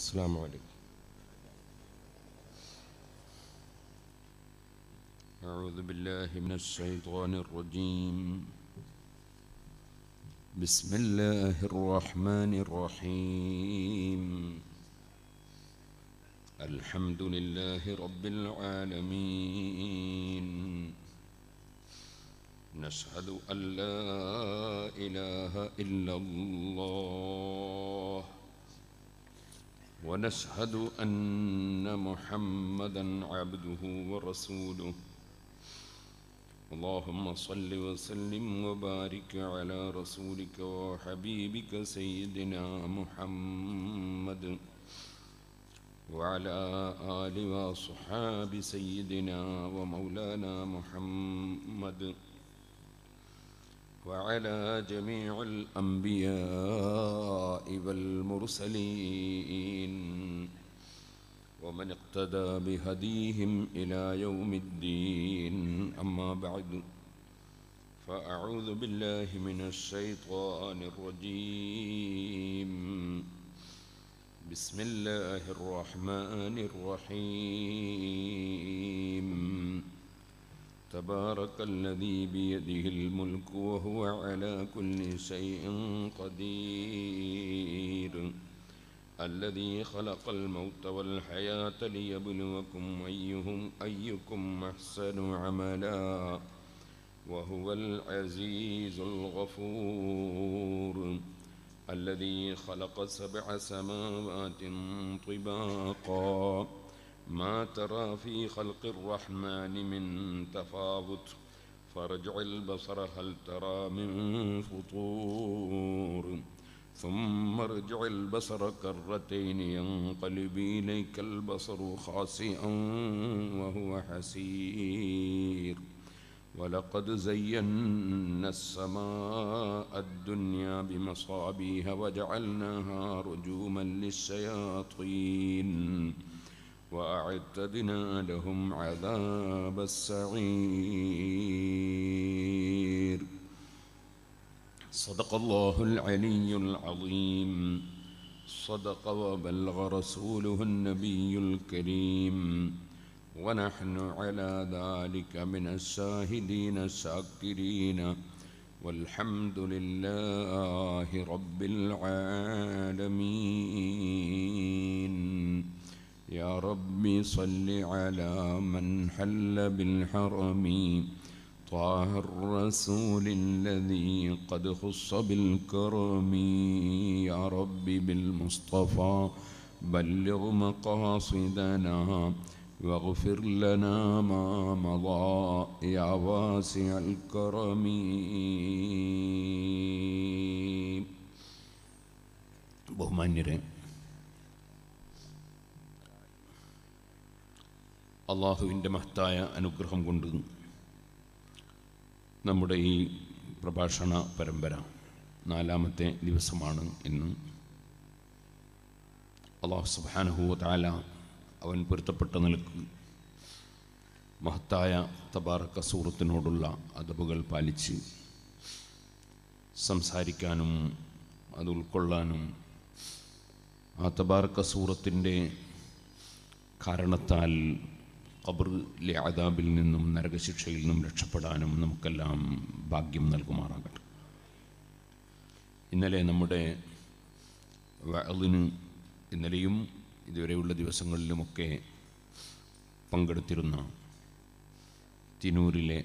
السلام عليكم أعوذ بالله من الشيطان الرجيم بسم الله الرحمن الرحيم الحمد لله رب العالمين نشهد أن لا إله إلا الله ونشهد أن محمدا عبده ورسوله اللهم صل وسلم وبارك على رسولك وحبيبك سيدنا محمد وعلى آل وصحاب سيدنا ومولانا محمد وعلى جميع الأنبياء والمرسلين ومن اقتدى بهديهم إلى يوم الدين أما بعد فأعوذ بالله من الشيطان الرجيم بسم الله الرحمن الرحيم تبارك الذي بيده الملك وهو على كل شيء قدير الذي خلق الموت والحياة ليبلوكم أيهم أيكم أحسن عملا وهو العزيز الغفور الذي خلق سبع سماوات طباقا ما ترى في خلق الرحمن من تفاوت فارجع البصر هل ترى من فطور ثم ارجع البصر كرتين ينقلب إليك البصر خاسئا وهو حسير ولقد زينا السماء الدنيا بمصابيها وجعلناها رجوما للشياطين وأعتدنا لهم عذاب السعير صدق الله العلي العظيم صدق وبلغ رسوله النبي الكريم ونحن على ذلك من الشاهدين الشاكرين والحمد لله رب العالمين يا رب صل على من حل بالحرم طه الرسول الذي قد خص بالكرم يا رب بالمصطفى بلغ مقاصدنا واغفر لنا ما مضى يا واسع الكرم بهمان അള്ളാഹുവിൻ്റെ മഹത്തായ അനുഗ്രഹം കൊണ്ട് നമ്മുടെ ഈ പ്രഭാഷണ പരമ്പര നാലാമത്തെ ദിവസമാണ് ഇന്ന് അള്ളാഹു സുബാനഹുവ താല അവൻ പൊരുത്തപ്പെട്ട നിലക്ക് മഹത്തായ തബാറക്ക സുഹൃത്തിനോടുള്ള അതബുകൾ പാലിച്ച് സംസാരിക്കാനും അത് ഉൾക്കൊള്ളാനും ആ തബാറക്ക സൂറത്തിൻ്റെ കാരണത്താൽ ഖബറിലെ അദാബിൽ നിന്നും നരകശിക്ഷയിൽ നിന്നും രക്ഷപ്പെടാനും നമുക്കെല്ലാം ഭാഗ്യം നൽകുമാറാകട്ടെ ഇന്നലെ നമ്മുടെ വഅലിന് ഇന്നലെയും ഇതുവരെയുള്ള ദിവസങ്ങളിലുമൊക്കെ പങ്കെടുത്തിരുന്ന തിനൂരിലെ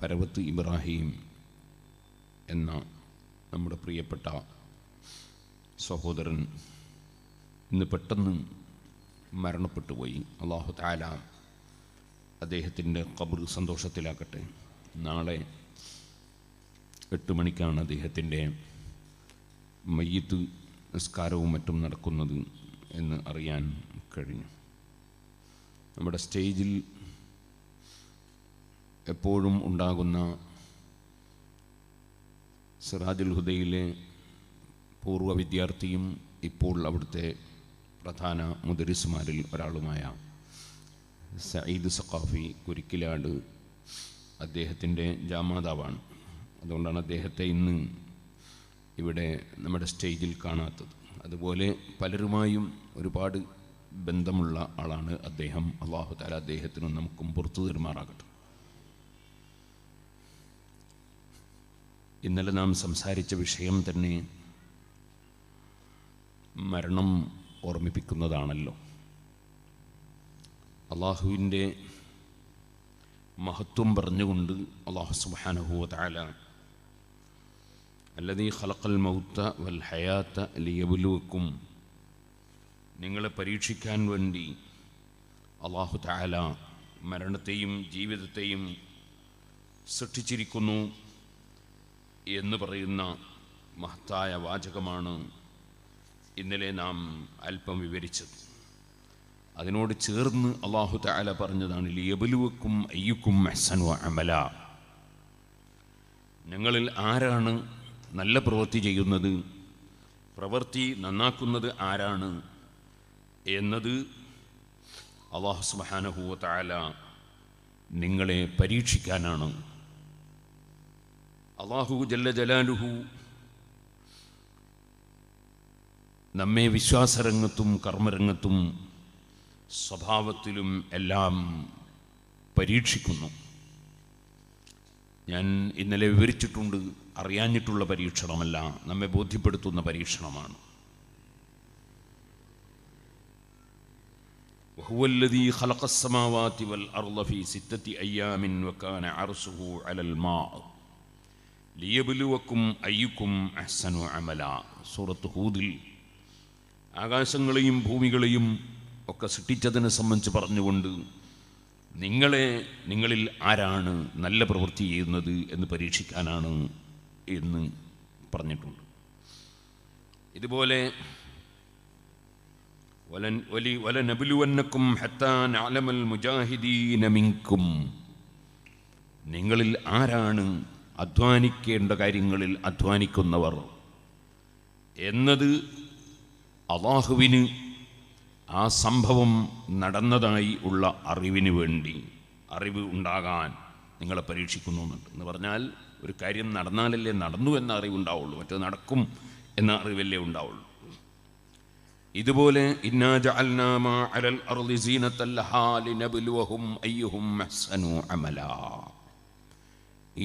പരവത്ത് ഇബ്രാഹിം എന്ന നമ്മുടെ പ്രിയപ്പെട്ട സഹോദരൻ ഇന്ന് പെട്ടെന്ന് മരണപ്പെട്ടു പോയി അള്ളാഹു താല അദ്ദേഹത്തിൻ്റെ കബർ സന്തോഷത്തിലാക്കട്ടെ നാളെ എട്ട് മണിക്കാണ് അദ്ദേഹത്തിൻ്റെ മയ്യത്ത് നിസ്കാരവും മറ്റും നടക്കുന്നത് എന്ന് അറിയാൻ കഴിഞ്ഞു നമ്മുടെ സ്റ്റേജിൽ എപ്പോഴും ഉണ്ടാകുന്ന സിറാജുൽ ഹുദയിലെ പൂർവ്വ വിദ്യാർത്ഥിയും ഇപ്പോൾ അവിടുത്തെ പ്രധാന മുദരിസുമാരിൽ ഒരാളുമായ സയ്യിദ് സഖാഫി കുരിക്കിലാട് അദ്ദേഹത്തിൻ്റെ ജാമാതാവാണ് അതുകൊണ്ടാണ് അദ്ദേഹത്തെ ഇന്ന് ഇവിടെ നമ്മുടെ സ്റ്റേജിൽ കാണാത്തത് അതുപോലെ പലരുമായും ഒരുപാട് ബന്ധമുള്ള ആളാണ് അദ്ദേഹം അള്ളാഹു താല അദ്ദേഹത്തിനും നമുക്കും പുറത്തു തീർമാറാകട്ടെ ഇന്നലെ നാം സംസാരിച്ച വിഷയം തന്നെ മരണം ഓർമ്മിപ്പിക്കുന്നതാണല്ലോ അള്ളാഹുവിൻ്റെ മഹത്വം പറഞ്ഞുകൊണ്ട് അള്ളാഹു സുബാനഹുവ അല്ലതീ ഖലക്കൽ മൗത്ത വൽ ഹയാത്ത ലിയബുലുവക്കും നിങ്ങളെ പരീക്ഷിക്കാൻ വേണ്ടി അള്ളാഹു താല മരണത്തെയും ജീവിതത്തെയും സൃഷ്ടിച്ചിരിക്കുന്നു എന്ന് പറയുന്ന മഹത്തായ വാചകമാണ് ഇന്നലെ നാം അല്പം വിവരിച്ചത് അതിനോട് ചേർന്ന് അള്ളാഹു താല പറഞ്ഞതാണ് ലിയബലുവക്കും അയ്യുക്കും മെഹ്സനു അമല ഞങ്ങളിൽ ആരാണ് നല്ല പ്രവൃത്തി ചെയ്യുന്നത് പ്രവൃത്തി നന്നാക്കുന്നത് ആരാണ് എന്നത് അള്ളാഹു സുബാനഹുവ താല നിങ്ങളെ പരീക്ഷിക്കാനാണ് അള്ളാഹു ജല്ല ജലാലുഹു നമ്മെ വിശ്വാസരംഗത്തും കർമ്മരംഗത്തും സ്വഭാവത്തിലും എല്ലാം പരീക്ഷിക്കുന്നു ഞാൻ ഇന്നലെ വിവരിച്ചിട്ടുണ്ട് അറിയാഞ്ഞിട്ടുള്ള പരീക്ഷണമല്ല നമ്മെ ബോധ്യപ്പെടുത്തുന്ന പരീക്ഷണമാണ് وهو സൂറത്ത് ഹൂദിൽ ആകാശങ്ങളെയും ഭൂമികളെയും ഒക്കെ സൃഷ്ടിച്ചതിനെ സംബന്ധിച്ച് പറഞ്ഞുകൊണ്ട് നിങ്ങളെ നിങ്ങളിൽ ആരാണ് നല്ല പ്രവൃത്തി ചെയ്യുന്നത് എന്ന് പരീക്ഷിക്കാനാണ് എന്ന് പറഞ്ഞിട്ടുണ്ട് ഇതുപോലെ വലൻ ഒലി വല നബിലുവന്നക്കും ഹത്താൻ ആലമൽ മുജാഹിദീനമിങ്കും നിങ്ങളിൽ ആരാണ് അധ്വാനിക്കേണ്ട കാര്യങ്ങളിൽ അധ്വാനിക്കുന്നവർ എന്നത് അള്ളാഹുവിന് ആ സംഭവം നടന്നതായി ഉള്ള അറിവിന് വേണ്ടി അറിവ് ഉണ്ടാകാൻ നിങ്ങളെ പരീക്ഷിക്കുന്നുണ്ട് എന്ന് പറഞ്ഞാൽ ഒരു കാര്യം നടന്നാലല്ലേ നടന്നു എന്ന അറിവുണ്ടാവുള്ളൂ മറ്റത് നടക്കും എന്ന അറിവല്ലേ ഉണ്ടാവുള്ളൂ ഇതുപോലെ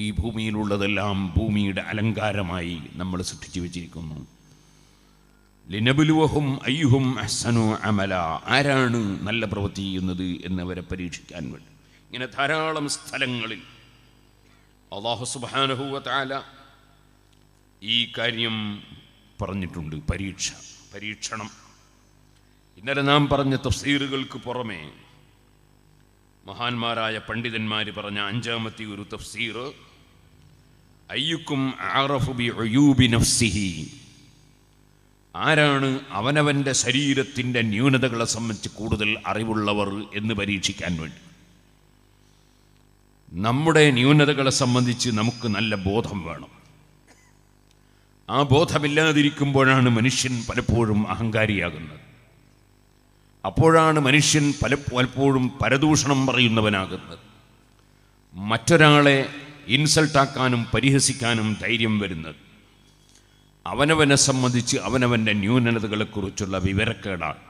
ഈ ഭൂമിയിലുള്ളതെല്ലാം ഭൂമിയുടെ അലങ്കാരമായി നമ്മൾ സൃഷ്ടിച്ചു വെച്ചിരിക്കുന്നു ലിനബുലുവഹും അയ്യുഹും അഹ്സനു അമല ആരാണ് നല്ല പ്രവൃത്തി ചെയ്യുന്നത് എന്നവരെ പരീക്ഷിക്കാൻ വേണ്ടി ഇങ്ങനെ ധാരാളം സ്ഥലങ്ങളിൽ അള്ളാഹു സുബാനഹുവല ഈ കാര്യം പറഞ്ഞിട്ടുണ്ട് പരീക്ഷ പരീക്ഷണം ഇന്നലെ നാം പറഞ്ഞ തഫ്സീറുകൾക്ക് പുറമേ മഹാന്മാരായ പണ്ഡിതന്മാർ പറഞ്ഞ അഞ്ചാമത്തെ ഒരു തഫ്സീർ അയ്യുക്കും ആറഫുബി അയ്യൂബി നഫ്സിഹി ആരാണ് അവനവൻ്റെ ശരീരത്തിൻ്റെ ന്യൂനതകളെ സംബന്ധിച്ച് കൂടുതൽ അറിവുള്ളവർ എന്ന് പരീക്ഷിക്കാൻ വേണ്ടി നമ്മുടെ ന്യൂനതകളെ സംബന്ധിച്ച് നമുക്ക് നല്ല ബോധം വേണം ആ ബോധമില്ലാതിരിക്കുമ്പോഴാണ് മനുഷ്യൻ പലപ്പോഴും അഹങ്കാരിയാകുന്നത് അപ്പോഴാണ് മനുഷ്യൻ പല പലപ്പോഴും പരദൂഷണം പറയുന്നവനാകുന്നത് മറ്റൊരാളെ ഇൻസൾട്ടാക്കാനും പരിഹസിക്കാനും ധൈര്യം വരുന്നത് അവനവനെ സംബന്ധിച്ച് അവനവൻ്റെ ന്യൂനതകളെക്കുറിച്ചുള്ള വിവരക്കേടാണ്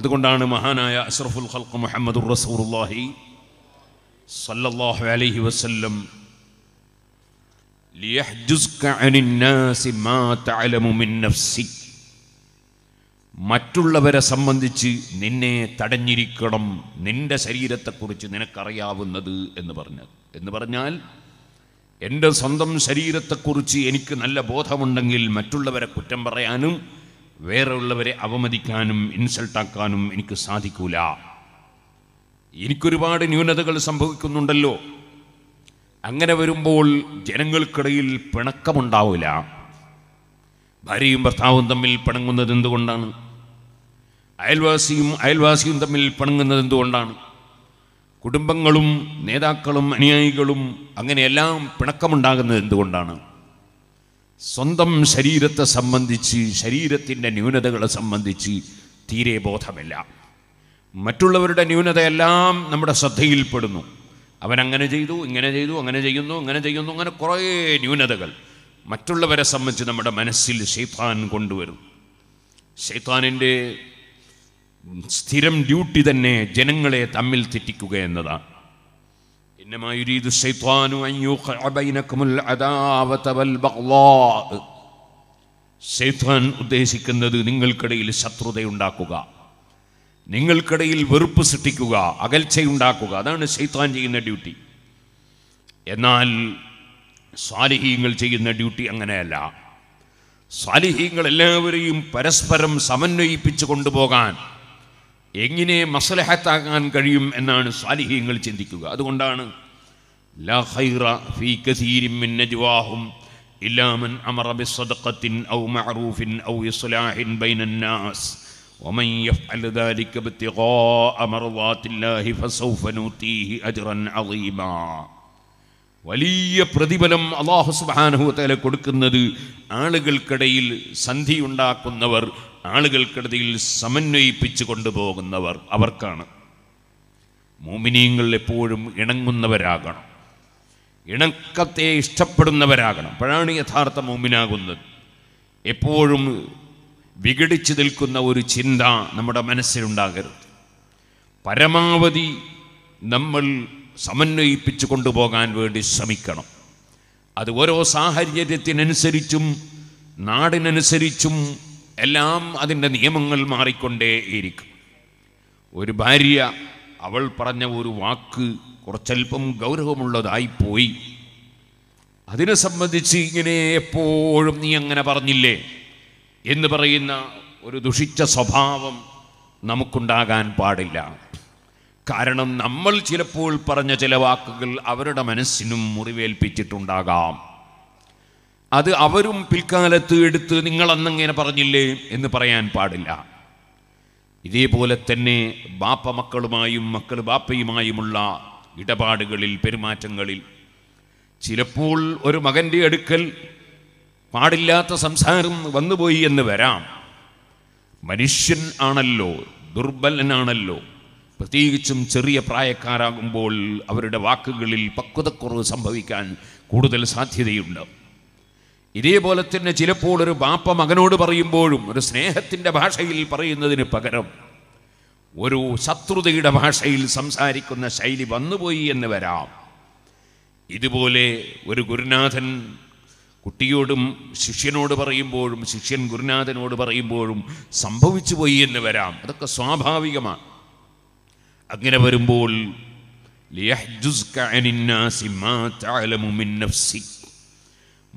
അതുകൊണ്ടാണ് മഹാനായ അഷ്റഫുൽ ഹൽക്ക് മുഹമ്മദ് റസൂർഹി സല്ലാഹു അലൈഹി വസല്ലം മറ്റുള്ളവരെ സംബന്ധിച്ച് നിന്നെ തടഞ്ഞിരിക്കണം നിന്റെ ശരീരത്തെക്കുറിച്ച് നിനക്കറിയാവുന്നത് എന്ന് പറഞ്ഞത് എന്ന് പറഞ്ഞാൽ എൻ്റെ സ്വന്തം ശരീരത്തെക്കുറിച്ച് എനിക്ക് നല്ല ബോധമുണ്ടെങ്കിൽ മറ്റുള്ളവരെ കുറ്റം പറയാനും വേറെയുള്ളവരെ അവമതിക്കാനും ഇൻസൾട്ടാക്കാനും എനിക്ക് സാധിക്കൂല എനിക്കൊരുപാട് ന്യൂനതകൾ സംഭവിക്കുന്നുണ്ടല്ലോ അങ്ങനെ വരുമ്പോൾ ജനങ്ങൾക്കിടയിൽ പിണക്കമുണ്ടാവില്ല ഭാര്യയും ഭർത്താവും തമ്മിൽ പിണങ്ങുന്നത് എന്തുകൊണ്ടാണ് അയൽവാസിയും അയൽവാസിയും തമ്മിൽ പിണങ്ങുന്നത് എന്തുകൊണ്ടാണ് കുടുംബങ്ങളും നേതാക്കളും അനുയായികളും അങ്ങനെയെല്ലാം പിണക്കമുണ്ടാകുന്നത് എന്തുകൊണ്ടാണ് സ്വന്തം ശരീരത്തെ സംബന്ധിച്ച് ശരീരത്തിൻ്റെ ന്യൂനതകളെ സംബന്ധിച്ച് തീരെ ബോധമില്ല മറ്റുള്ളവരുടെ ന്യൂനതയെല്ലാം നമ്മുടെ ശ്രദ്ധയിൽപ്പെടുന്നു അവൻ അങ്ങനെ ചെയ്തു ഇങ്ങനെ ചെയ്തു അങ്ങനെ ചെയ്യുന്നു അങ്ങനെ ചെയ്യുന്നു അങ്ങനെ കുറേ ന്യൂനതകൾ മറ്റുള്ളവരെ സംബന്ധിച്ച് നമ്മുടെ മനസ്സിൽ ഷെയ്ത്താൻ കൊണ്ടുവരും ഷെയ്ത്താനിൻ്റെ സ്ഥിരം ഡ്യൂട്ടി തന്നെ ജനങ്ങളെ തമ്മിൽ തെറ്റിക്കുക എന്നതാണ് ഉദ്ദേശിക്കുന്നത് നിങ്ങൾക്കിടയിൽ ശത്രുതയുണ്ടാക്കുക നിങ്ങൾക്കിടയിൽ വെറുപ്പ് സൃഷ്ടിക്കുക അകൽച്ചയുണ്ടാക്കുക അതാണ് ശൈത്താൻ ചെയ്യുന്ന ഡ്യൂട്ടി എന്നാൽ സ്വാലിഹീങ്ങൾ ചെയ്യുന്ന ഡ്യൂട്ടി അങ്ങനെയല്ല സ്വാലിഹീങ്ങൾ എല്ലാവരെയും പരസ്പരം സമന്വയിപ്പിച്ചു കൊണ്ടുപോകാൻ എങ്ങനെ മസലഹത്താക്കാൻ കഴിയും എന്നാണ് സാലിഹ്യങ്ങൾ ചിന്തിക്കുക അതുകൊണ്ടാണ് ലാ ഖൈറ ഫീ കസീരിൻ മിൻ നജ്വാഹും ഇല്ലാ മൻ അമറ ബിസ്സദഖത്തിൻ ഔ മഅറൂഫിൻ ഔ ഇസ്ലാഹിൻ ബൈനൻ നാസ് ومن يفعل ذلك ابتغاء مرضات الله فسوف نؤتيه أجرا വലിയ പ്രതിഫലം അള്ളാഹു സുബാനുഹുത്തല കൊടുക്കുന്നത് ആളുകൾക്കിടയിൽ സന്ധി ഉണ്ടാക്കുന്നവർ ആളുകൾക്കിടയിൽ സമന്വയിപ്പിച്ചു കൊണ്ടുപോകുന്നവർ അവർക്കാണ് മോമിനിയങ്ങൾ എപ്പോഴും ഇണങ്ങുന്നവരാകണം ഇണക്കത്തെ ഇഷ്ടപ്പെടുന്നവരാകണം അപ്പോഴാണ് യഥാർത്ഥ മോമിനാകുന്നത് എപ്പോഴും വിഘടിച്ചു നിൽക്കുന്ന ഒരു ചിന്ത നമ്മുടെ മനസ്സിലുണ്ടാകരുത് പരമാവധി നമ്മൾ സമന്വയിപ്പിച്ചു കൊണ്ടുപോകാൻ വേണ്ടി ശ്രമിക്കണം അത് ഓരോ സാഹചര്യത്തിനനുസരിച്ചും നാടിനനുസരിച്ചും എല്ലാം അതിൻ്റെ നിയമങ്ങൾ മാറിക്കൊണ്ടേയിരിക്കും ഒരു ഭാര്യ അവൾ പറഞ്ഞ ഒരു വാക്ക് കുറച്ചല്പം ഗൗരവമുള്ളതായിപ്പോയി അതിനെ സംബന്ധിച്ച് ഇങ്ങനെ എപ്പോഴും നീ അങ്ങനെ പറഞ്ഞില്ലേ എന്ന് പറയുന്ന ഒരു ദുഷിച്ച സ്വഭാവം നമുക്കുണ്ടാകാൻ പാടില്ല കാരണം നമ്മൾ ചിലപ്പോൾ പറഞ്ഞ ചില വാക്കുകൾ അവരുടെ മനസ്സിനും മുറിവേൽപ്പിച്ചിട്ടുണ്ടാകാം അത് അവരും പിൽക്കാലത്ത് എടുത്ത് നിങ്ങൾ അന്നങ്ങനെ പറഞ്ഞില്ലേ എന്ന് പറയാൻ പാടില്ല ഇതേപോലെ തന്നെ ബാപ്പ മക്കളുമായും മക്കൾ ബാപ്പയുമായുമുള്ള ഇടപാടുകളിൽ പെരുമാറ്റങ്ങളിൽ ചിലപ്പോൾ ഒരു മകൻ്റെ അടുക്കൽ പാടില്ലാത്ത സംസാരം വന്നുപോയി എന്ന് വരാം മനുഷ്യൻ ആണല്ലോ ദുർബലനാണല്ലോ പ്രത്യേകിച്ചും ചെറിയ പ്രായക്കാരാകുമ്പോൾ അവരുടെ വാക്കുകളിൽ പക്വതക്കുറവ് സംഭവിക്കാൻ കൂടുതൽ സാധ്യതയുണ്ട് ഇതേപോലെ തന്നെ ചിലപ്പോൾ ഒരു ബാപ്പ മകനോട് പറയുമ്പോഴും ഒരു സ്നേഹത്തിൻ്റെ ഭാഷയിൽ പറയുന്നതിന് പകരം ഒരു ശത്രുതയുടെ ഭാഷയിൽ സംസാരിക്കുന്ന ശൈലി വന്നുപോയി എന്ന് വരാം ഇതുപോലെ ഒരു ഗുരുനാഥൻ കുട്ടിയോടും ശിഷ്യനോട് പറയുമ്പോഴും ശിഷ്യൻ ഗുരുനാഥനോട് പറയുമ്പോഴും സംഭവിച്ചു പോയി എന്ന് വരാം അതൊക്കെ സ്വാഭാവികമാണ് അങ്ങനെ വരുമ്പോൾ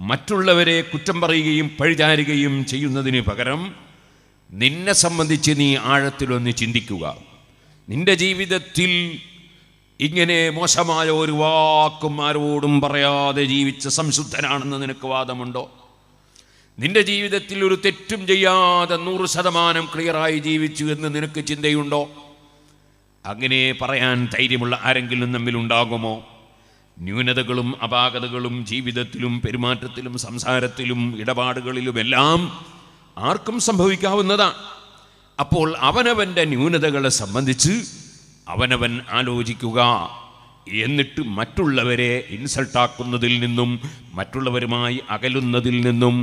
മറ്റുള്ളവരെ കുറ്റം പറയുകയും പഴിചാരുകയും ചെയ്യുന്നതിന് പകരം നിന്നെ സംബന്ധിച്ച് നീ ആഴത്തിലൊന്ന് ചിന്തിക്കുക നിന്റെ ജീവിതത്തിൽ ഇങ്ങനെ മോശമായ ഒരു വാക്കും ആരോടും പറയാതെ ജീവിച്ച സംശുദ്ധനാണെന്ന് നിനക്ക് വാദമുണ്ടോ നിന്റെ ജീവിതത്തിൽ ഒരു തെറ്റും ചെയ്യാതെ നൂറ് ശതമാനം ക്ലിയറായി ജീവിച്ചു എന്ന് നിനക്ക് ചിന്തയുണ്ടോ അങ്ങനെ പറയാൻ ധൈര്യമുള്ള ആരെങ്കിലും ഉണ്ടാകുമോ ന്യൂനതകളും അപാകതകളും ജീവിതത്തിലും പെരുമാറ്റത്തിലും സംസാരത്തിലും ഇടപാടുകളിലുമെല്ലാം ആർക്കും സംഭവിക്കാവുന്നതാണ് അപ്പോൾ അവനവൻ്റെ ന്യൂനതകളെ സംബന്ധിച്ച് അവനവൻ ആലോചിക്കുക എന്നിട്ട് മറ്റുള്ളവരെ ഇൻസൾട്ടാക്കുന്നതിൽ നിന്നും മറ്റുള്ളവരുമായി അകലുന്നതിൽ നിന്നും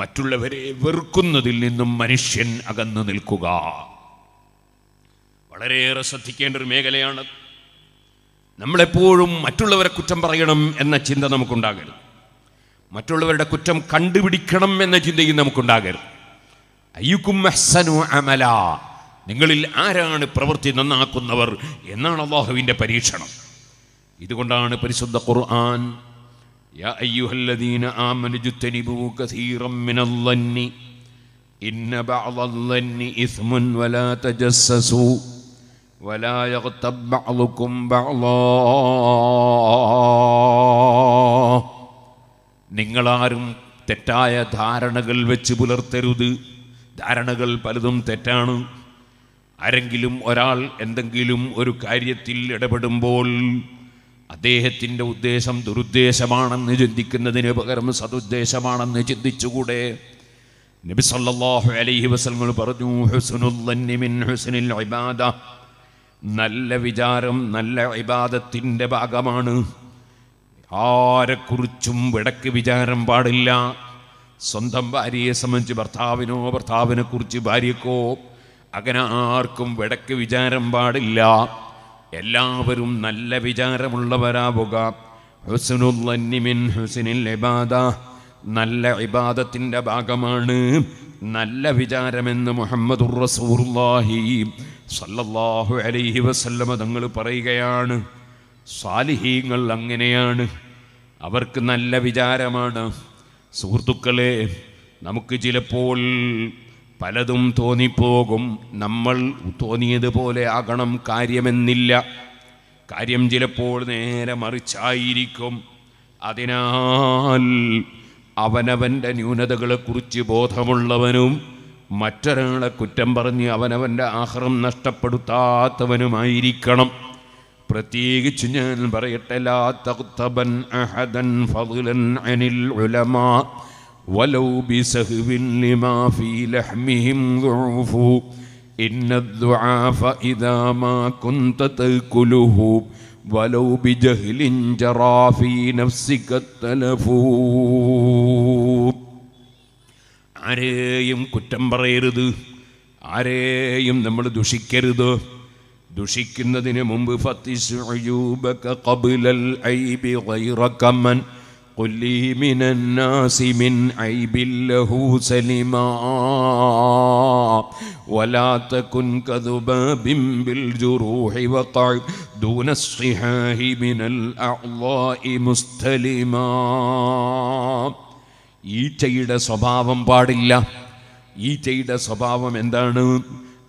മറ്റുള്ളവരെ വെറുക്കുന്നതിൽ നിന്നും മനുഷ്യൻ അകന്നു നിൽക്കുക വളരെയേറെ ശ്രദ്ധിക്കേണ്ട ഒരു മേഖലയാണ് നമ്മളെപ്പോഴും മറ്റുള്ളവരെ കുറ്റം പറയണം എന്ന ചിന്ത നമുക്കുണ്ടാകരുത് മറ്റുള്ളവരുടെ കുറ്റം കണ്ടുപിടിക്കണം എന്ന ചിന്തയും നമുക്കുണ്ടാകരുത് അയ്യുക്കും അഹ്സനു അമല നിങ്ങളിൽ ആരാണ് പ്രവൃത്തി നന്നാക്കുന്നവർ എന്നാണ് അള്ളാഹുവിൻ്റെ പരീക്ഷണം ഇതുകൊണ്ടാണ് പരിശുദ്ധ ഖുർആൻ യാ അയ്യുഹല്ലദീന ആമനു ഇന്ന ബഅദല്ലന്നി ഇസ്മുൻ വലാ തജസ്സസൂ ولا يغتب بعضكم بعضا നിങ്ങളാരും തെറ്റായ ധാരണകൾ വെച്ച് പുലർത്തരുത് ധാരണകൾ പലതും തെറ്റാണ് ആരെങ്കിലും ഒരാൾ എന്തെങ്കിലും ഒരു കാര്യത്തിൽ ഇടപെടുമ്പോൾ അദ്ദേഹത്തിൻ്റെ ഉദ്ദേശം ദുരുദ്ദേശമാണെന്ന് ചിന്തിക്കുന്നതിന് പകരം സതുദ്ദേശമാണെന്ന് ചിന്തിച്ചുകൂടെ നബി സല്ലല്ലാഹു അലൈഹി വസല്ലം പറഞ്ഞു ഹുസ്നുൽ ഹുസ്നിൽ ഇബാദ നല്ല വിചാരം നല്ല ഇബാദത്തിൻ്റെ ഭാഗമാണ് ആരെക്കുറിച്ചും വിടക്ക് വിചാരം പാടില്ല സ്വന്തം ഭാര്യയെ സംബന്ധിച്ച് ഭർത്താവിനോ ഭർത്താവിനെക്കുറിച്ച് ഭാര്യക്കോ അങ്ങനെ ആർക്കും വിടക്ക് വിചാരം പാടില്ല എല്ലാവരും നല്ല വിചാരമുള്ളവരാവുക ഹുസനുൽ ഹുസിനിൽ ഇബാദ നല്ല ഇബാദത്തിൻ്റെ ഭാഗമാണ് നല്ല വിചാരമെന്ന് മുഹമ്മദ് സല്ലല്ലാഹു അലൈഹി വസല്ലമ തങ്ങൾ പറയുകയാണ് സാലിഹീങ്ങൾ അങ്ങനെയാണ് അവർക്ക് നല്ല വിചാരമാണ് സുഹൃത്തുക്കളെ നമുക്ക് ചിലപ്പോൾ പലതും തോന്നിപ്പോകും നമ്മൾ തോന്നിയതുപോലെ ആകണം കാര്യമെന്നില്ല കാര്യം ചിലപ്പോൾ നേരെ മറിച്ചായിരിക്കും അതിനാൽ അവനവൻ്റെ ന്യൂനതകളെക്കുറിച്ച് ബോധമുള്ളവനും മറ്റൊരാളെ കുറ്റം പറഞ്ഞ് അവനവൻ്റെ ആഹ്റം നഷ്ടപ്പെടുത്താത്തവനുമായിരിക്കണം പ്രത്യേകിച്ച് ഞാൻ പറയട്ടെ ലാ തഖ്തബൻ അഹദൻ അനിൽ ولو بجهل جرى في نفسك التلف ആരെയും കുറ്റം പറയരുത് ആരെയും നമ്മൾ ദുഷിക്കരുത് ദുഷിക്കുന്നതിന് മുമ്പ് ഫത്തിസ് അയ്യൂബക ഖബ്ലൽ ഐബി ഗൈറ കമൻ قل لي من الناس من عيب له سلما ولا تكن كذباب بالجروح وقع دون الصحاه من الأعضاء مستلما ഈറ്റയുടെ സ്വഭാവം പാടില്ല ഈറ്റയുടെ സ്വഭാവം എന്താണ്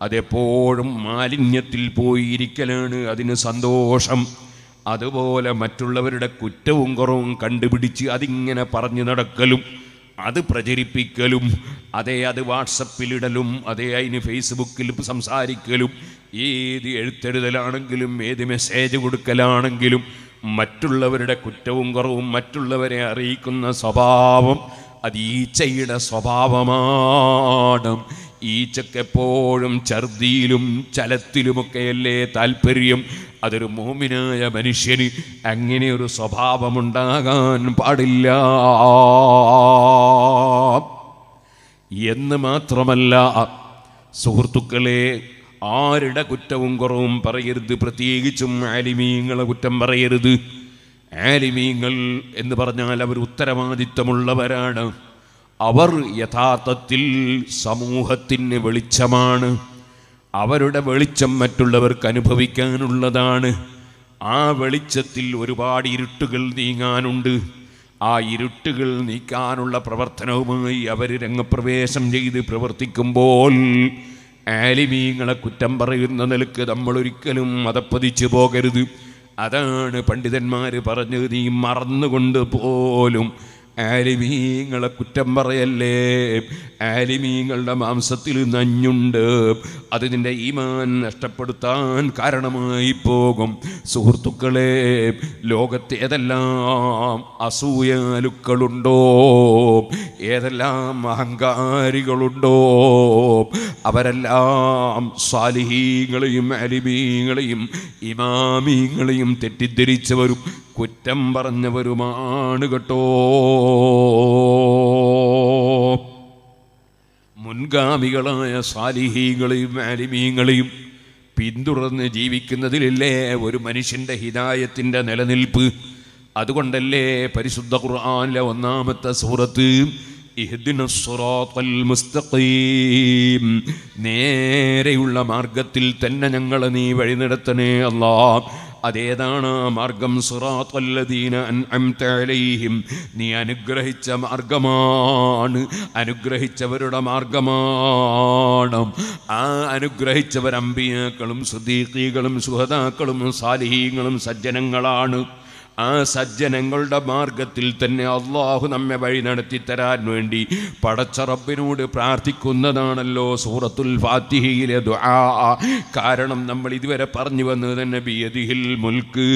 അതെപ്പോഴും മാലിന്യത്തിൽ പോയിരിക്കലാണ് അതിന് സന്തോഷം അതുപോലെ മറ്റുള്ളവരുടെ കുറ്റവും കുറവും കണ്ടുപിടിച്ച് അതിങ്ങനെ പറഞ്ഞു നടക്കലും അത് പ്രചരിപ്പിക്കലും അതേ അത് വാട്സപ്പിലിടലും അതേ അതിന് ഫേസ്ബുക്കിൽ സംസാരിക്കലും ഏത് എഴുത്തെഴുതലാണെങ്കിലും ഏത് മെസ്സേജ് കൊടുക്കലാണെങ്കിലും മറ്റുള്ളവരുടെ കുറ്റവും കുറവും മറ്റുള്ളവരെ അറിയിക്കുന്ന സ്വഭാവം അതീച്ചയുടെ സ്വഭാവമാണ് ഈച്ചക്കെപ്പോഴും ഛർദിയിലും ചലത്തിലുമൊക്കെയല്ലേ താല്പര്യം അതൊരു മോമിനായ മനുഷ്യന് അങ്ങനെ ഒരു സ്വഭാവമുണ്ടാകാൻ പാടില്ല എന്ന് മാത്രമല്ല സുഹൃത്തുക്കളെ ആരുടെ കുറ്റവും കുറവും പറയരുത് പ്രത്യേകിച്ചും ആലിമീങ്ങളെ കുറ്റം പറയരുത് ആലിമീങ്ങൾ എന്ന് പറഞ്ഞാൽ അവർ ഉത്തരവാദിത്തമുള്ളവരാണ് അവർ യഥാർത്ഥത്തിൽ സമൂഹത്തിന് വെളിച്ചമാണ് അവരുടെ വെളിച്ചം മറ്റുള്ളവർക്ക് അനുഭവിക്കാനുള്ളതാണ് ആ വെളിച്ചത്തിൽ ഒരുപാട് ഇരുട്ടുകൾ നീങ്ങാനുണ്ട് ആ ഇരുട്ടുകൾ നീക്കാനുള്ള പ്രവർത്തനവുമായി അവർ രംഗപ്രവേശം ചെയ്ത് പ്രവർത്തിക്കുമ്പോൾ ആലിമീങ്ങളെ കുറ്റം പറയുന്ന നിലക്ക് നമ്മളൊരിക്കലും മതപ്പതിച്ചു പോകരുത് അതാണ് പണ്ഡിതന്മാർ പറഞ്ഞത് നീ മറന്നുകൊണ്ട് പോലും ആലിമീങ്ങളെ കുറ്റം പറയല്ലേ ആലിമീങ്ങളുടെ മാംസത്തിൽ നഞ്ഞുണ്ട് അത് നിന്റെ ഈമാൻ നഷ്ടപ്പെടുത്താൻ കാരണമായി പോകും സുഹൃത്തുക്കളെ ലോകത്ത് ഏതെല്ലാം അസൂയാലുക്കളുണ്ടോ ഏതെല്ലാം അഹങ്കാരികളുണ്ടോ അവരെല്ലാം സാലിഹീങ്ങളെയും അലിമീങ്ങളെയും ഇമാമീങ്ങളെയും തെറ്റിദ്ധരിച്ചവരും കുറ്റം പറഞ്ഞവരുമാണ് കേട്ടോ മുൻഗാമികളായ സാലിഹീകളെയും മാലിമീങ്ങളെയും പിന്തുടർന്ന് ജീവിക്കുന്നതിലല്ലേ ഒരു മനുഷ്യൻ്റെ ഹിതായത്തിൻ്റെ നിലനിൽപ്പ് അതുകൊണ്ടല്ലേ പരിശുദ്ധ ഖുർആാനിലെ ഒന്നാമത്തെ സൂറത്ത് മുസ്തഖീം നേരെയുള്ള മാർഗത്തിൽ തന്നെ ഞങ്ങളെ നീ വഴി നടത്തണേ അല്ലാ അതേതാണ് ആ മാർഗം സുറാത്തല്ലദീന അലൈഹിം നീ അനുഗ്രഹിച്ച മാർഗമാണ് അനുഗ്രഹിച്ചവരുടെ മാർഗമാണ് ആ അനുഗ്രഹിച്ചവർ അമ്പിയാക്കളും സുദീഖികളും സുഹതാക്കളും സാലിഹീങ്ങളും സജ്ജനങ്ങളാണ് ആ സജ്ജനങ്ങളുടെ മാർഗത്തിൽ തന്നെ അള്ളാഹു നമ്മെ വഴി നടത്തി തരാൻ വേണ്ടി പടച്ച റബ്ബിനോട് പ്രാർത്ഥിക്കുന്നതാണല്ലോ സൂറത്തുൽ ഫാത്തിഹയിലെ ദുആ കാരണം നമ്മൾ ഇതുവരെ പറഞ്ഞു വന്നത് തന്നെ ബിയതിഹിൽ മുൽക്ക്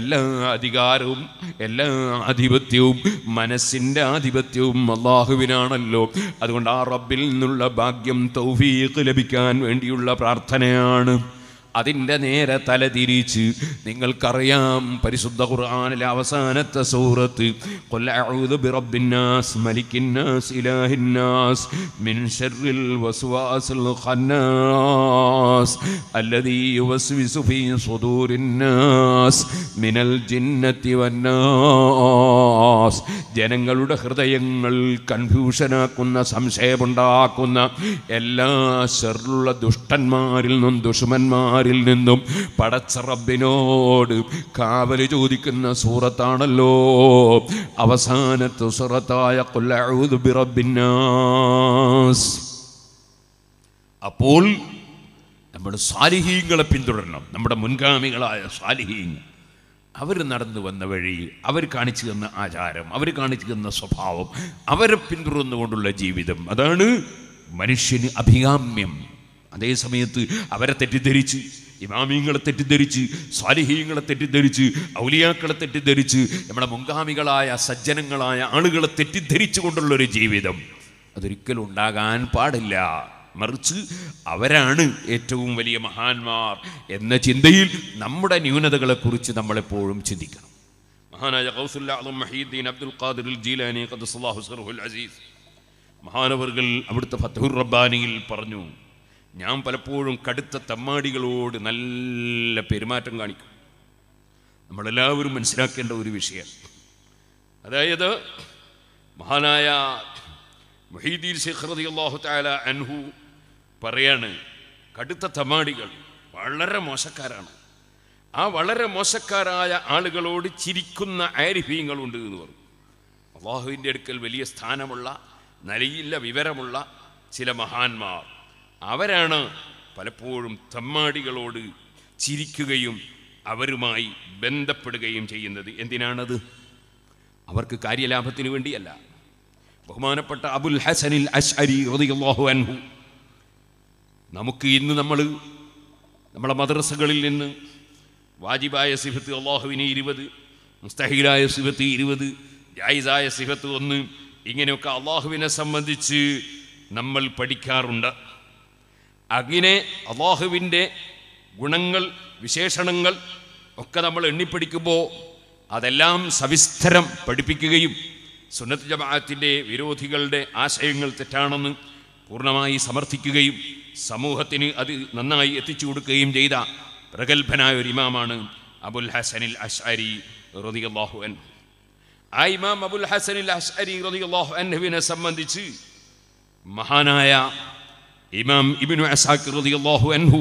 എല്ലാ അധികാരവും എല്ലാ ആധിപത്യവും മനസ്സിൻ്റെ ആധിപത്യവും അള്ളാഹുവിനാണല്ലോ അതുകൊണ്ട് ആ റബ്ബിൽ നിന്നുള്ള ഭാഗ്യം തൗഫീഖ് ലഭിക്കാൻ വേണ്ടിയുള്ള പ്രാർത്ഥനയാണ് അതിൻ്റെ നേരെ തല തിരിച്ച് നിങ്ങൾക്കറിയാം പരിശുദ്ധ ഖുർആാനിലെ അവസാനത്തെ സൂറത്ത് ജനങ്ങളുടെ ഹൃദയങ്ങൾ കൺഫ്യൂഷനാക്കുന്ന സംശയമുണ്ടാക്കുന്ന എല്ലാ ഷെറിലുള്ള ദുഷ്ടന്മാരിൽ നിന്നും ദുഷ്മന്മാർ ആരിൽ നിന്നും പടച്ച റബ്ബിനോട് കാവൽ ചോദിക്കുന്ന സൂറത്താണല്ലോ അവസാനത്തെ സൂറത്തായ കൊല്ലൂബിറബിന്നാസ് അപ്പോൾ നമ്മുടെ സാലിഹീങ്ങളെ പിന്തുടരണം നമ്മുടെ മുൻഗാമികളായ സാലിഹീങ്ങൾ അവർ നടന്നു വന്ന വഴി അവർ കാണിച്ചു തന്ന ആചാരം അവർ കാണിച്ചു തന്ന സ്വഭാവം അവരെ പിന്തുടർന്നുകൊണ്ടുള്ള ജീവിതം അതാണ് മനുഷ്യന് അഭികാമ്യം അതേ സമയത്ത് അവരെ തെറ്റിദ്ധരിച്ച് ഇമാമിങ്ങളെ തെറ്റിദ്ധരിച്ച് സ്വാലിഹീങ്ങളെ തെറ്റിദ്ധരിച്ച് ഔലിയാക്കളെ തെറ്റിദ്ധരിച്ച് നമ്മുടെ മുൻഗാമികളായ സജ്ജനങ്ങളായ ആളുകളെ തെറ്റിദ്ധരിച്ചു കൊണ്ടുള്ളൊരു ജീവിതം അതൊരിക്കലും ഉണ്ടാകാൻ പാടില്ല മറിച്ച് അവരാണ് ഏറ്റവും വലിയ മഹാന്മാർ എന്ന ചിന്തയിൽ നമ്മുടെ ന്യൂനതകളെക്കുറിച്ച് നമ്മളെപ്പോഴും ചിന്തിക്കണം മഹാനായ മഹീദ്ദീൻ അബ്ദുൽ ഖാദിർ ജീലാനി അസീസ് മഹാനവർകൾ അവിടുത്തെ ഫത്തുർ റബ്ബാനിയിൽ പറഞ്ഞു ഞാൻ പലപ്പോഴും കടുത്ത തമ്മാടികളോട് നല്ല പെരുമാറ്റം കാണിക്കും നമ്മളെല്ലാവരും മനസ്സിലാക്കേണ്ട ഒരു വിഷയം അതായത് മഹാനായ മൊഹീദീൻ ഷെഖ്റതി അള്ളാഹു താല അൻഹു പറയാണ് കടുത്ത തമാടികൾ വളരെ മോശക്കാരാണ് ആ വളരെ മോശക്കാരായ ആളുകളോട് ചിരിക്കുന്ന ആരിഫീങ്ങളുണ്ട് എന്ന് പറഞ്ഞു അള്ളാഹുവിൻ്റെ അടുക്കൽ വലിയ സ്ഥാനമുള്ള നല്ല വിവരമുള്ള ചില മഹാന്മാർ അവരാണ് പലപ്പോഴും തമ്മാടികളോട് ചിരിക്കുകയും അവരുമായി ബന്ധപ്പെടുകയും ചെയ്യുന്നത് എന്തിനാണത് അവർക്ക് കാര്യലാഭത്തിന് വേണ്ടിയല്ല ബഹുമാനപ്പെട്ട അബുൽ ഹസനിൽ അഷ്അരി അൻഹു നമുക്ക് ഇന്ന് നമ്മൾ നമ്മളെ മദ്രസകളിൽ നിന്ന് വാജിബായ സിഹത്ത് അള്ളാഹുവിനെ ഇരുപത് മുസ്തഹീലായ സിഹത്ത് ഇരുപത് ജായിസായ സിഹത്ത് ഒന്ന് ഇങ്ങനെയൊക്കെ അള്ളാഹുവിനെ സംബന്ധിച്ച് നമ്മൾ പഠിക്കാറുണ്ട് അങ്ങിനെ അള്ളാഹുവിൻ്റെ ഗുണങ്ങൾ വിശേഷണങ്ങൾ ഒക്കെ നമ്മൾ എണ്ണിപ്പിടിക്കുമ്പോൾ അതെല്ലാം സവിസ്തരം പഠിപ്പിക്കുകയും സുന്നത്ത് ജമാഅത്തിൻ്റെ വിരോധികളുടെ ആശയങ്ങൾ തെറ്റാണെന്ന് പൂർണ്ണമായി സമർത്ഥിക്കുകയും സമൂഹത്തിന് അത് നന്നായി എത്തിച്ചു കൊടുക്കുകയും ചെയ്ത പ്രഗത്ഭനായ ഒരു ഇമാമാണ് അബുൽ ഹസനിൽ അഷ്അരി അള്ളാഹു അൻ ആ ഇമാം അബുൽ ഹസനിൽ അഷ്അരി അള്ളാഹു അൻഹുവിനെ സംബന്ധിച്ച് മഹാനായ ഇമാം ഇബിനു അസാഖ് റളിയല്ലാഹു അൻഹു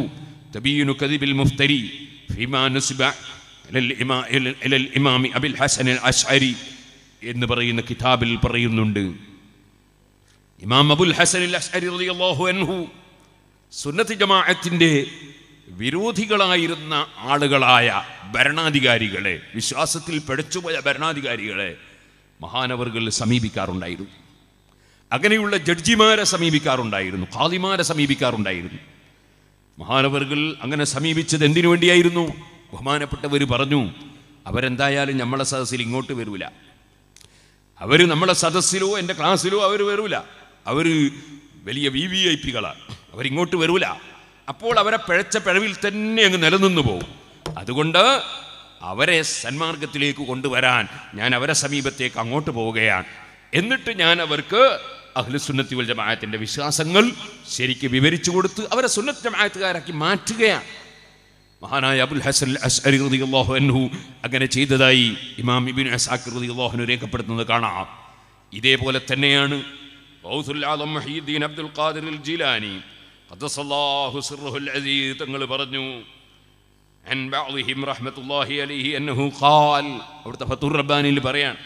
തബീനു കദിബിൽ മുഫ്തരി ഫിമാ നുസിബ ഇലൽ ഇമാമി അഷ്അരി എന്ന് പറയുന്ന കിതാബിൽ പറയുന്നുണ്ട് ഇമാം അബുൽ ഹസൻ അഷ്അരി റളിയല്ലാഹു അൻഹു ജമാഅത്തിന്റെ വിരോധികളായിരുന്ന ആളുകളായ ഭരണാധികാരികളെ വിശ്വാസത്തിൽ പെടച്ചുപോയ ഭരണാധികാരികളെ മഹാനവറുകൾ സമീപിക്കാറുണ്ടായിരുന്നു അങ്ങനെയുള്ള ജഡ്ജിമാരെ സമീപിക്കാറുണ്ടായിരുന്നു ഖാദിമാരെ സമീപിക്കാറുണ്ടായിരുന്നു മഹാനവർകൾ അങ്ങനെ സമീപിച്ചത് എന്തിനു വേണ്ടിയായിരുന്നു ബഹുമാനപ്പെട്ടവർ പറഞ്ഞു അവരെന്തായാലും നമ്മളെ സദസ്സിൽ ഇങ്ങോട്ട് വരൂല അവർ നമ്മളെ സദസ്സിലോ എൻ്റെ ക്ലാസ്സിലോ അവർ വരൂല അവർ വലിയ വി വി ഐ പികളാണ് അവരിങ്ങോട്ട് വരൂല അപ്പോൾ അവരെ പിഴച്ച പിഴവിൽ തന്നെ അങ്ങ് നിലനിന്നു പോകും അതുകൊണ്ട് അവരെ സന്മാർഗത്തിലേക്ക് കൊണ്ടുവരാൻ ഞാൻ അവരെ സമീപത്തേക്ക് അങ്ങോട്ട് പോവുകയാണ് എന്നിട്ട് ഞാൻ അവർക്ക് സുന്നത്തി വൽ ജമാഅത്തിന്റെ വിശ്വാസങ്ങൾ ശരിക്ക് വിവരിച്ചു കൊടുത്ത് അവരെ സുന്നത്ത് ജമാഅത്തുകാരാക്കി മാറ്റുകയാണ് മഹാനായ അബുൽ ഹസൻ അസ്അരി റളിയല്ലാഹു അൻഹു അങ്ങനെ ചെയ്തതായി ഇമാം ഇബ്നു അസാക്കിർ റളിയല്ലാഹു അൻഹു രേഖപ്പെടുത്തുന്നത് കാണാം ഇതേപോലെ തന്നെയാണ് ഗൗസുൽ ആലം മുഹീദ്ദീൻ അബ്ദുൽ ഖാദിർ അൽ ജീലാനി ഖദ്ദസല്ലാഹു സിർറുൽ അസീസ് തങ്ങൾ പറഞ്ഞു അൻ ബഅദിഹിം റഹ്മത്തുള്ളാഹി അലൈഹി അന്നഹു ഖാൽ അവിടുത്തെ ഫത്തുർ റബ്ബാനിയിൽ പറയാണ്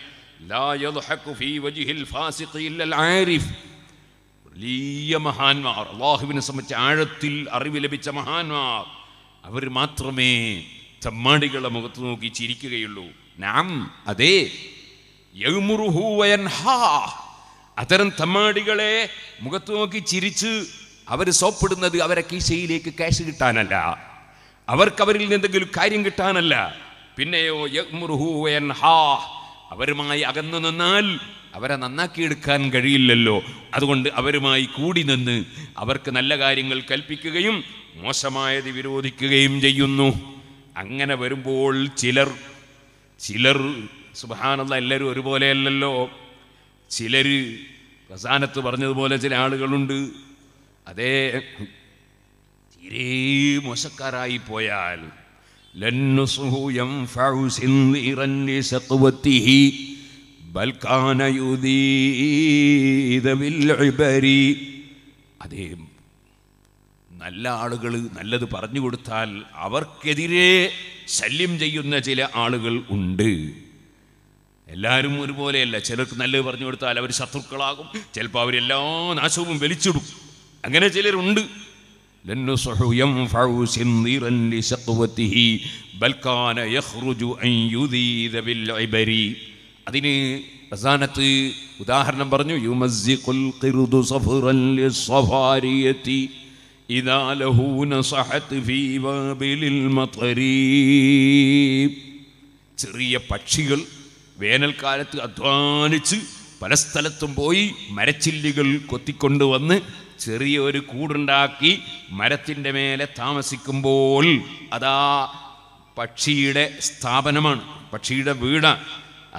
അള്ളാഹുവിനെ സംബന്ധിച്ച് ആഴത്തിൽ അറിവ് ലഭിച്ച മഹാന്മാർ അവർ മാത്രമേ ചമ്മാടികളുടെ മുഖത്ത് നോക്കി ചിരിക്കുകയുള്ളൂ നാം അതെ അത്തരം തമ്മാടികളെ മുഖത്ത് നോക്കി ചിരിച്ച് അവർ സോപ്പിടുന്നത് അവരെ കീശയിലേക്ക് ക്യാഷ് കിട്ടാനല്ല അവർക്ക് അവരിൽ നിന്ന് എന്തെങ്കിലും കാര്യം കിട്ടാനല്ല പിന്നെയോ ഹാ അവരുമായി അകന്നു നിന്നാൽ അവരെ നന്നാക്കിയെടുക്കാൻ കഴിയില്ലല്ലോ അതുകൊണ്ട് അവരുമായി കൂടി നിന്ന് അവർക്ക് നല്ല കാര്യങ്ങൾ കൽപ്പിക്കുകയും മോശമായത് വിരോധിക്കുകയും ചെയ്യുന്നു അങ്ങനെ വരുമ്പോൾ ചിലർ ചിലർ സുഹാനുള്ള എല്ലാവരും ഒരുപോലെയല്ലല്ലോ ചിലർ പ്രസാനത്ത് പറഞ്ഞതുപോലെ ചില ആളുകളുണ്ട് അതേ തീരെ മോശക്കാരായി പോയാൽ للنصه ينفع سنظيرا لسقوته بل كان يذيذ بالعبر അതേ നല്ല ആളുകൾ നല്ലത് പറഞ്ഞു കൊടുത്താൽ അവർക്കെതിരെ ശല്യം ചെയ്യുന്ന ചില ആളുകൾ ഉണ്ട് എല്ലാവരും ഒരുപോലെയല്ല ചിലർക്ക് നല്ലത് പറഞ്ഞു കൊടുത്താൽ അവർ ശത്രുക്കളാകും ചിലപ്പോൾ അവരെല്ലാ നാശവും വലിച്ചിടും അങ്ങനെ ചിലരുണ്ട് للنصح ينفع سنظيرا لشقوته بل كان يخرج أن يذيذ بالعبر അതിന് അവസാനത്ത് ഉദാഹരണം പറഞ്ഞു യുമസ്സിഖുൽ ഖിർദു സഫറൻ ലിസ്സഫാരിയതി ഇദാ ലഹു ഫീ വാബിലിൽ മത്രീബ് ചെറിയ പക്ഷികൾ വേനൽക്കാലത്ത് അധ്വാനിച്ച് പല സ്ഥലത്തും പോയി മരച്ചില്ലികൾ കൊത്തിക്കൊണ്ട് വന്ന് ചെറിയൊരു കൂടുണ്ടാക്കി മരത്തിൻ്റെ മേലെ താമസിക്കുമ്പോൾ അതാ പക്ഷിയുടെ സ്ഥാപനമാണ് പക്ഷിയുടെ വീടാണ്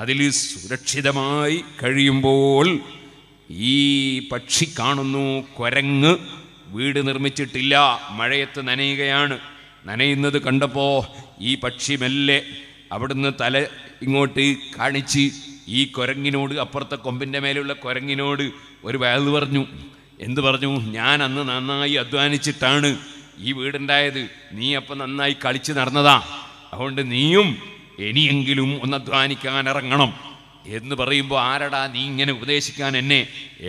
അതിൽ സുരക്ഷിതമായി കഴിയുമ്പോൾ ഈ പക്ഷി കാണുന്നു കൊരങ്ങ് വീട് നിർമ്മിച്ചിട്ടില്ല മഴയത്ത് നനയുകയാണ് നനയുന്നത് കണ്ടപ്പോൾ ഈ പക്ഷി മെല്ലെ അവിടുന്ന് തല ഇങ്ങോട്ട് കാണിച്ച് ഈ കൊരങ്ങിനോട് അപ്പുറത്തെ കൊമ്പിൻ്റെ മേലുള്ള കൊരങ്ങിനോട് ഒരു വയത് പറഞ്ഞു എന്തു പറഞ്ഞു ഞാൻ അന്ന് നന്നായി അധ്വാനിച്ചിട്ടാണ് ഈ വീടുണ്ടായത് നീ അപ്പം നന്നായി കളിച്ച് നടന്നതാ അതുകൊണ്ട് നീയും ഇനിയെങ്കിലും ഒന്ന് അധ്വാനിക്കാൻ ഇറങ്ങണം എന്ന് പറയുമ്പോൾ ആരടാ നീ ഇങ്ങനെ ഉപദേശിക്കാൻ എന്നെ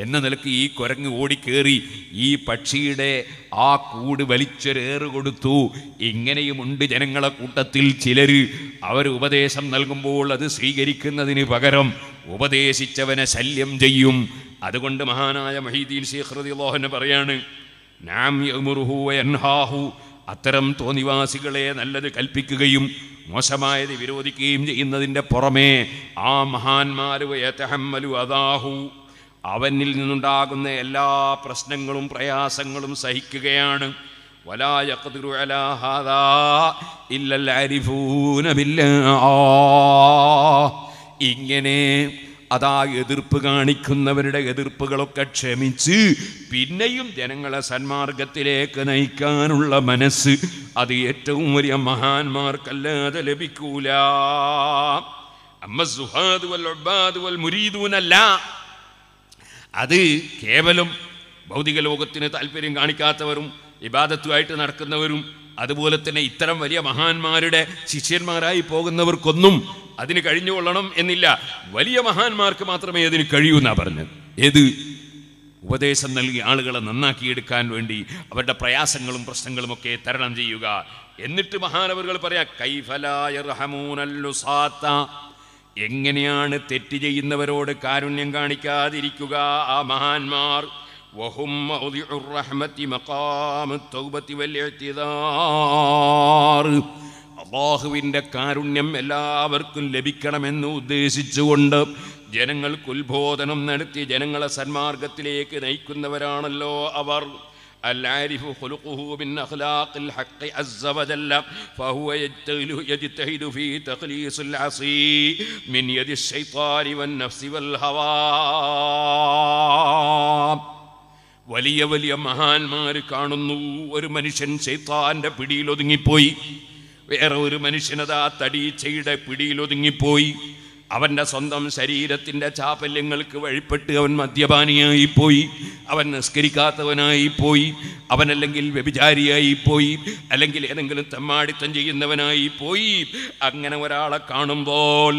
എന്ന നിലക്ക് ഈ കുരങ്ങ് ഓടിക്കേറി ഈ പക്ഷിയുടെ ആ കൂട് വലിച്ചൊരേറ് കൊടുത്തു ഇങ്ങനെയുമുണ്ട് ജനങ്ങളെ കൂട്ടത്തിൽ ചിലർ അവർ ഉപദേശം നൽകുമ്പോൾ അത് സ്വീകരിക്കുന്നതിന് പകരം ഉപദേശിച്ചവനെ ശല്യം ചെയ്യും അതുകൊണ്ട് മഹാനായ മഹീദീൻ ശേഖൃതി ലോഹന് പറയാണ് നാം അത്തരം തോന്നിവാസികളെ നല്ലത് കൽപ്പിക്കുകയും മോശമായത് വിരോധിക്കുകയും ചെയ്യുന്നതിൻ്റെ പുറമേ ആ മഹാന്മാരു യഥഹമ്മലു അതാഹു അവനിൽ നിന്നുണ്ടാകുന്ന എല്ലാ പ്രശ്നങ്ങളും പ്രയാസങ്ങളും സഹിക്കുകയാണ് ഇല്ലല്ലാരിഫൂന ബില്ലാ ഇങ്ങനെ അതാ എതിർപ്പ് കാണിക്കുന്നവരുടെ എതിർപ്പുകളൊക്കെ ക്ഷമിച്ച് പിന്നെയും ജനങ്ങളെ സന്മാർഗത്തിലേക്ക് നയിക്കാനുള്ള മനസ്സ് അത് ഏറ്റവും വലിയ മഹാന്മാർക്കല്ലാതെ ലഭിക്കൂല അമ്മ സുഹാദ് വൽ വൽ മുരീദൂനല്ല അത് കേവലം ഭൗതിക ലോകത്തിന് താല്പര്യം കാണിക്കാത്തവരും ഇബാദത്തുമായിട്ട് നടക്കുന്നവരും അതുപോലെ തന്നെ ഇത്തരം വലിയ മഹാന്മാരുടെ ശിഷ്യന്മാരായി പോകുന്നവർക്കൊന്നും അതിന് കഴിഞ്ഞുകൊള്ളണം എന്നില്ല വലിയ മഹാന്മാർക്ക് മാത്രമേ അതിന് കഴിയൂ എന്നാ പറഞ്ഞത് ഏത് ഉപദേശം നൽകി ആളുകളെ നന്നാക്കിയെടുക്കാൻ വേണ്ടി അവരുടെ പ്രയാസങ്ങളും പ്രശ്നങ്ങളും ഒക്കെ തരണം ചെയ്യുക എന്നിട്ട് മഹാനവറുകൾ പറയാം കൈഫലായ എങ്ങനെയാണ് തെറ്റ് ചെയ്യുന്നവരോട് കാരുണ്യം കാണിക്കാതിരിക്കുക ആ മഹാന്മാർ وهم موضع الرحمة مقام التوبة والاعتذار അള്ളാഹുവിൻ്റെ കാരുണ്യം എല്ലാവർക്കും ലഭിക്കണമെന്ന് ഉദ്ദേശിച്ചുകൊണ്ട് ജനങ്ങൾക്ക് ഉത്ബോധനം നടത്തി ജനങ്ങളെ സന്മാർഗ്ഗത്തിലേക്ക് നയിക്കുന്നവരാണല്ലോ അവർ ബിൽ അഖ്ലാഖിൽ ഹഖി ഫഹുവ ഫീ അസി മിൻ യദി നഫ്സി വൽ ഹവാ വലിയ വലിയ മഹാന്മാർ കാണുന്നു ഒരു മനുഷ്യൻ ചെയ്ത്താൻ്റെ പിടിയിൽ ഒതുങ്ങിപ്പോയി വേറെ ഒരു മനുഷ്യനതാ തടീച്ചയുടെ പിടിയിൽ ഒതുങ്ങിപ്പോയി അവൻ്റെ സ്വന്തം ശരീരത്തിൻ്റെ ചാപല്യങ്ങൾക്ക് വഴിപ്പെട്ട് അവൻ മദ്യപാനിയായി പോയി അവൻ നിസ്കരിക്കാത്തവനായി പോയി അവനല്ലെങ്കിൽ വ്യഭിചാരിയായി പോയി അല്ലെങ്കിൽ ഏതെങ്കിലും തെമ്മാടിത്തം ചെയ്യുന്നവനായി പോയി അങ്ങനെ ഒരാളെ കാണുമ്പോൾ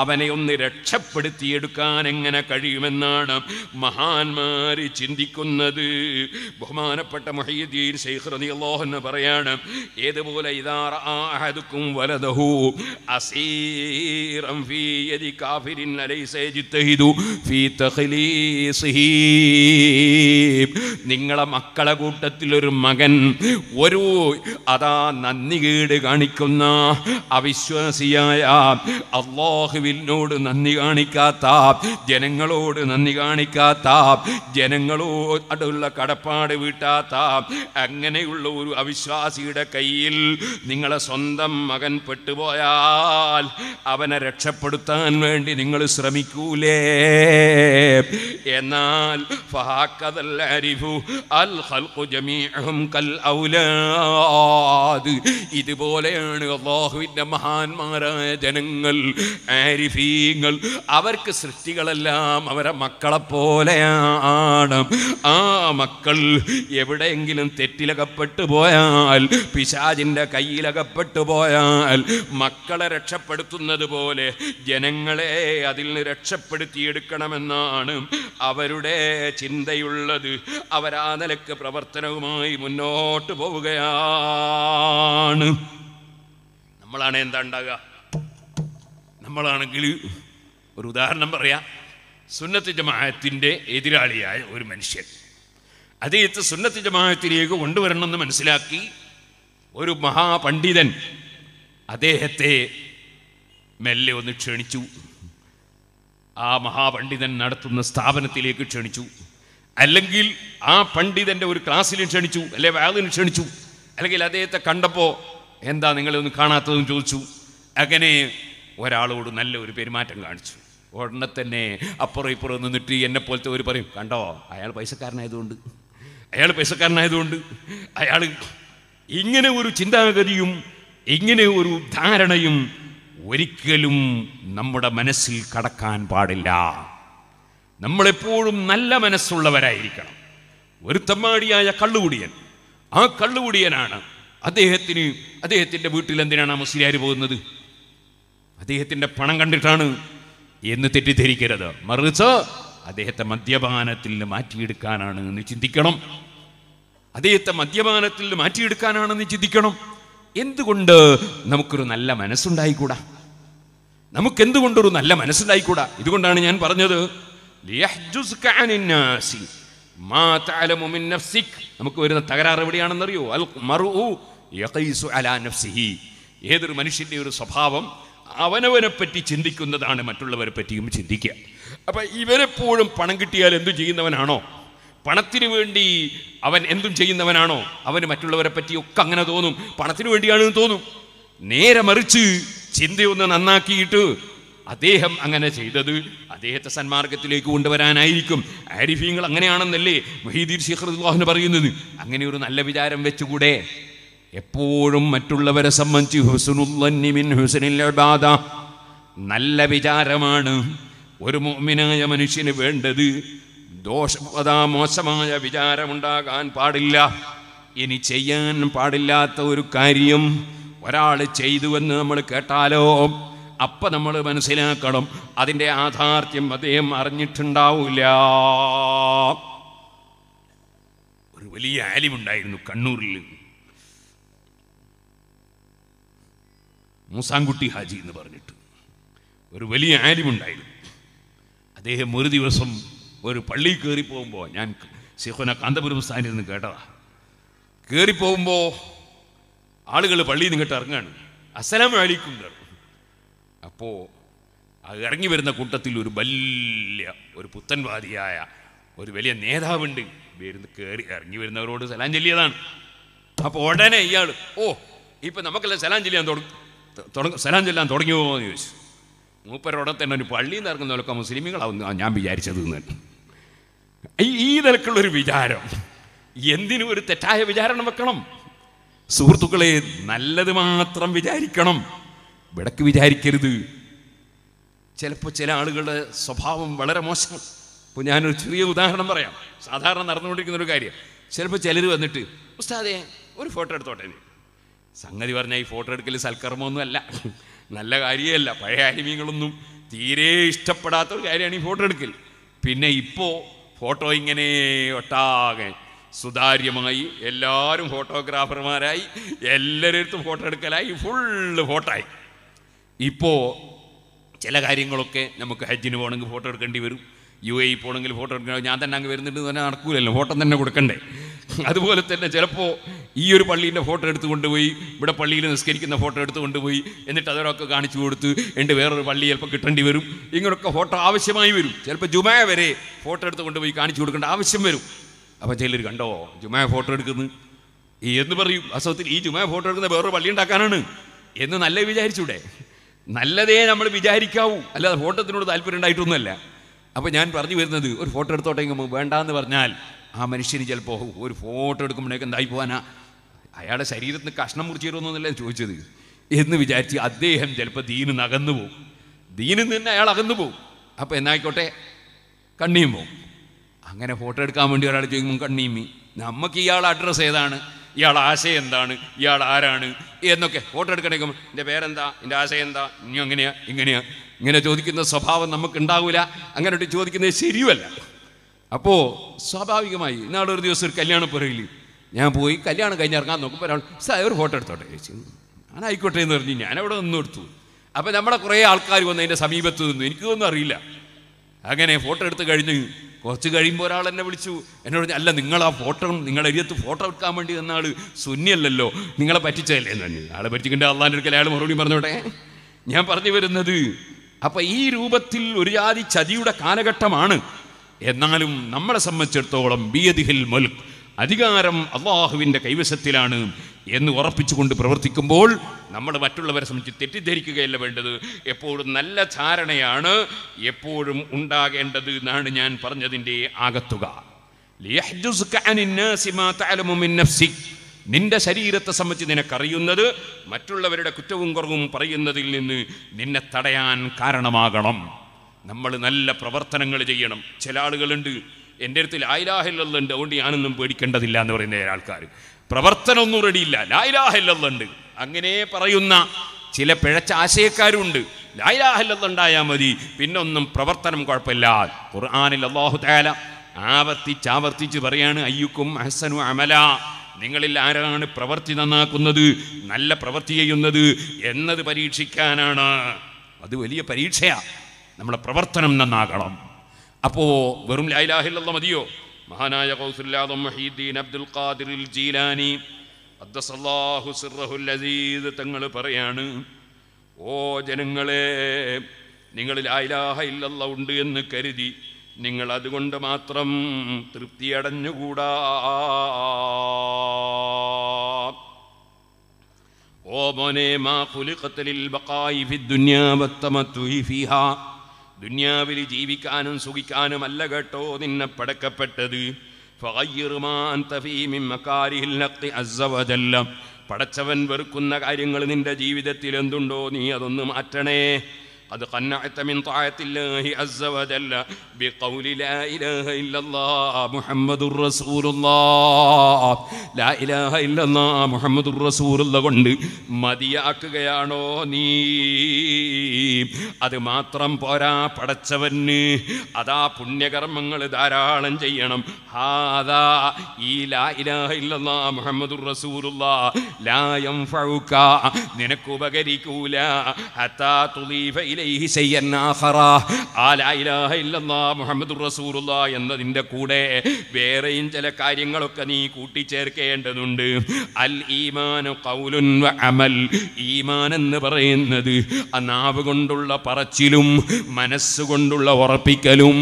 അവനെ ഒന്ന് രക്ഷപ്പെടുത്തിയെടുക്കാൻ എങ്ങനെ കഴിയുമെന്നാണ് മഹാന്മാർ ചിന്തിക്കുന്നത് ബഹുമാനപ്പെട്ട മൊഹീദ്ദീൻ ശൈഖ് റതി പറയാണ് ഏതുപോലെ ഇതാർ വലതഹു അസീറം ഫീ بيد كافر ليس يجتهد ഫീ تخليصه നിങ്ങളെ മക്കളെ കൂട്ടത്തിൽ ഒരു മകൻ ഒരു അതാ കേട് കാണിക്കുന്ന അവിശ്വാസിയായ അള്ളാഹുവിനോട് നന്ദി കാണിക്കാത്ത ജനങ്ങളോട് നന്ദി കാണിക്കാത്ത ജനങ്ങളോടുള്ള കടപ്പാട് വീട്ടാത്ത അങ്ങനെയുള്ള ഒരു അവിശ്വാസിയുടെ കയ്യിൽ നിങ്ങളെ സ്വന്തം മകൻ പെട്ടുപോയാൽ അവനെ രക്ഷപ്പെടുത്ത നടത്താൻ വേണ്ടി നിങ്ങൾ ശ്രമിക്കൂലേ എന്നാൽ ഇതുപോലെയാണ് അള്ളാഹുവിൻ്റെ മഹാന്മാരായ ജനങ്ങൾ ആരിഫീങ്ങൾ അവർക്ക് സൃഷ്ടികളെല്ലാം അവരെ മക്കളെപ്പോലെയാണ് ആ മക്കൾ എവിടെയെങ്കിലും തെറ്റിലകപ്പെട്ടു പോയാൽ പിശാജിൻ്റെ കയ്യിലകപ്പെട്ടു പോയാൽ മക്കളെ രക്ഷപ്പെടുത്തുന്നത് പോലെ ജനങ്ങളെ അതിൽ നിന്ന് രക്ഷപ്പെടുത്തിയെടുക്കണമെന്നാണ് അവരുടെ ചിന്തയുള്ളത് അവരാ നിലക്ക് പ്രവർത്തനവുമായി മുന്നോട്ട് പോവുകയാണ് നമ്മളാണ് എന്താ ഉണ്ടാകുക നമ്മളാണെങ്കിൽ ഒരു ഉദാഹരണം പറയാം സുന്നത്ത് ജമാഹത്തിൻ്റെ എതിരാളിയായ ഒരു മനുഷ്യൻ അദ്ദേഹത്തെ സുന്നത്ത് ജമാഅത്തിലേക്ക് കൊണ്ടുവരണമെന്ന് മനസ്സിലാക്കി ഒരു മഹാപണ്ഡിതൻ അദ്ദേഹത്തെ മെല്ലെ ഒന്ന് ക്ഷണിച്ചു ആ മഹാപണ്ഡിതൻ നടത്തുന്ന സ്ഥാപനത്തിലേക്ക് ക്ഷണിച്ചു അല്ലെങ്കിൽ ആ പണ്ഡിതൻ്റെ ഒരു ക്ലാസ്സിൽ ക്ഷണിച്ചു അല്ലെ വേദിന് ക്ഷണിച്ചു അല്ലെങ്കിൽ അദ്ദേഹത്തെ കണ്ടപ്പോൾ എന്താ നിങ്ങളെ ഒന്ന് കാണാത്തതെന്ന് ചോദിച്ചു അങ്ങനെ ഒരാളോട് നല്ല ഒരു പെരുമാറ്റം കാണിച്ചു ഉടനെ തന്നെ അപ്പുറം ഇപ്പുറം നിന്നിട്ട് എന്നെ പോലത്തെ ഒരു പറയും കണ്ടോ അയാൾ പൈസക്കാരനായതുകൊണ്ട് അയാൾ പൈസക്കാരനായതുകൊണ്ട് അയാൾ ഇങ്ങനെ ഒരു ചിന്താഗതിയും ഇങ്ങനെ ഒരു ധാരണയും ഒരിക്കലും നമ്മുടെ മനസ്സിൽ കടക്കാൻ പാടില്ല നമ്മളെപ്പോഴും നല്ല മനസ്സുള്ളവരായിരിക്കണം ഒരു തമ്മാടിയായ കള്ളുകുടിയൻ ആ കള്ളുകുടിയനാണ് അദ്ദേഹത്തിന് അദ്ദേഹത്തിൻ്റെ വീട്ടിൽ എന്തിനാണ് ആ മുസ്ലിയാർ പോകുന്നത് അദ്ദേഹത്തിൻ്റെ പണം കണ്ടിട്ടാണ് എന്ന് തെറ്റിദ്ധരിക്കരുത് മറിച്ച് അദ്ദേഹത്തെ മദ്യപാനത്തിൽ നിന്ന് മാറ്റിയെടുക്കാനാണ് എന്ന് ചിന്തിക്കണം അദ്ദേഹത്തെ മദ്യപാനത്തിൽ നിന്ന് മാറ്റിയെടുക്കാനാണെന്ന് ചിന്തിക്കണം എന്തുകൊണ്ട് നമുക്കൊരു നല്ല മനസ്സുണ്ടായിക്കൂടാ നമുക്ക് എന്തുകൊണ്ടൊരു നല്ല മനസ്സിലായിക്കൂടാ ഇതുകൊണ്ടാണ് ഞാൻ പറഞ്ഞത് നമുക്ക് വരുന്ന തകരാറ് എവിടെയാണെന്നറിയോ ഏതൊരു മനുഷ്യന്റെ ഒരു സ്വഭാവം അവനവനെ പറ്റി ചിന്തിക്കുന്നതാണ് മറ്റുള്ളവരെ പറ്റിയും ചിന്തിക്കുക അപ്പൊ ഇവരെപ്പോഴും പണം കിട്ടിയാൽ എന്തു ചെയ്യുന്നവനാണോ പണത്തിന് വേണ്ടി അവൻ എന്തും ചെയ്യുന്നവനാണോ അവന് മറ്റുള്ളവരെ പറ്റി ഒക്കെ അങ്ങനെ തോന്നും പണത്തിന് വേണ്ടിയാണെന്ന് തോന്നും നേരെ മറിച്ച് ചിന്തയൊന്ന് നന്നാക്കിയിട്ട് അദ്ദേഹം അങ്ങനെ ചെയ്തത് അദ്ദേഹത്തെ സന്മാർഗത്തിലേക്ക് കൊണ്ടുവരാനായിരിക്കും ആരിഫീങ്ങൾ അങ്ങനെയാണെന്നല്ലേ മഹീദീർ ശിഖർഹുന് പറയുന്നത് അങ്ങനെ ഒരു നല്ല വിചാരം വെച്ചുകൂടെ എപ്പോഴും മറ്റുള്ളവരെ സംബന്ധിച്ച് ഹുസനുല്ലിമിൻ ഹുസനിൽ നല്ല വിചാരമാണ് ഒരു മോമിനായ മനുഷ്യന് വേണ്ടത് ദോഷ മോശമായ വിചാരമുണ്ടാകാൻ പാടില്ല ഇനി ചെയ്യാൻ പാടില്ലാത്ത ഒരു കാര്യം ഒരാൾ ചെയ്തുവെന്ന് നമ്മൾ കേട്ടാലോ അപ്പം നമ്മൾ മനസ്സിലാക്കണം അതിൻ്റെ യാഥാർത്ഥ്യം അദ്ദേഹം അറിഞ്ഞിട്ടുണ്ടാവില്ല ഒരു വലിയ ആലിമുണ്ടായിരുന്നു കണ്ണൂരിൽ മൂസാൻകുട്ടി ഹാജി എന്ന് പറഞ്ഞിട്ട് ഒരു വലിയ ആലിമുണ്ടായിരുന്നു അദ്ദേഹം ഒരു ദിവസം ഒരു പള്ളി കയറി പോകുമ്പോൾ ഞാൻ സിഹുന കാന്തപുരം സ്ഥാനിരുന്ന് കേട്ടതാ കയറി പോകുമ്പോൾ ആളുകൾ പള്ളിയിൽ നിന്നിട്ട് ഇറങ്ങാണ് അസ്സലാം അലിക്കും അപ്പോൾ ഇറങ്ങി വരുന്ന കൂട്ടത്തിൽ ഒരു വലിയ ഒരു പുത്തൻവാദിയായ ഒരു വലിയ നേതാവുണ്ട് വരുന്ന കയറി ഇറങ്ങി വരുന്നവരോട് സലാം ചൊല്ലിയതാണ് അപ്പോൾ ഉടനെ ഇയാൾ ഓ ഇപ്പം നമുക്കല്ല സലാം ചൊല്ലാൻ തുടങ്ങി സലാം ചൊല്ലാൻ തുടങ്ങിയോ എന്ന് ചോദിച്ചു മൂപ്പരോടെ തന്നെ ഒരു പള്ളിയിൽ നിന്ന് ഇറങ്ങുന്നവരൊക്കെ മുസ്ലിമുകളാവുന്ന ഞാൻ വിചാരിച്ചത് എന്ന് ഈ നിലക്കുള്ളൊരു വിചാരം എന്തിനും ഒരു തെറ്റായ വിചാരണം വെക്കണം സുഹൃത്തുക്കളെ നല്ലത് മാത്രം വിചാരിക്കണം വിടക്ക് വിചാരിക്കരുത് ചിലപ്പോൾ ചില ആളുകളുടെ സ്വഭാവം വളരെ മോശമാണ് ഇപ്പോൾ ഞാനൊരു ചെറിയ ഉദാഹരണം പറയാം സാധാരണ നടന്നുകൊണ്ടിരിക്കുന്ന ഒരു കാര്യം ചിലപ്പോൾ ചിലർ വന്നിട്ട് ഉസ്താദേ ഒരു ഫോട്ടോ എടുത്തോട്ടെ സംഗതി പറഞ്ഞാൽ ഈ ഫോട്ടോ എടുക്കൽ സൽക്കർമ്മമൊന്നും അല്ല നല്ല കാര്യമല്ല പഴയ അനിമീങ്ങളൊന്നും തീരെ ഇഷ്ടപ്പെടാത്ത ഒരു കാര്യമാണ് ഈ ഫോട്ടോ എടുക്കൽ പിന്നെ ഇപ്പോൾ ഫോട്ടോ ഇങ്ങനെ ഒട്ടാകെ സുതാര്യമായി എല്ലാവരും ഫോട്ടോഗ്രാഫർമാരായി എല്ലാവരടുത്തും ഫോട്ടോ എടുക്കലായി ഫുള്ള് ഫോട്ടായി ഇപ്പോൾ ചില കാര്യങ്ങളൊക്കെ നമുക്ക് ഹജ്ജിന് പോകണമെങ്കിൽ ഫോട്ടോ എടുക്കേണ്ടി വരും യു എ പോകണമെങ്കിൽ ഫോട്ടോ എടുക്കണം ഞാൻ തന്നെ അങ്ങ് വരുന്നുണ്ട് തന്നെ നടക്കൂലല്ലോ ഫോട്ടോ തന്നെ കൊടുക്കണ്ടേ അതുപോലെ തന്നെ ചിലപ്പോൾ ഈ ഒരു പള്ളീൻ്റെ ഫോട്ടോ എടുത്ത് കൊണ്ടുപോയി ഇവിടെ പള്ളിയിൽ നിസ്കരിക്കുന്ന ഫോട്ടോ എടുത്ത് കൊണ്ടുപോയി എന്നിട്ട് അതൊക്കെ കാണിച്ചു കൊടുത്ത് എൻ്റെ വേറൊരു പള്ളി ചിലപ്പോൾ കിട്ടേണ്ടി വരും ഇങ്ങനെയൊക്കെ ഫോട്ടോ ആവശ്യമായി വരും ചിലപ്പോൾ ജുമായ വരെ ഫോട്ടോ എടുത്ത് കൊണ്ടുപോയി കാണിച്ചു കൊടുക്കേണ്ട ആവശ്യം വരും അപ്പം ചിലർ കണ്ടോ ജുമായ ഫോട്ടോ എടുക്കുന്നു എന്ന് പറയും അസുഖത്തിൽ ഈ ജുമായ ഫോട്ടോ എടുക്കുന്ന വേറൊരു പള്ളി ഉണ്ടാക്കാനാണ് എന്ന് നല്ല വിചാരിച്ചൂടെ നല്ലതേ നമ്മൾ വിചാരിക്കാവൂ അല്ലാതെ ഫോട്ടോത്തിനോട് താല്പര്യം ഉണ്ടായിട്ടൊന്നുമല്ല അപ്പോൾ ഞാൻ പറഞ്ഞു വരുന്നത് ഒരു ഫോട്ടോ എടുത്തോട്ടെങ്കിൽ വേണ്ടാന്ന് പറഞ്ഞാൽ ആ മനുഷ്യന് ചിലപ്പോൾ ഒരു ഫോട്ടോ എടുക്കുമ്പോഴേക്ക് എന്തായി പോകാനാ അയാളുടെ ശരീരത്തിന് കഷ്ണം തരുമെന്നല്ല ചോദിച്ചത് എന്ന് വിചാരിച്ച് അദ്ദേഹം ചിലപ്പോൾ ദീനു നകന്നു പോകും ദീനിൽ നിന്ന് അയാൾ അകന്നു പോകും അപ്പോൾ എന്നായിക്കോട്ടെ കണ്ണിയും പോകും അങ്ങനെ ഫോട്ടോ എടുക്കാൻ വേണ്ടി ഒരാൾ ചോദിക്കും കണ്ണീമി നമുക്ക് ഇയാൾ അഡ്രസ്സ് ഏതാണ് ഇയാൾ ആശയം എന്താണ് ഇയാൾ ആരാണ് എന്നൊക്കെ ഫോട്ടോ എടുക്കണമെങ്കിൽ എൻ്റെ പേരെന്താ എൻ്റെ ആശയം എന്താ ഇനി അങ്ങനെയാ ഇങ്ങനെയാ ഇങ്ങനെ ചോദിക്കുന്ന സ്വഭാവം നമുക്ക് ഉണ്ടാവില്ല അങ്ങനെ ചോദിക്കുന്നത് ശരിയുമല്ല അപ്പോൾ സ്വാഭാവികമായി ഇന്നാളൊരു ദിവസം ഒരു കല്യാണ പുറകിൽ ഞാൻ പോയി കല്യാണം കഴിഞ്ഞ് ഇറങ്ങാൻ നോക്കുമ്പോൾ ഒരാൾ സാർ ഒരു ഫോട്ടോ എടുത്തോട്ടെ ചേച്ചി ഞാൻ ആയിക്കോട്ടെ എന്ന് ഞാൻ അവിടെ നിന്നും എടുത്തു അപ്പോൾ നമ്മളെ കുറേ ആൾക്കാർ വന്ന് അതിൻ്റെ സമീപത്ത് നിന്നു എനിക്കൊന്നും അറിയില്ല അങ്ങനെ ഫോട്ടോ എടുത്ത് കഴിഞ്ഞ് കുറച്ച് കഴിയുമ്പോൾ ഒരാൾ എന്നെ വിളിച്ചു എന്നോട് പറഞ്ഞു അല്ല നിങ്ങൾ ആ ഫോട്ടോ നിങ്ങളുടെ അരിയത്ത് ഫോട്ടോ എടുക്കാൻ വേണ്ടി തന്നാൾ സുന്നിയല്ലല്ലോ നിങ്ങളെ പറ്റിച്ചല്ലേ എന്ന് പറഞ്ഞു ആളെ പറ്റിക്കേണ്ട അള്ളാൻ്റെ അടുക്കൽ അയാൾ മറുപടി പറഞ്ഞോട്ടെ ഞാൻ പറഞ്ഞു വരുന്നത് അപ്പം ഈ രൂപത്തിൽ ഒരു ജാതി ചതിയുടെ കാലഘട്ടമാണ് എന്നാലും നമ്മളെ സംബന്ധിച്ചിടത്തോളം ബിയതിഹിൽ മൊൽക്ക് അധികാരം അള്ളാഹുവിൻ്റെ കൈവശത്തിലാണ് എന്ന് ഉറപ്പിച്ചുകൊണ്ട് പ്രവർത്തിക്കുമ്പോൾ നമ്മൾ മറ്റുള്ളവരെ സംബന്ധിച്ച് തെറ്റിദ്ധരിക്കുകയല്ല വേണ്ടത് എപ്പോഴും നല്ല ധാരണയാണ് എപ്പോഴും ഉണ്ടാകേണ്ടത് എന്നാണ് ഞാൻ പറഞ്ഞതിൻ്റെ ആകത്തുക നിന്റെ ശരീരത്തെ സംബന്ധിച്ച് നിനക്കറിയുന്നത് മറ്റുള്ളവരുടെ കുറ്റവും കുറവും പറയുന്നതിൽ നിന്ന് നിന്നെ തടയാൻ കാരണമാകണം നമ്മൾ നല്ല പ്രവർത്തനങ്ങൾ ചെയ്യണം ചില ആളുകളുണ്ട് എൻ്റെ അടുത്ത് ലായിലാഹില്ലുണ്ട് അതുകൊണ്ട് ഞാനൊന്നും പേടിക്കേണ്ടതില്ല എന്ന് പറയുന്ന ആൾക്കാർ പ്രവർത്തനമൊന്നും റെഡിയില്ല ലായിലാഹല്ലുണ്ട് അങ്ങനെ പറയുന്ന ചില പിഴച്ച ആശയക്കാരുണ്ട് ലായിലാഹല്ലുണ്ടായാൽ മതി പിന്നെ ഒന്നും പ്രവർത്തനം കുഴപ്പമില്ല ഖുർആാനിൽ അള്ളാഹു താല ആവർത്തിച്ച് ആവർത്തിച്ച് പറയാണ് അയ്യുക്കും അഹസനു അമല നിങ്ങളിൽ ആരാണ് പ്രവൃത്തി നന്നാക്കുന്നത് നല്ല പ്രവൃത്തി ചെയ്യുന്നത് എന്നത് പരീക്ഷിക്കാനാണ് അത് വലിയ പരീക്ഷയാണ് നമ്മളെ പ്രവർത്തനം നന്നാക്കണം അപ്പോ വെറും മതിയോ മഹാനായ കൗസുല്ലാദം അബ്ദുൽ ഖാദിർ ജീലാനി തങ്ങൾ പറയാണ് ഓ ജനങ്ങളെ നിങ്ങളിൽ ആയിലാഹ ഇല്ലല്ല ഉണ്ട് എന്ന് കരുതി നിങ്ങൾ അതുകൊണ്ട് മാത്രം തൃപ്തി അടഞ്ഞുകൂടാ ഓ മോനെ മാ കുലുക്കത്തലിൽ ബക്കായി ഫി ദുന്യാവത്തമ തുഹി ദുന്യാവിൽ ജീവിക്കാനും സുഖിക്കാനും അല്ല കേട്ടോ നിന്നെ പടക്കപ്പെട്ടത് പടച്ചവൻ വെറുക്കുന്ന കാര്യങ്ങൾ നിന്റെ ജീവിതത്തിൽ എന്തുണ്ടോ നീ അതൊന്ന് മാറ്റണേ قد قنعت من طاعة الله عز وجل بقول لا إله إلا الله محمد رسول الله لا إله إلا الله محمد رسول الله കൊണ്ട് മതിയാക്കുകയാണോ നീ അത് മാത്രം പോരാ പടച്ചവന് അതാ പുണ്യകർമ്മങ്ങൾ ധാരാളം ചെയ്യണം ഹാദാ ഈ ലാ ഇലാഹ ഇല്ലല്ലാ മുഹമ്മദുർ റസൂലുള്ളാ ലാ യൻഫഉക നിനക്ക് ഉപകരിക്കൂല ഹത്താ തുലീഫ ഇലൈഹി ഇലാഹ ഇല്ലല്ലാ എന്നതിൻ്റെ കൂടെ വേറെയും ചില കാര്യങ്ങളൊക്കെ നീ കൂട്ടിച്ചേർക്കേണ്ടതുണ്ട് അൽ ഈമാനു കൗലുൻ വ അമൽ ഈമാൻ എന്ന് പറയുന്നത് ആ നാവ് കൊണ്ടുള്ള പറച്ചിലും മനസ്സുകൊണ്ടുള്ള ഉറപ്പിക്കലും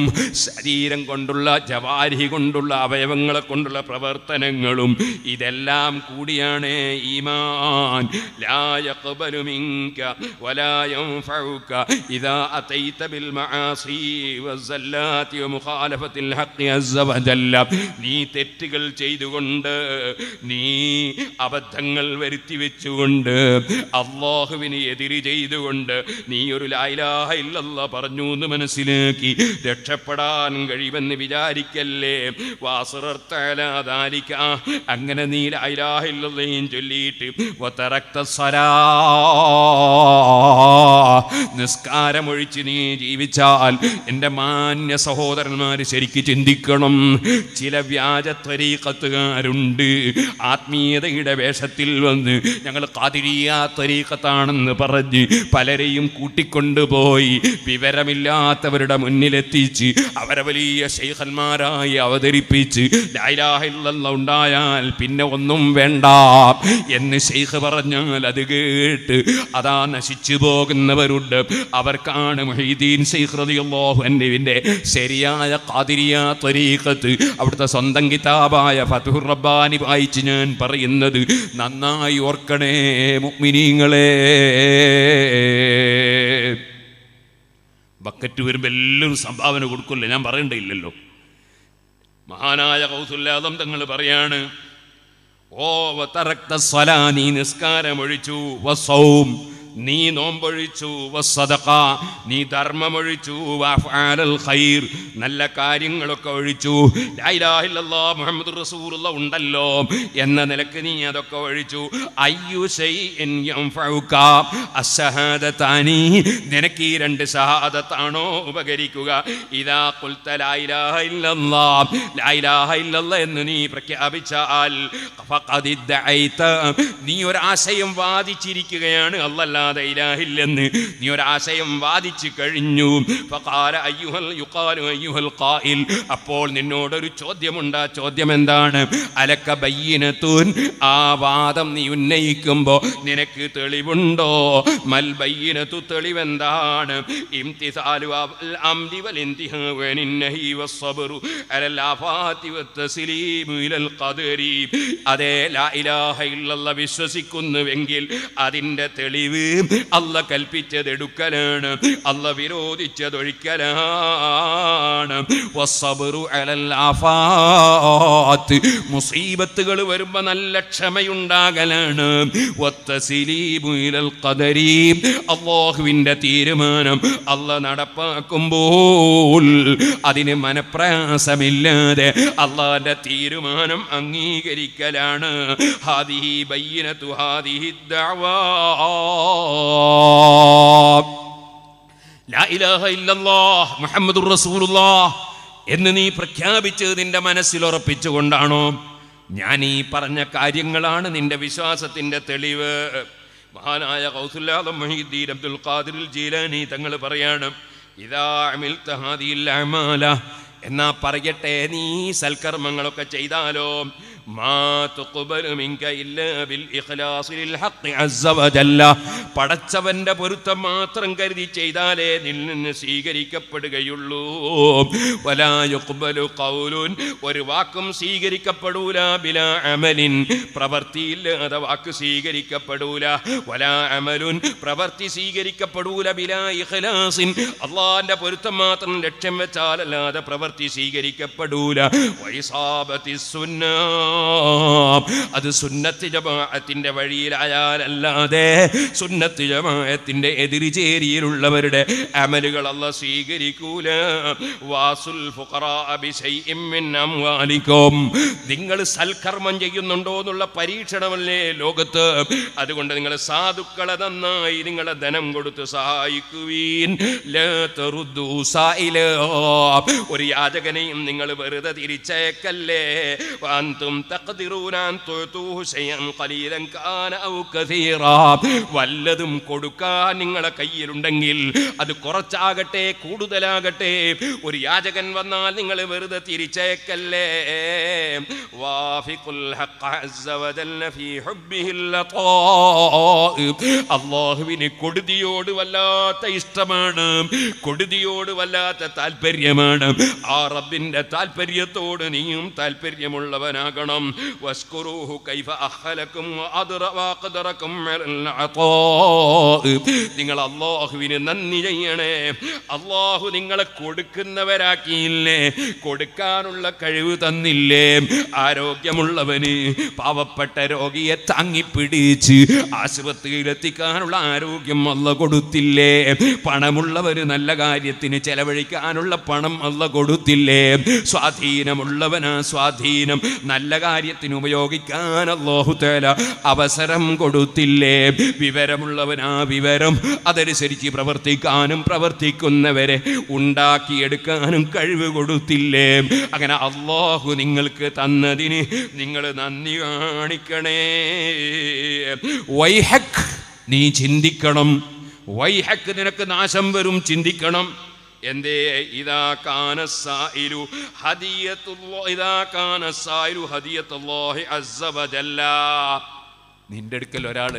ശരീരം കൊണ്ടുള്ള ജവാരി കൊണ്ടുള്ള അവയവങ്ങളെ കൊണ്ടുള്ള പ്രവർത്തനങ്ങളും ഇതെല്ലാം കൂടിയാണ് ഈമാൻ ലാ കബലുമിങ്ക വലായം വലാ إذا أتيت بالمعاصي والزلات ومخالفة الحق عز وجل നീ തെറ്റുകൾ ചെയ്തുകൊണ്ട് നീ അബദ്ധങ്ങൾ വരുത്തി വെച്ചുകൊണ്ട് അള്ളാഹുവിനെ എതിരി ചെയ്തുകൊണ്ട് നീ ഒരു ലായിലാഹ ഇല്ലല്ല പറഞ്ഞു എന്ന് മനസ്സിലാക്കി രക്ഷപ്പെടാൻ കഴിയുമെന്ന് വിചാരിക്കല്ലേ വാസറത്താലാതാലിക്ക അങ്ങനെ നീ ലായിലാഹ ഇല്ലല്ലയും ചൊല്ലിയിട്ട് സംസ്കാരമൊഴിച്ച് നീ ജീവിച്ചാൽ എൻ്റെ മാന്യ സഹോദരന്മാർ ശരിക്ക് ചിന്തിക്കണം ചില വ്യാജ ത്വരീക്കത്തുകാരുണ്ട് ആത്മീയതയുടെ വേഷത്തിൽ വന്ന് ഞങ്ങൾ കാതിരിയ ത്വരീക്കത്താണെന്ന് പറഞ്ഞ് പലരെയും കൂട്ടിക്കൊണ്ടുപോയി വിവരമില്ലാത്തവരുടെ മുന്നിലെത്തിച്ച് അവരെ വലിയ ശൈഖന്മാരായി അവതരിപ്പിച്ച് ലൈലാഹില്ല ഉണ്ടായാൽ പിന്നെ ഒന്നും വേണ്ട എന്ന് ശൈഖ് പറഞ്ഞാൽ അത് കേട്ട് അതാ നശിച്ചു പോകുന്നവരുണ്ട് അവർക്കാണ് മൊഹീദ്ദീൻ സൈഹ്റദിയുള്ളാഹുവിൻ്റെ ശരിയായ കാതിരിയ ത്വരീഖത്ത് അവിടുത്തെ സ്വന്തം കിതാബായ ഫതുഹുർ റബ്ബാനി വായിച്ച് ഞാൻ പറയുന്നത് നന്നായി ഓർക്കണേ മുഗ്മിനീങ്ങളെ ബക്കറ്റ് വരുമ്പോൾ എല്ലാവരും സംഭാവന കൊടുക്കില്ല ഞാൻ പറയണ്ടയില്ലല്ലോ മഹാനായ കൗസുല്ലാദം തങ്ങൾ പറയാണ് ഓ തറക്ത സ്വലാ നീ നിസ്കാരം ഒഴിച്ചു വസൗം നീ നോമ്പൊഴിച്ചു വസ്സതക നീ ധർമ്മമൊഴിച്ചു ഖൈർ നല്ല കാര്യങ്ങളൊക്കെ ഒഴിച്ചു മുഹമ്മദ് റസൂലുള്ള ഉണ്ടല്ലോ എന്ന നിലക്ക് നീ അതൊക്കെ ഒഴിച്ചു അയ്യു അസഹാദത്താനി നിനക്ക് ഈ രണ്ട് സഹാദത്താണോ ഉപകരിക്കുക ഇതാ കുൽത്ത എന്ന് നീ പ്രഖ്യാപിച്ചാൽ നീ ഒരാശയം വാദിച്ചിരിക്കുകയാണ് അല്ലല്ല അല്ലാതെ ഇലാഹില്ലെന്ന് നീ ഒരാശയം വാദിച്ചു കഴിഞ്ഞു അപ്പോൾ നിന്നോടൊരു ചോദ്യമുണ്ട് ആ ചോദ്യം എന്താണ് അലക്ക ബയ്യനത്തൂൻ ആ വാദം നീ ഉന്നയിക്കുമ്പോൾ നിനക്ക് തെളിവുണ്ടോ മൽ ബയ്യനത്തു തെളിവെന്താണ് അതേ വിശ്വസിക്കുന്നുവെങ്കിൽ അതിന്റെ തെളിവ് അല്ല കൽപ്പിച്ചത് എടുക്കലാണ് അല്ല വിരോധിച്ചത് ഒഴിക്കലാണ് മുസീബത്തുകൾ വരുമ്പോ നല്ല ക്ഷമയുണ്ടാകലാണ് അള്ളാഹുവിന്റെ തീരുമാനം അല്ല നടപ്പാക്കുമ്പോൾ അതിന് മനപ്രയാസമില്ലാതെ അള്ളാന്റെ തീരുമാനം അംഗീകരിക്കലാണ് ഹാദിഹി ബൈനത്തു ഹാദിഹി ദവാ റസൂലുള്ള എന്ന് നീ പ്രഖ്യാപിച്ച് നിന്റെ മനസ്സിൽ ഉറപ്പിച്ചുകൊണ്ടാണോ ഞാൻ ഈ പറഞ്ഞ കാര്യങ്ങളാണ് നിന്റെ വിശ്വാസത്തിന്റെ തെളിവ് മഹാനായ കൗസുല്ലാദം അബ്ദുൽ ഖാദിർ ജീലാനി തങ്ങൾ പറയാണ് എന്നാ പറയട്ടെ നീ സൽക്കർമ്മങ്ങളൊക്കെ ചെയ്താലോ മാ തുഖ്ബലു മിൻക ഇല്ലാ ബിൽ ഇഖ്ലാസി ലിൽ ഹഖ് അസ്സ വജല്ല പടച്ചവന്റെ പൊരുത്തം മാത്രം കരുതി ചെയ്താലേ നിന്ന് സ്വീകരിക്കപ്പെടുകയുള്ളൂ വലാ യുഖ്ബലു ഖൗലുൻ ഒരു വാക്കും സ്വീകരിക്കപ്പെടൂല ബിലാ അമലിൻ പ്രവൃത്തിയില്ലാതെ വാക്ക് സ്വീകരിക്കപ്പെടൂല വലാ അമലുൻ പ്രവൃത്തി സ്വീകരിക്കപ്പെടൂല ബിലാ ഇഖ്ലാസിൻ അള്ളാഹിന്റെ പൊരുത്തം മാത്രം ലക്ഷ്യം വെച്ചാലല്ലാതെ പ്രവൃത്തി സ്വീകരിക്കപ്പെടൂല വൈസാബത്തി സുന്നാ അത് സുന്നത്ത് ജമാഅത്തിൻ്റെ വഴിയിലായാലല്ലാതെ സുന്നത്ത് ജമാഅത്തിൻ്റെ എതിരുചേരിയിലുള്ളവരുടെ അമലുകൾ സ്വീകരിക്കൂല വാസുൽ ഫുഖറാബിക്കും നിങ്ങൾ സൽക്കർമ്മം ചെയ്യുന്നുണ്ടോ എന്നുള്ള പരീക്ഷണമല്ലേ ലോകത്ത് അതുകൊണ്ട് നിങ്ങൾ സാധുക്കളെ നന്നായി നിങ്ങളെ ധനം കൊടുത്ത് സഹായിക്കുവീൻ ഒരു യാചകനെയും നിങ്ങൾ വെറുതെ തിരിച്ചേക്കല്ലേ വാന്തും വല്ലതും കൊടുക്കാൻ നിങ്ങളെ കയ്യിലുണ്ടെങ്കിൽ അത് കുറച്ചാകട്ടെ കൂടുതലാകട്ടെ ഒരു യാചകൻ വന്നാൽ നിങ്ങൾ വെറുതെ തിരിച്ചേക്കല്ലേ അള്ളാഹുവിന് കൊടുതിയോട് വല്ലാത്ത ഇഷ്ടമാണ് കൊടുതിയോട് വല്ലാത്ത താല്പര്യമാണ് ആ റബ്ബിന്റെ താല്പര്യത്തോട് നീയും താല്പര്യമുള്ളവനാകണം കാണും നിങ്ങൾ അള്ളാഹുവിന് നന്ദി ചെയ്യണേ അള്ളാഹു നിങ്ങളെ കൊടുക്കുന്നവരാക്കിയില്ലേ കൊടുക്കാനുള്ള കഴിവ് തന്നില്ലേ ആരോഗ്യമുള്ളവന് പാവപ്പെട്ട രോഗിയെ താങ്ങിപ്പിടിച്ച് ആശുപത്രിയിലെത്തിക്കാനുള്ള ആരോഗ്യം അല്ല കൊടുത്തില്ലേ പണമുള്ളവന് നല്ല കാര്യത്തിന് ചെലവഴിക്കാനുള്ള പണം അല്ല കൊടുത്തില്ലേ സ്വാധീനമുള്ളവനാ സ്വാധീനം നല്ല കാര്യത്തിന് ഉപയോഗിക്കാൻ തആല അവസരം കൊടുത്തില്ലേ വിവരമുള്ളവനാ വിവരം അതനുസരിച്ച് പ്രവർത്തിക്കാനും പ്രവർത്തിക്കുന്നവരെ ഉണ്ടാക്കിയെടുക്കാനും കഴിവ് കൊടുത്തില്ലേ അങ്ങനെ അള്ളാഹു നിങ്ങൾക്ക് തന്നതിന് നിങ്ങൾ നന്ദി കാണിക്കണേ വൈഹക് നീ ചിന്തിക്കണം വൈഹക്ക് നിനക്ക് നാശം വരും ചിന്തിക്കണം എന്തേ ഇതാ കാന സായിലു ഹദിയത്തുള്ളോ ഇതാ കാന സായിലു ഹദിയത്തുള്ളോഹി അസവജല്ല നിന്റെ അടുക്കൽ ഒരാൾ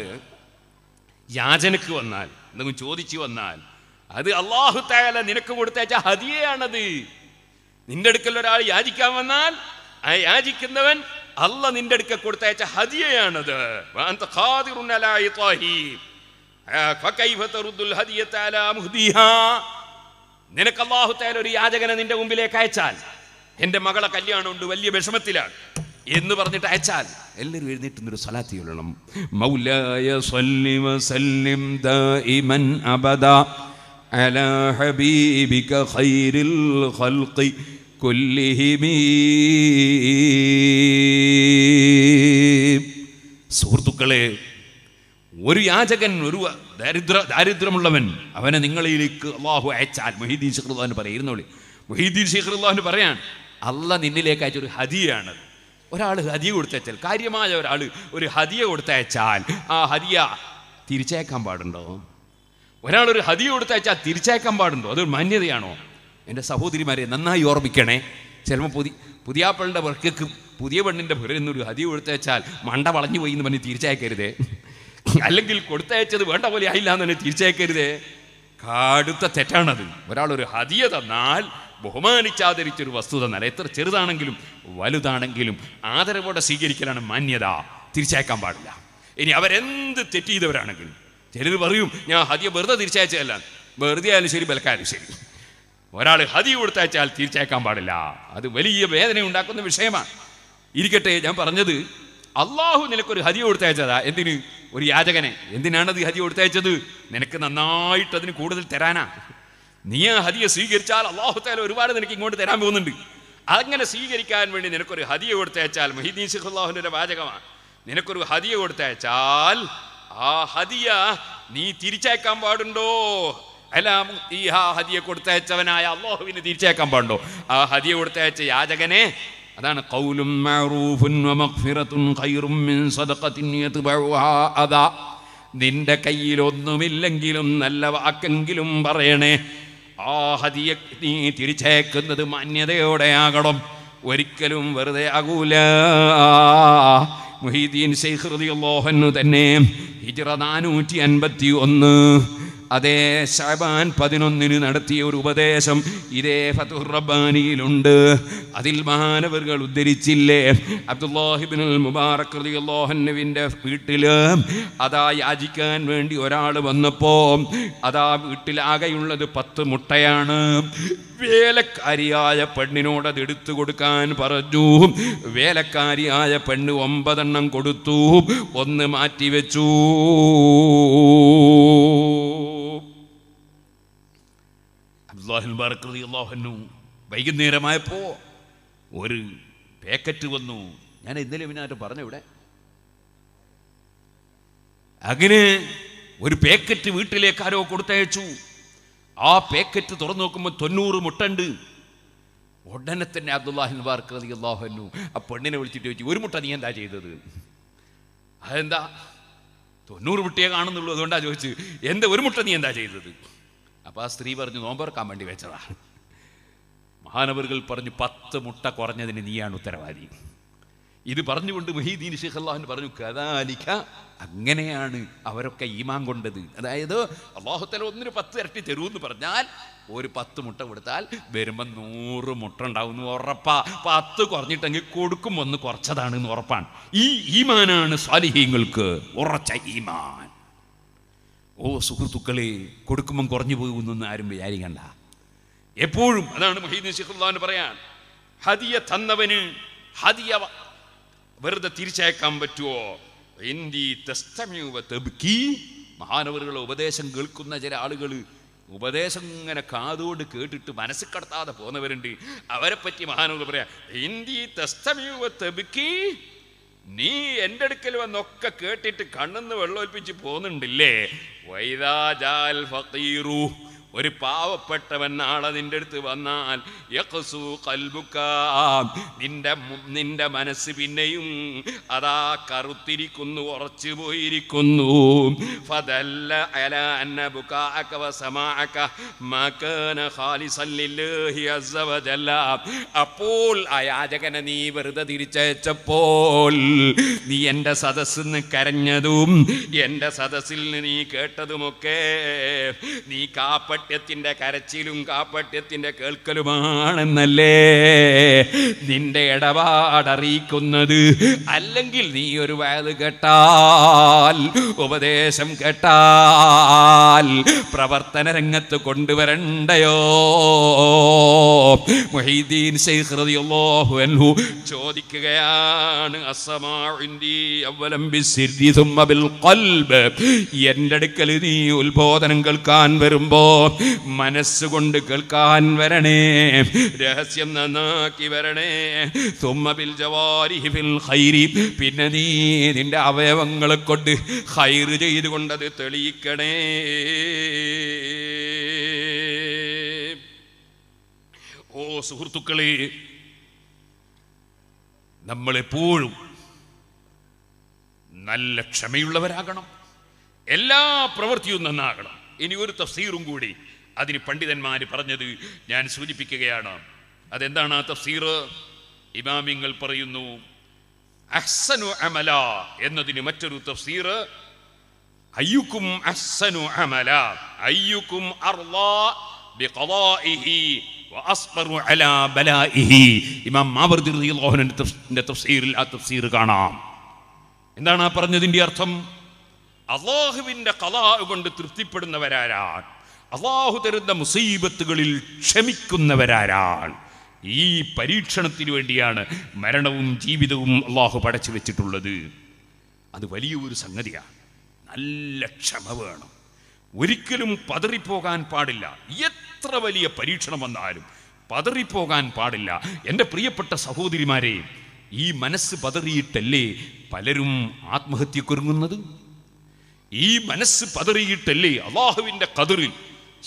യാചനക്ക് വന്നാൽ എന്തെങ്കിലും ചോദിച്ചു വന്നാൽ അത് അള്ളാഹു തായാല നിനക്ക് കൊടുത്തേച്ച ഹദിയയാണത് നിന്റെ അടുക്കൽ ഒരാൾ യാചിക്കാൻ വന്നാൽ ആ യാചിക്കുന്നവൻ അല്ല നിന്റെ അടുക്കൽ കൊടുത്തയച്ച ഹദിയയാണത് ഫക്കൈഫ തറുദ്ദുൽ ഹദിയത്താല മുഹ്ദിഹാ നിനക്ക് അള്ളാഹുത്തേൽ ഒരു യാചകനെ നിന്റെ മുമ്പിലേക്ക് അയച്ചാൽ എൻ്റെ മകളെ കല്യാണമുണ്ട് വലിയ വിഷമത്തിലാണ് എന്ന് പറഞ്ഞിട്ട് അയച്ചാൽ എല്ലാവരും എഴുന്നേറ്റ് ഒരു സലാത്തി കൊള്ളണം മൗലായ സല്ലിമ സല്ലിം ഇമൻ അബദ അലാ ഹബീബിക ഖൈരിൽ ഖൽഖി കുല്ലിഹിമി സുഹൃത്തുക്കളെ ഒരു യാചകൻ ഒരു ദാരിദ്ര ദാരിദ്ര്യമുള്ളവൻ അവനെ നിങ്ങളിലേക്ക് അള്ളാഹു അയച്ചാൽ മൊഹീദ്ദീൻ ഷിഖ്റുദ്ദാൻ പറയും ഇരുന്നോളി മൊഹീദ്ദീൻ ഷിഖ്റുദ്ദാൻ പറയാൻ അല്ല നിന്നിലേക്ക് അയച്ചൊരു ഹദിയാണ് ഒരാൾ ഹദിയ കൊടുത്തയച്ചാൽ കാര്യമായ ഒരാൾ ഒരു ഹദിയ കൊടുത്തയച്ചാൽ ആ ഹദിയ തിരിച്ചയക്കാൻ പാടുണ്ടോ ഒരാളൊരു ഹദിയ കൊടുത്തയച്ചാൽ തിരിച്ചയക്കാൻ പാടുണ്ടോ അതൊരു മാന്യതയാണോ എൻ്റെ സഹോദരിമാരെ നന്നായി ഓർമ്മിക്കണേ ചിലപ്പോൾ പുതിയ പുതിയാപ്പളുടെ വർക്കക്ക് പുതിയ പെണ്ണിൻ്റെ പുരന്നൊരു ഹദിയ കൊടുത്തയച്ചാൽ മണ്ട വളഞ്ഞു പോയി എന്ന് പറഞ്ഞ് തിരിച്ചയക്കരുതേ അല്ലെങ്കിൽ കൊടുത്തയച്ചത് വേണ്ട പോലെ ആയില്ല എന്ന് തന്നെ തിരിച്ചയക്കരുതേ കാടുത്ത തെറ്റാണത് ഒരാളൊരു ഹതിയ തന്നാൽ ബഹുമാനിച്ചാദരിച്ചൊരു വസ്തുത എന്നാൽ എത്ര ചെറുതാണെങ്കിലും വലുതാണെങ്കിലും ആദരവോടെ സ്വീകരിക്കലാണ് മാന്യത തിരിച്ചയക്കാൻ പാടില്ല ഇനി അവരെന്ത് തെറ്റ് ചെയ്തവരാണെങ്കിലും ചിലർ പറയും ഞാൻ ഹതിയ വെറുതെ തിരിച്ചയച്ചതല്ല വെറുതെ ആയാലും ശരി ബലക്കാലും ശരി ഒരാൾ ഹതി കൊടുത്തയച്ചാൽ തിരിച്ചയക്കാൻ പാടില്ല അത് വലിയ വേദന ഉണ്ടാക്കുന്ന വിഷയമാണ് ഇരിക്കട്ടെ ഞാൻ പറഞ്ഞത് അള്ളാഹു നിനക്കൊരു ഹതി കൊടുത്തയച്ചതാ എന്തിന് ഒരു യാചകനെ എന്തിനാണത് ഹതി കൊടുത്തയച്ചത് നിനക്ക് നന്നായിട്ട് അതിന് കൂടുതൽ തരാനാ നീ ആ ഹതിയെ സ്വീകരിച്ചാൽ അള്ളാഹു താല ഒരുപാട് നിനക്ക് ഇങ്ങോട്ട് തരാൻ പോകുന്നുണ്ട് അങ്ങനെ സ്വീകരിക്കാൻ വേണ്ടി നിനക്കൊരു ഹതിയെ കൊടുത്തയച്ചാൽ മഹിദീൻ ഷെഖ് വാചകമാണ് നിനക്കൊരു ഹതിയെ കൊടുത്തയച്ചാൽ ആ ഹതിയ നീ തിരിച്ചയക്കാൻ പാടുണ്ടോ അല്ല ഈ ആ ഹതിയെ കൊടുത്തയച്ചവനായ അള്ളാഹുവിന് തിരിച്ചയക്കാൻ പാടുണ്ടോ ആ ഹതിയെ കൊടുത്തയച്ച യാചകനെ അതാണ് കൗലും മഅറൂഫുൻ വമഗ്ഫിറത്തുൻ മിൻ സദഖത്തിൻ അദാ നിന്റെ കയ്യിലൊന്നുമില്ലെങ്കിലും നല്ല വാക്കെങ്കിലും പറയണേ ആ ഹതിയെ നീ തിരിച്ചേക്കുന്നത് മാന്യതയോടെയാകണം ഒരിക്കലും വെറുതെ ആകൂല മുഹീദ്ദീൻ ശൈഹൃതി ലോഹനു തന്നെ ഹിജറ നാനൂറ്റി അൻപത്തി ഒന്ന് അതേ ഷബാൻ പതിനൊന്നിന് നടത്തിയ ഒരു ഉപദേശം ഇതേ ഫതുറബാനിയിലുണ്ട് അതിൽ മഹാനവറുകൾ ഉദ്ധരിച്ചില്ലേ അബ്ദുല്ലാഹിബിൻ മുബാറക് റതിയുല്ലാഹന്നവിൻ്റെ വീട്ടിൽ അതാ യാചിക്കാൻ വേണ്ടി ഒരാൾ വന്നപ്പോൾ അതാ വീട്ടിലാകെയുള്ളത് പത്ത് മുട്ടയാണ് വേലക്കാരിയായ പെണ്ണിനോട് അത് എടുത്തു കൊടുക്കാൻ പറഞ്ഞു വേലക്കാരിയായ പെണ്ണ് ഒമ്പതെണ്ണം കൊടുത്തു ഒന്ന് മാറ്റിവെച്ചു വൈകുന്നേരമായപ്പോ വൈകുന്നേരമായപ്പോൾ ഒരു പാക്കറ്റ് വന്നു ഞാൻ ഇന്നലെ ഇവനായിട്ട് പറഞ്ഞു ഇവിടെ അങ്ങനെ ഒരു പാക്കറ്റ് വീട്ടിലേക്ക് ആരോ കൊടുത്തയച്ചു ആ പാക്കറ്റ് തുറന്നു നോക്കുമ്പോൾ തൊണ്ണൂറ് മുട്ടുണ്ട് ഉടനെ തന്നെ അബ്ദുല്ലാഹിൻ വാർക്ക് അതി ആ പെണ്ണിനെ വിളിച്ചിട്ട് ചോദിച്ചു ഒരു മുട്ട നീ എന്താ ചെയ്തത് അതെന്താ തൊണ്ണൂറ് മുട്ടയെ കാണുന്നുള്ളൂ അതുകൊണ്ടാ ചോദിച്ചു എന്താ ഒരു മുട്ട നീ എന്താ ചെയ്തത് അപ്പോൾ ആ സ്ത്രീ പറഞ്ഞു നോമ്പറക്കാൻ വേണ്ടി വെച്ചതാ മഹാനവറുകൾ പറഞ്ഞു പത്ത് മുട്ട കുറഞ്ഞതിന് നീയാണ് ഉത്തരവാദി ഇത് പറഞ്ഞുകൊണ്ട് മഹീദീൻ ഷെയ്ഖ് അള്ളാഹുൻ പറഞ്ഞു കഥാലിക്ക അങ്ങനെയാണ് അവരൊക്കെ ഈമാൻ കൊണ്ടത് അതായത് അള്ളാഹുത്തല ഒന്നിന് പത്ത് ഇരട്ടി തരൂ എന്ന് പറഞ്ഞാൽ ഒരു പത്ത് മുട്ട കൊടുത്താൽ വരുമ്പോൾ നൂറ് മുട്ട ഉണ്ടാവും എന്ന് ഉറപ്പാ പത്ത് കുറഞ്ഞിട്ടെങ്കിൽ കൊടുക്കും ഒന്ന് കുറച്ചതാണ് എന്ന് ഉറപ്പാണ് ഈ ഈമാനാണ് സ്വാലിഹ്യങ്ങൾക്ക് ഉറച്ച ഈമാൻ ഓ സുഹൃത്തുക്കളെ കൊടുക്കുമ്പം കുറഞ്ഞു പോകുന്നൊന്നും ആരും വിചാരിക്കണ്ട എപ്പോഴും അതാണ് മഹീദ് ഷിഖുല്ലാന്ന് പറയാൻ ഹദിയ തന്നവന് ഹതിയ വെറുതെ തിരിച്ചയക്കാൻ പറ്റുമോ മഹാനവറുകളെ ഉപദേശം കേൾക്കുന്ന ചില ആളുകൾ ഉപദേശം ഇങ്ങനെ കാതോട് കേട്ടിട്ട് മനസ്സിൽ കടത്താതെ പോകുന്നവരുണ്ട് അവരെ പറ്റി മഹാനവർ പറയാ ഹിന്ദി തസ്തമീവത്തബിക്കി നീ എൻ്റെ അടുക്കൽ വന്നൊക്കെ കേട്ടിട്ട് കണ്ണെന്ന് വെള്ളമൊൽപ്പിച്ച് പോകുന്നുണ്ടില്ലേ വൈദാജാൽ ഫീറു ഒരു പാവപ്പെട്ടവൻ നാളെ നിന്റെ അടുത്ത് വന്നാൽ യക്സു കൽബുക്ക നിന്റെ നിന്റെ മനസ്സ് പിന്നെയും അതാ കറുത്തിരിക്കുന്നു ഉറച്ചു പോയിരിക്കുന്നു ഫതല്ല അല അന്ന ബുക്കാഅക വസമാഅക മകാന ഖാലിസൻ ലില്ലാഹി അസ്സ വജല്ല അപ്പോൾ ആ നീ വെറുതെ തിരിച്ചയച്ചപ്പോൾ നീ എൻ്റെ സദസ്സിൽ നിന്ന് കരഞ്ഞതും എൻ്റെ സദസ്സിൽ നിന്ന് നീ കേട്ടതുമൊക്കെ നീ കാപ്പ കാപട്യത്തിൻ്റെ കരച്ചിലും കാപട്യത്തിൻ്റെ കേൾക്കലുമാണെന്നല്ലേ നിന്റെ ഇടപാടറിയിക്കുന്നത് അല്ലെങ്കിൽ നീ ഒരു വയത് കേട്ടാൽ ഉപദേശം കേട്ടാൽ പ്രവർത്തന രംഗത്ത് കൊണ്ടുവരണ്ടയോ മൊഹീദ്ദീൻ അൻഹു ചോദിക്കുകയാണ് എൻ്റെ അടുക്കൽ നീ ഉത്ബോധനം കേൾക്കാൻ വരുമ്പോൾ മനസ്സുകൊണ്ട് കേൾക്കാൻ വരണേ രഹസ്യം നന്നാക്കി വരണേ തുമ്മബിൽ ജവാരിഹിബിൽ ഹൈരി പിന്നെ നീ നിന്റെ അവയവങ്ങളെ കൊണ്ട് ഹൈറ് ചെയ്തുകൊണ്ടത് തെളിയിക്കണേ ഓ സുഹൃത്തുക്കളെ നമ്മളെപ്പോഴും നല്ല ക്ഷമയുള്ളവരാകണം എല്ലാ പ്രവൃത്തിയും നന്നാകണം ഇനി ഒരു തഫ്സീറും കൂടി അതിന് പണ്ഡിതന്മാർ പറഞ്ഞത് ഞാൻ സൂചിപ്പിക്കുകയാണ് അതെന്താണ് ആ തഫ്സീർ ഇമാമിങ്ങൾ പറയുന്നു അഹ്സനു അമല എന്നതിന് മറ്റൊരു തഫ്സീർ അയ്യുക്കും അഹ്സനു അമല അയ്യുക്കും ഇമാം മാവർദിന്റെ തഫ്സീറിൽ ആ തഫ്സീർ കാണാം എന്താണ് ആ പറഞ്ഞതിന്റെ അർത്ഥം അള്ളാഹുവിൻ്റെ കലാ കൊണ്ട് തൃപ്തിപ്പെടുന്നവരാരാണ് അള്ളാഹു തരുന്ന മുസീബത്തുകളിൽ ക്ഷമിക്കുന്നവരാരാൾ ഈ പരീക്ഷണത്തിന് വേണ്ടിയാണ് മരണവും ജീവിതവും അള്ളാഹു പടച്ചു വെച്ചിട്ടുള്ളത് അത് വലിയൊരു സംഗതിയാണ് നല്ല ക്ഷമ വേണം ഒരിക്കലും പതറിപ്പോകാൻ പാടില്ല എത്ര വലിയ പരീക്ഷണം വന്നാലും പതറിപ്പോകാൻ പാടില്ല എൻ്റെ പ്രിയപ്പെട്ട സഹോദരിമാരെ ഈ മനസ്സ് പതറിയിട്ടല്ലേ പലരും ആത്മഹത്യക്കൊരുങ്ങുന്നത് ഈ മനസ്സ് പതറിയിട്ടല്ലേ അള്ളാഹുവിൻ്റെ കതിറിൽ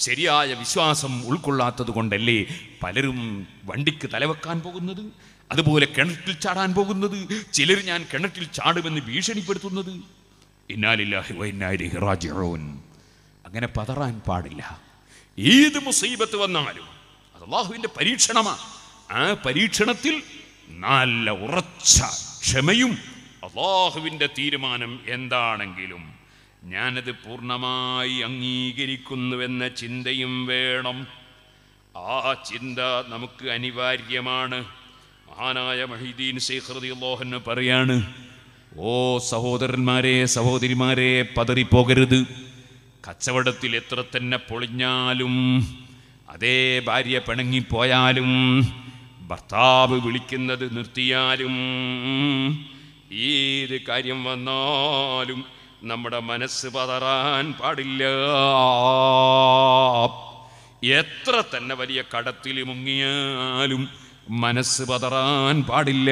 ശരിയായ വിശ്വാസം ഉൾക്കൊള്ളാത്തത് കൊണ്ടല്ലേ പലരും വണ്ടിക്ക് തലവെക്കാൻ പോകുന്നത് അതുപോലെ കിണറ്റിൽ ചാടാൻ പോകുന്നത് ചിലർ ഞാൻ കിണറ്റിൽ ചാടുമെന്ന് ഭീഷണിപ്പെടുത്തുന്നത് അങ്ങനെ പതറാൻ പാടില്ല ഏത് മുസീബത്ത് വന്നാലും അത് അള്ളാഹുവിൻ്റെ പരീക്ഷണമാണ് ആ പരീക്ഷണത്തിൽ നല്ല ഉറച്ച ക്ഷമയും അള്ളാഹുവിൻ്റെ തീരുമാനം എന്താണെങ്കിലും ഞാനത് പൂർണ്ണമായി അംഗീകരിക്കുന്നുവെന്ന ചിന്തയും വേണം ആ ചിന്ത നമുക്ക് അനിവാര്യമാണ് മഹാനായ മഹിദീൻ സേഖ്രതി അള്ളോഹന് പറയാണ് ഓ സഹോദരന്മാരെ സഹോദരിമാരെ പതറിപ്പോകരുത് കച്ചവടത്തിൽ എത്ര തന്നെ പൊളിഞ്ഞാലും അതേ ഭാര്യ പിണങ്ങിപ്പോയാലും ഭർത്താവ് വിളിക്കുന്നത് നിർത്തിയാലും ഏത് കാര്യം വന്നാലും നമ്മുടെ മനസ്സ് പതറാൻ പാടില്ല എത്ര തന്നെ വലിയ കടത്തിൽ മുങ്ങിയാലും മനസ്സ് പതറാൻ പാടില്ല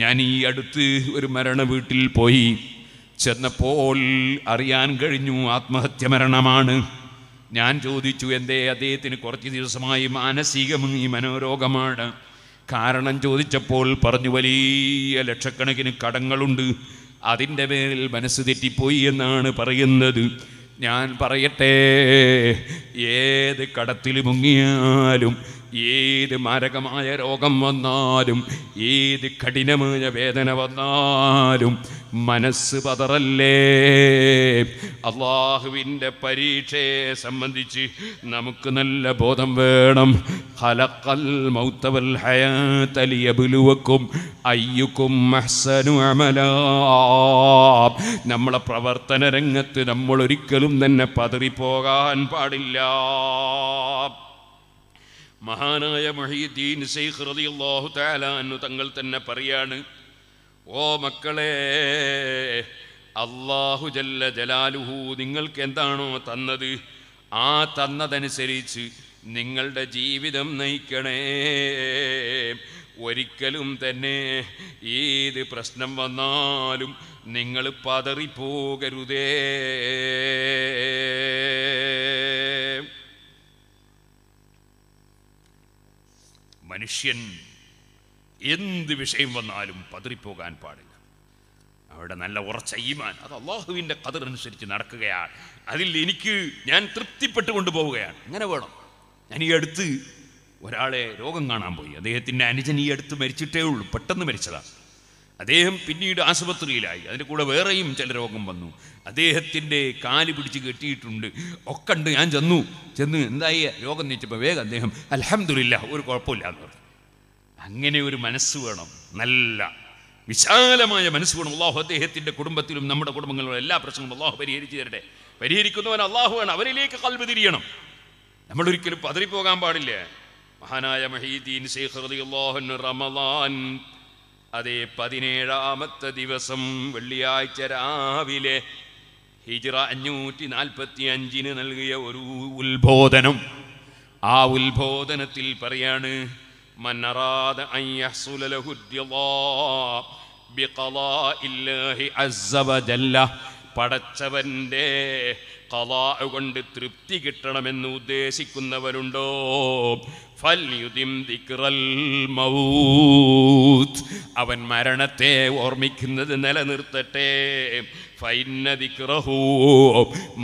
ഞാൻ ഈ അടുത്ത് ഒരു മരണ വീട്ടിൽ പോയി ചെന്നപ്പോൾ അറിയാൻ കഴിഞ്ഞു ആത്മഹത്യ മരണമാണ് ഞാൻ ചോദിച്ചു എന്തേ അദ്ദേഹത്തിന് കുറച്ച് ദിവസമായി മാനസികമീ മനോരോഗമാണ് കാരണം ചോദിച്ചപ്പോൾ പറഞ്ഞു വലിയ ലക്ഷക്കണക്കിന് കടങ്ങളുണ്ട് അതിൻ്റെ പേരിൽ മനസ്സ് തെറ്റിപ്പോയി എന്നാണ് പറയുന്നത് ഞാൻ പറയട്ടെ ഏത് കടത്തിൽ മുങ്ങിയാലും ഏത് മാരകമായ രോഗം വന്നാലും ഏത് കഠിനമായ വേദന വന്നാലും മനസ്സ് പതറല്ലേ അള്ളാഹുവിൻ്റെ പരീക്ഷയെ സംബന്ധിച്ച് നമുക്ക് നല്ല ബോധം വേണം ഹലക്കൽ മൗത്തവൽ ഹയാത്തലിയബുലുവക്കും അയ്യുക്കും മഹ്സനു അമലാ നമ്മളെ പ്രവർത്തന രംഗത്ത് നമ്മൾ ഒരിക്കലും തന്നെ പതറിപ്പോകാൻ പാടില്ല മഹാനായ മൊഹീദ്ദീൻ സെയ്ഖ് റളിയല്ലാഹു തആല അന്നു തങ്ങൾ തന്നെ പറയാണ് ഓ മക്കളെ അല്ലാഹു ജല്ല ജലാലുഹു നിങ്ങൾക്ക് എന്താണോ തന്നത് ആ തന്നതനുസരിച്ച് നിങ്ങളുടെ ജീവിതം നയിക്കണേ ഒരിക്കലും തന്നെ ഏത് പ്രശ്നം വന്നാലും നിങ്ങൾ പതറിപ്പോകരുതേ മനുഷ്യൻ എന്ത് വിഷയം വന്നാലും പതിറിപ്പോകാൻ പാടില്ല അവിടെ നല്ല ഉറച്ച ഈമാൻ അത് അള്ളാഹുവിൻ്റെ അനുസരിച്ച് നടക്കുകയാണ് അതിൽ എനിക്ക് ഞാൻ തൃപ്തിപ്പെട്ട് കൊണ്ടുപോവുകയാണ് അങ്ങനെ വേണം ഞാൻ ഈ അടുത്ത് ഒരാളെ രോഗം കാണാൻ പോയി അദ്ദേഹത്തിൻ്റെ അനുജൻ ഈ അടുത്ത് മരിച്ചിട്ടേ ഉള്ളൂ പെട്ടെന്ന് മരിച്ചതാണ് അദ്ദേഹം പിന്നീട് ആശുപത്രിയിലായി അതിൻ്റെ കൂടെ വേറെയും ചില രോഗം വന്നു അദ്ദേഹത്തിൻ്റെ കാല് പിടിച്ച് കെട്ടിയിട്ടുണ്ട് ഒക്കെ ഉണ്ട് ഞാൻ ചെന്നു ചെന്നു എന്തായി രോഗം നീച്ചപ്പോൾ വേഗം അദ്ദേഹം അലഹമില്ല ഒരു കുഴപ്പമില്ല എന്ന് പറഞ്ഞു അങ്ങനെ ഒരു മനസ്സ് വേണം നല്ല വിശാലമായ മനസ്സ് വേണം അള്ളാഹു അദ്ദേഹത്തിൻ്റെ കുടുംബത്തിലും നമ്മുടെ കുടുംബങ്ങളിലും എല്ലാ പ്രശ്നങ്ങളും അള്ളാഹു പരിഹരിച്ചു തരട്ടെ പരിഹരിക്കുന്നവൻ വേണം അവരിലേക്ക് കൽവ് തിരിയണം നമ്മളൊരിക്കലും പോകാൻ പാടില്ല മഹാനായ മഹീദീൻ അതേ പതിനേഴാമത്തെ ദിവസം വെള്ളിയാഴ്ച രാവിലെ ഹിജിറ അഞ്ഞൂറ്റി നാൽപ്പത്തി അഞ്ചിന് നൽകിയ ഒരു ഉത്ബോധനം ആ ഉത്ബോധനത്തിൽ പറയാണ് പടച്ചവന്റെ കൊണ്ട് തൃപ്തി കിട്ടണമെന്ന് ഉദ്ദേശിക്കുന്നവരുണ്ടോ അവൻ മരണത്തെ ഓർമ്മിക്കുന്നത് നിലനിർത്തട്ടെ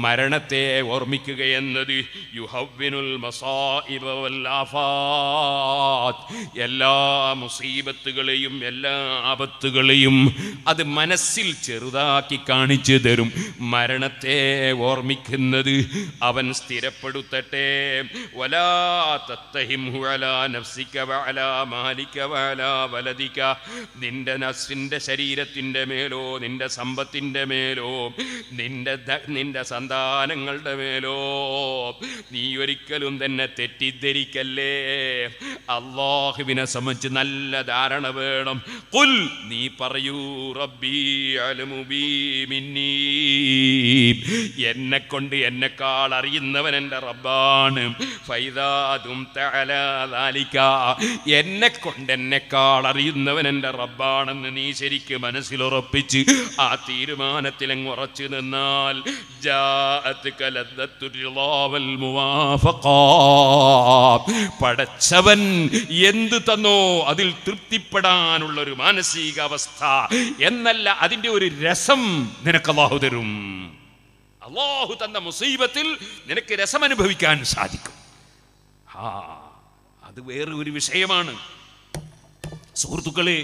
മരണത്തെ ഓർമ്മിക്കുക എന്നത് യുഹവിനുൽ എല്ലാ മുസീബത്തുകളെയും എല്ലാ ആപത്തുകളെയും അത് മനസ്സിൽ ചെറുതാക്കി കാണിച്ചു തരും മരണത്തെ ഓർമ്മിക്കുന്നത് അവൻ സ്ഥിരപ്പെടുത്തട്ടെ വലാ തത്തഹിം ഹു അലാ നഫ്സിക വഅലാ മാലിക വഅലാ വലദിക നിന്റെ നഫ്സിന്റെ ശരീരത്തിന്റെ മേലോ നിന്റെ സമ്പത്തിന്റെ മേലോ നിന്റെ നിന്റെ സന്താനങ്ങളുടെ മേലോ നീ ഒരിക്കലും തന്നെ തെറ്റിദ്ധരിക്കല്ലേ അള്ളാഹുവിനെ സംബന്ധിച്ച് നല്ല ധാരണ വേണം പുൽ നീ പറയൂ റബ്ബി അലുമുബീ എന്നെ കൊണ്ട് എന്നെക്കാൾ അറിയുന്നവൻ എൻ്റെ റബ്ബാണ് ഫൈദാ എന്നെ കൊണ്ട് എന്നെക്കാൾ അറിയുന്നവൻ എൻ്റെ റബ്ബാണെന്ന് നീ ശരിക്ക് മനസ്സിലുറപ്പിച്ച് ആ തീരുമാനത്തിൽ അങ്ങ് ഉറച്ചു നിന്നാൽ പടച്ചവൻ എന്ത് തന്നോ അതിൽ തൃപ്തിപ്പെടാനുള്ള ഒരു മാനസികാവസ്ഥ എന്നല്ല അതിൻ്റെ ഒരു രസം നിനക്ക് അള്ളാഹു തരും അള്ളാഹു തന്ന മുസീബത്തിൽ നിനക്ക് രസം അനുഭവിക്കാൻ സാധിക്കും ആ അത് വേറെ ഒരു വിഷയമാണ് സുഹൃത്തുക്കളെ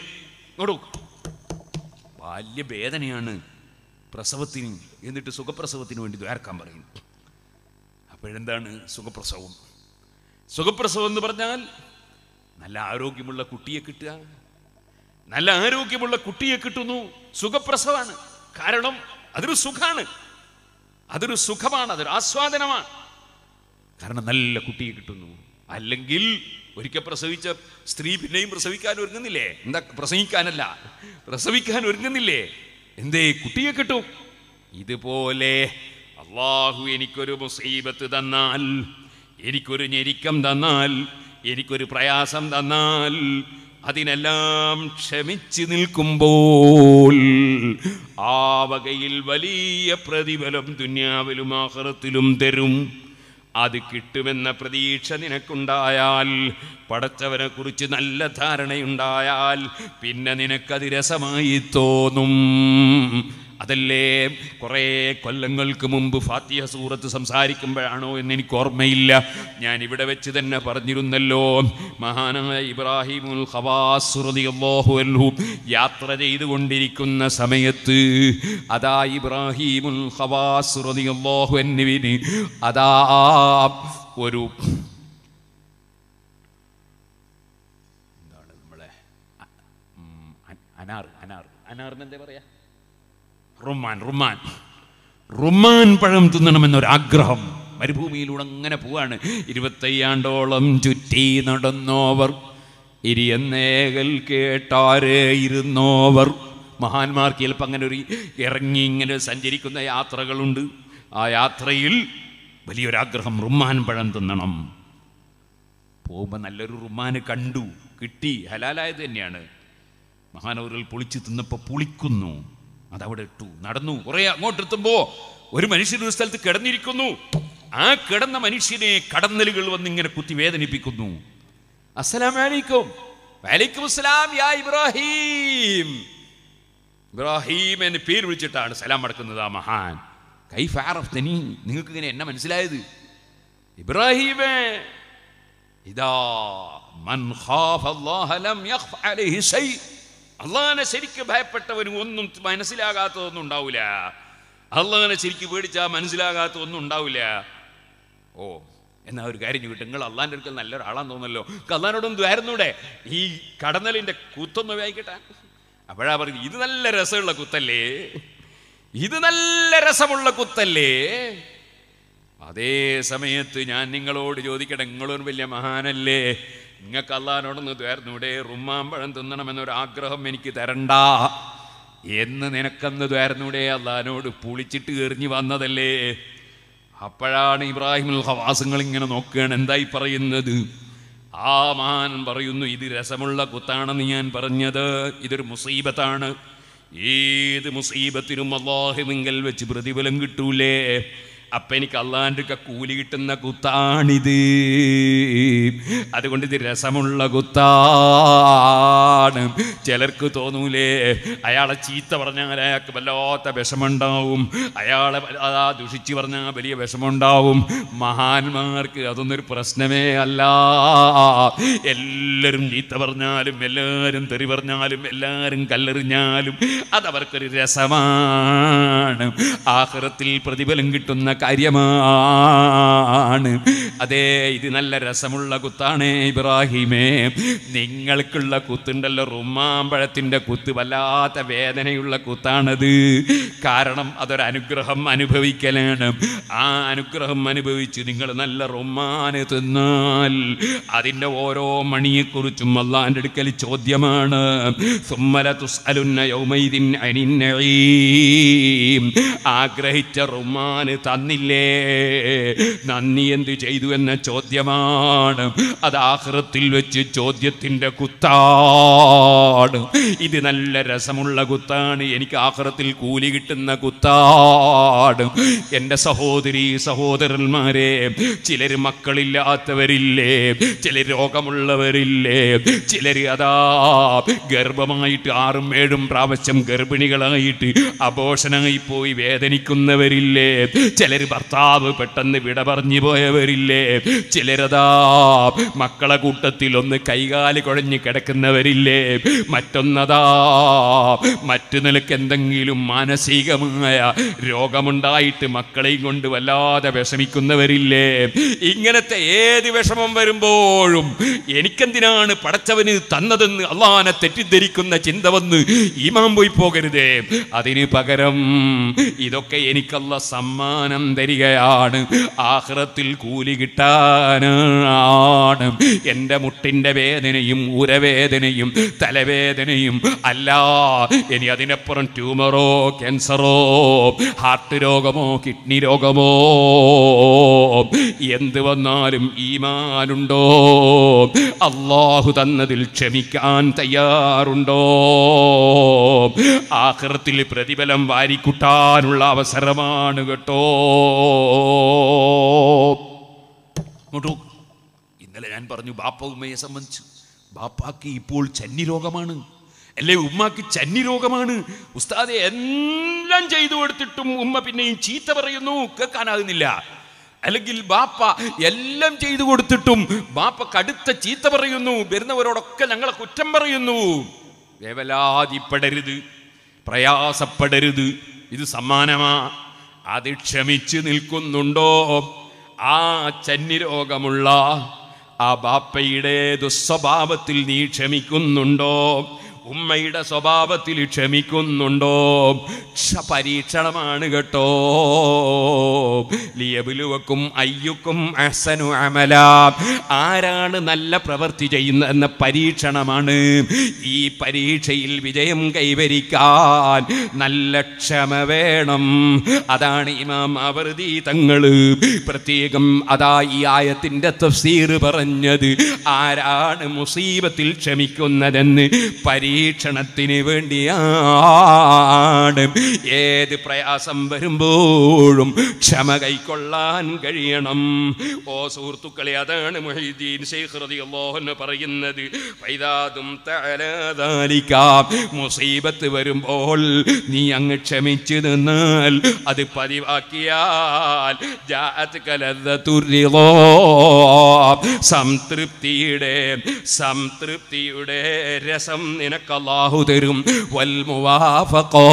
നോടൂ ബാല്യ വേദനയാണ് പ്രസവത്തിന് എന്നിട്ട് സുഖപ്രസവത്തിന് വേണ്ടി ദ്വാരക്കാൻ പറയും അപ്പോഴെന്താണ് സുഖപ്രസവം സുഖപ്രസവം എന്ന് പറഞ്ഞാൽ നല്ല ആരോഗ്യമുള്ള കുട്ടിയെ കിട്ടുക നല്ല ആരോഗ്യമുള്ള കുട്ടിയെ കിട്ടുന്നു സുഖപ്രസവമാണ് കാരണം അതൊരു സുഖമാണ് അതൊരു സുഖമാണ് അതൊരു ആസ്വാദനമാണ് കാരണം നല്ല കുട്ടിയെ കിട്ടുന്നു അല്ലെങ്കിൽ ഒരിക്കൽ പ്രസവിച്ച സ്ത്രീ പിന്നെയും പ്രസവിക്കാൻ ഒരുങ്ങുന്നില്ലേ എന്താ പ്രസവിക്കാനല്ല പ്രസവിക്കാൻ ഒരുങ്ങുന്നില്ലേ എന്തേ കുട്ടിയെ കിട്ടും ഇതുപോലെ അള്ളാഹു എനിക്കൊരു മുസീബത്ത് തന്നാൽ എനിക്കൊരു ഞെരിക്കം തന്നാൽ എനിക്കൊരു പ്രയാസം തന്നാൽ അതിനെല്ലാം ക്ഷമിച്ച് നിൽക്കുമ്പോൾ ആ വകയിൽ വലിയ പ്രതിഫലം ദുന്യാവിലും ആഹ്റത്തിലും തരും അത് കിട്ടുമെന്ന പ്രതീക്ഷ നിനക്കുണ്ടായാൽ പടച്ചവനെ കുറിച്ച് നല്ല ധാരണയുണ്ടായാൽ പിന്നെ നിനക്കത് രസമായി തോന്നും അതല്ലേ കുറേ കൊല്ലങ്ങൾക്ക് മുമ്പ് ഫാത്തിഹ സൂറത്ത് സംസാരിക്കുമ്പോഴാണോ എന്ന് എനിക്ക് ഓർമ്മയില്ല ഞാൻ ഇവിടെ വെച്ച് തന്നെ പറഞ്ഞിരുന്നല്ലോ മഹാനായ ഇബ്രാഹിമുൽ ഹവാസുറിയാഹു യാത്ര ചെയ്തുകൊണ്ടിരിക്കുന്ന സമയത്ത് അതാ ഇബ്രാഹിമുൽ ഹവാസുറിയാഹു എന്നിവിന് അതാ ഒരു എന്താണ് നമ്മളെ അനാർ അനാർ എന്താ പറയാ റുമാൻ റുമാൻ റുമാൻ പഴം തിന്നണമെന്നൊരാഗ്രഹം മരുഭൂമിയിലൂടെ അങ്ങനെ പോവാണ് ഇരുപത്തയ്യാണ്ടോളം ചുറ്റി നടന്നോവർ ഇരിയന്നേകൽ കേട്ടാരേ ഇരുന്നോവർ മഹാന്മാർക്ക് ചിലപ്പോൾ അങ്ങനെ ഒരു ഇറങ്ങി ഇങ്ങനെ സഞ്ചരിക്കുന്ന യാത്രകളുണ്ട് ആ യാത്രയിൽ വലിയൊരാഗ്രഹം റുമാൻ പഴം തിന്നണം പോകുമ്പോൾ നല്ലൊരു റുമാൻ കണ്ടു കിട്ടി ഹലാലായത് തന്നെയാണ് മഹാനവറിൽ പൊളിച്ച് തിന്നപ്പോൾ പുളിക്കുന്നു അതവിടെ ഇട്ടു നടന്നു അങ്ങോട്ട് എത്തുമ്പോ ഒരു മനുഷ്യൻ ഒരു സ്ഥലത്ത് കിടന്നിരിക്കുന്നു ആ കിടന്ന മനുഷ്യനെ കടന്നലുകൾ ഇങ്ങനെ കുത്തി വേദനിപ്പിക്കുന്നു അസ്സലാം വലൈക്കും വലൈക്കും അസ്സലാം യാ ഇബ്രാഹിം ഇബ്രാഹിം എന്നെ പേര് വിളിച്ചിട്ടാണ് സലാം അടക്കുന്നത് ആ മഹാൻ കൈഫ് ആറഫ് തനി നിങ്ങൾക്ക് ഇങ്ങനെ എന്നെ മനസ്സിലായത് ഇബ്രാഹിമേ ഇതാ മൻ ഖാഫ അല്ലാഹ ലം യഖ്ഫ അലൈഹി ശൈ അള്ളഹാനെ ശരിക്ക് ഭയപ്പെട്ടവന് ഒന്നും മനസ്സിലാകാത്തതൊന്നും ഉണ്ടാവില്ല അള്ളഹാനെ ശരിക്ക് പേടിച്ചാൽ മനസ്സിലാകാത്തതൊന്നും ഉണ്ടാവില്ല ഓ എന്നാ ഒരു കാര്യം ചോദിക്കും നിങ്ങൾ അള്ളാൻ്റെ അടുക്കൽ നല്ലൊരാളാന്ന് തോന്നല്ലോ കള്ളാനോടൊന്നും ദ്വാരുന്നൂടെ ഈ കടന്നലിൻ്റെ കുത്തൊന്ന് വായിക്കട്ടെ അപ്പോഴാ പറഞ്ഞു ഇത് നല്ല രസമുള്ള കുത്തല്ലേ ഇത് നല്ല രസമുള്ള കുത്തല്ലേ അതേ സമയത്ത് ഞാൻ നിങ്ങളോട് ചോദിക്കട്ടെ നിങ്ങളൊരു വലിയ മഹാനല്ലേ നിങ്ങൾക്ക് അള്ളഹാനോടൊന്ന് ഇവിടെ റുമ്മാമ്പഴം തിന്നണമെന്നൊരാഗ്രഹം എനിക്ക് തരണ്ട എന്ന് നിനക്കന്ന് തേർന്നൂടെ അള്ളഹാനോട് പുളിച്ചിട്ട് എറിഞ്ഞു വന്നതല്ലേ അപ്പോഴാണ് ഇബ്രാഹിമുൽ ഹവാസങ്ങൾ ഇങ്ങനെ നോക്കുകയാണ് എന്തായി പറയുന്നത് ആ മാൻ പറയുന്നു ഇത് രസമുള്ള കുത്താണെന്ന് ഞാൻ പറഞ്ഞത് ഇതൊരു മുസീബത്താണ് ഏത് മുസീബത്തിനും അള്ളാഹിമിങ്കൽ വെച്ച് പ്രതിഫലം കിട്ടൂലേ അപ്പം എനിക്ക് അള്ളാൻ്റെ കൂലി കിട്ടുന്ന കുത്താണിത് അതുകൊണ്ട് ഇത് രസമുള്ള കുത്താണ് ചിലർക്ക് തോന്നൂലേ അയാളെ ചീത്ത പറഞ്ഞാൽ അയാൾക്ക് വല്ലാത്ത വിഷമുണ്ടാവും അയാളെ അതാ ദുഷിച്ച് പറഞ്ഞാൽ വലിയ വിഷമുണ്ടാവും മഹാന്മാർക്ക് അതൊന്നൊരു പ്രശ്നമേ അല്ല എല്ലാവരും ചീത്ത പറഞ്ഞാലും എല്ലാവരും തെറി പറഞ്ഞാലും എല്ലാവരും കല്ലെറിഞ്ഞാലും അതവർക്കൊരു രസമാണ് ആഹ്റത്തിൽ പ്രതിഫലം കിട്ടുന്ന കാര്യമാണ് അതേ ഇത് നല്ല രസമുള്ള കുത്താണേ ഇബ്രാഹിമേ നിങ്ങൾക്കുള്ള കുത്തുണ്ടല്ലോ റുമാമ്പഴത്തിൻ്റെ കുത്ത് വല്ലാത്ത വേദനയുള്ള കുത്താണത് കാരണം അതൊരനുഗ്രഹം അനുഭവിക്കലാണ് ആ അനുഗ്രഹം അനുഭവിച്ച് നിങ്ങൾ നല്ല റുമാന് തിന്നാൽ അതിൻ്റെ ഓരോ മണിയെക്കുറിച്ചും അള്ളാൻ്റെ അടുക്കൽ ചോദ്യമാണ് സുമ്മല തുസ്അലുന്ന യൗമൈദിൻ അനിന്നീം ആഗ്രഹിച്ച റുമാന് തന്നി കാണുന്നില്ലേ നന്ദി എന്ത് ചെയ്തു എന്ന ചോദ്യമാണ് അത് ആഹ്റത്തിൽ വെച്ച് ചോദ്യത്തിൻ്റെ കുത്താണ് ഇത് നല്ല രസമുള്ള കുത്താണ് എനിക്ക് ആഹ്റത്തിൽ കൂലി കിട്ടുന്ന കുത്താണ് എൻ്റെ സഹോദരി സഹോദരന്മാരെ ചിലർ മക്കളില്ലാത്തവരില്ലേ ചില രോഗമുള്ളവരില്ലേ ചിലർ അതാ ഗർഭമായിട്ട് ആറും ഏഴും പ്രാവശ്യം ഗർഭിണികളായിട്ട് അപോഷണമായി പോയി വേദനിക്കുന്നവരില്ലേ ചിലർ ഭർത്താവ് പെട്ടെന്ന് വിട പറഞ്ഞു പോയവരില്ലേ ചിലരതാ മക്കളെ കൂട്ടത്തിൽ ഒന്ന് കൈകാലി കുഴഞ്ഞു കിടക്കുന്നവരില്ലേ മറ്റൊന്നതാ മറ്റു നിലക്ക് എന്തെങ്കിലും മാനസികമായ രോഗമുണ്ടായിട്ട് മക്കളെയും കൊണ്ട് വല്ലാതെ വിഷമിക്കുന്നവരില്ലേ ഇങ്ങനത്തെ ഏത് വിഷമം വരുമ്പോഴും എനിക്കെന്തിനാണ് പടച്ചവന് തന്നതെന്ന് അള്ളഹാനെ തെറ്റിദ്ധരിക്കുന്ന ചിന്ത വന്ന് ഇമാം പോയി പോകരുതേ അതിന് പകരം ഇതൊക്കെ എനിക്കുള്ള സമ്മാനം പണം തരികയാണ് ആഹ്റത്തിൽ കൂലി കിട്ടാനാണ് എൻ്റെ മുട്ടിൻ്റെ വേദനയും ഉരവേദനയും തലവേദനയും അല്ല ഇനി അതിനപ്പുറം ട്യൂമറോ ക്യാൻസറോ ഹാർട്ട് രോഗമോ കിഡ്നി രോഗമോ എന്ത് വന്നാലും ഈമാനുണ്ടോ അള്ളാഹു തന്നതിൽ ക്ഷമിക്കാൻ തയ്യാറുണ്ടോ ആഹൃത്തിൽ പ്രതിഫലം വാരിക്കുട്ടാനുള്ള അവസരമാണ് കേട്ടോ നോട്ടു ഇന്നലെ ഞാൻ പറഞ്ഞു ബാപ്പ ഉമ്മയെ സംബന്ധിച്ചു ബാപ്പാക്ക് ഇപ്പോൾ ചന്നി രോഗമാണ് അല്ലേ ഉമ്മാക്ക് ചന്നി രോഗമാണ് ഉസ്താദെ എല്ലാം ചെയ്തു കൊടുത്തിട്ടും ഉമ്മ പിന്നെയും ചീത്ത പറയുന്നു കേൾക്കാനാകുന്നില്ല അല്ലെങ്കിൽ ബാപ്പ എല്ലാം ചെയ്തു കൊടുത്തിട്ടും ബാപ്പ കടുത്ത ചീത്ത പറയുന്നു വരുന്നവരോടൊക്കെ ഞങ്ങളെ കുറ്റം പറയുന്നു വേവലാതിപ്പെടരുത് പ്രയാസപ്പെടരുത് ഇത് സമ്മാനമാണ് അത് ക്ഷമിച്ചു നിൽക്കുന്നുണ്ടോ ആ ചന്നിരോഗമുള്ള ആ ബാപ്പയുടെ ദുസ്വഭാവത്തിൽ നീ ക്ഷമിക്കുന്നുണ്ടോ ഉമ്മയുടെ സ്വഭാവത്തിൽ ക്ഷമിക്കുന്നുണ്ടോ പരീക്ഷണമാണ് കേട്ടോ ലിയബിലുവക്കും അയ്യുക്കും അഹ്സനു അമല ആരാണ് നല്ല പ്രവൃത്തി ചെയ്യുന്ന എന്ന പരീക്ഷണമാണ് ഈ പരീക്ഷയിൽ വിജയം കൈവരിക്കാൻ നല്ല ക്ഷമ വേണം അതാണ് ഇമാം അവൃതി തങ്ങൾ പ്രത്യേകം അതാ ഈ ആയത്തിൻ്റെ തഫ്സീർ പറഞ്ഞത് ആരാണ് മുസീബത്തിൽ ക്ഷമിക്കുന്നതെന്ന് പരീ പരീക്ഷണത്തിന് വേണ്ടിയാണ് ഏത് പ്രയാസം വരുമ്പോഴും ക്ഷമ കൈക്കൊള്ളാൻ കഴിയണം ഓ സുഹൃത്തുക്കളെ അതാണ് മൊഹീദ്ദീൻ ശേഖ്റതി പറയുന്നത് പൈതാതും തലതാലിക്കാം മുസീബത്ത് വരുമ്പോൾ നീ അങ്ങ് ക്ഷമിച്ചു നിന്നാൽ അത് പതിവാക്കിയാൽ സംതൃപ്തിയുടെ സംതൃപ്തിയുടെ രസം നിനക്ക് നിനക്ക് അള്ളാഹു തരും വൽ മുവാഫക്കോ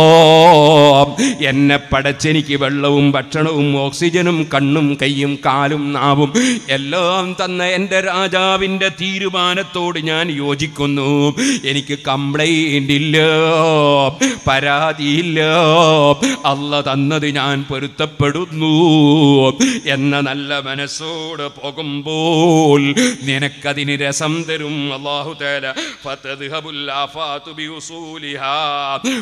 എന്നെ പടച്ചെനിക്ക് വെള്ളവും ഭക്ഷണവും ഓക്സിജനും കണ്ണും കൈയും കാലും നാവും എല്ലാം തന്ന എൻ്റെ രാജാവിൻ്റെ തീരുമാനത്തോട് ഞാൻ യോജിക്കുന്നു എനിക്ക് കംപ്ലൈൻ്റ് ഇല്ല പരാതിയില്ല അല്ല തന്നത് ഞാൻ പൊരുത്തപ്പെടുന്നു എന്ന നല്ല മനസ്സോട് പോകുമ്പോൾ നിനക്കതിന് രസം തരും അള്ളാഹു തേല ഫത്തദ്ഹബുല്ലാഫ الوفاة بأصولها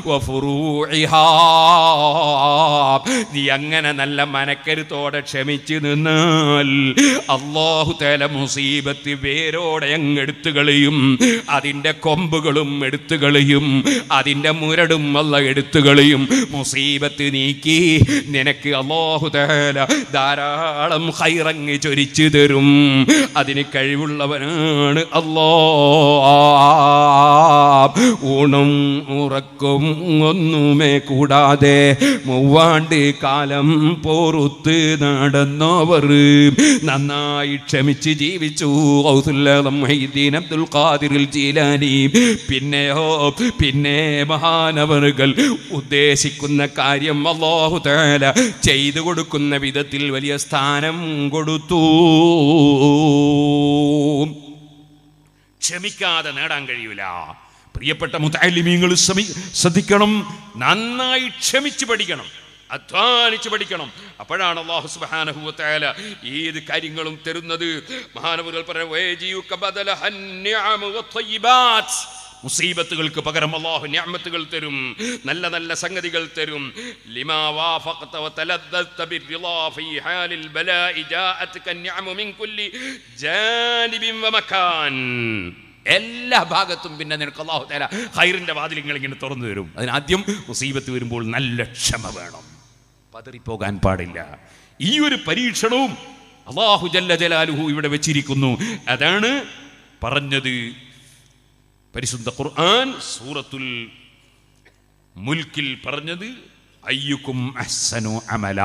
وفروعها നീ അങ്ങനെ നല്ല മനക്കരുത്തോടെ ക്ഷമിച്ചു നിന്നാൽ അള്ളാഹു തല മുസീബത്ത് വേരോടെ അങ്ങെടുത്തു കളയും അതിൻ്റെ കൊമ്പുകളും എടുത്തു കളയും അതിൻ്റെ മുരടും വല്ല എടുത്തു കളയും മുസീബത്ത് നീക്കി നിനക്ക് അള്ളാഹു തല ധാരാളം ഹൈറങ്ങി ചൊരിച്ചു തരും അതിന് കഴിവുള്ളവനാണ് അല്ലോ ഊണും ഉറക്കും ഒന്നുമേ കൂടാതെ മൂവാണ്ട് കാലം പോറുത്ത് നടന്നവർ നന്നായി ക്ഷമിച്ച് ജീവിച്ചു അബ്ദുൽ ഖാദിറിൽ ജീലാനി പിന്നെയോ പിന്നെ മഹാനവറുകൾ ഉദ്ദേശിക്കുന്ന കാര്യം അള്ളാഹു ചെയ്തു കൊടുക്കുന്ന വിധത്തിൽ വലിയ സ്ഥാനം കൊടുത്തു ക്ഷമിക്കാതെ നേടാൻ കഴിയൂല പ്രിയപ്പെട്ട മുതാലിമീങ്ങൾ ശ്രമി ശ്രദ്ധിക്കണം നന്നായി ക്ഷമിച്ച് പഠിക്കണം അധ്വാനിച്ച് പഠിക്കണം അപ്പോഴാണ് അള്ളാഹു സുബാനഹുല ഏത് കാര്യങ്ങളും തരുന്നത് മുസീബത്തുകൾക്ക് പകരം അള്ളാഹു ഞാമത്തുകൾ തരും നല്ല നല്ല സംഗതികൾ തരും ലിമാ എല്ലാ ഭാഗത്തും പിന്നെ നിനക്ക് അള്ളാഹു തല ഹൈറിൻ്റെ വാതിലിങ്ങൾ ഇങ്ങനെ തുറന്നു തരും അതിനാദ്യം മുസീബത്ത് വരുമ്പോൾ നല്ല ക്ഷമ വേണം പതറിപ്പോകാൻ പാടില്ല ഈ ഒരു പരീക്ഷണവും അള്ളാഹു ജല്ല ജലാലുഹു ഇവിടെ വെച്ചിരിക്കുന്നു അതാണ് പറഞ്ഞത് പരിശുദ്ധ ഖുർആൻ സൂറത്തുൽ മുൽക്കിൽ പറഞ്ഞത് അയ്യുക്കും അഹ്സനു അമല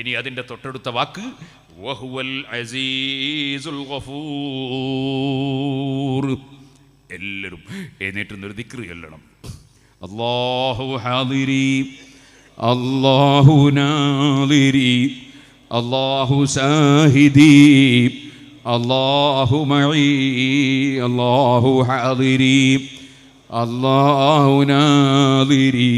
ഇനി അതിൻ്റെ തൊട്ടടുത്ത വാക്ക് വഹുവൽ അസീസുൽ ഗഫൂർ എല്ലാവരും എഴുന്നേറ്റ് നിർദിക്രി എല്ലണം അള്ളാഹു ഹാദിരി അള്ളാഹു നാദിരി അള്ളാഹു സാഹിദി അള്ളാഹു മഴി അള്ളാഹു ഹാദിരി അള്ളാഹു നാദിരി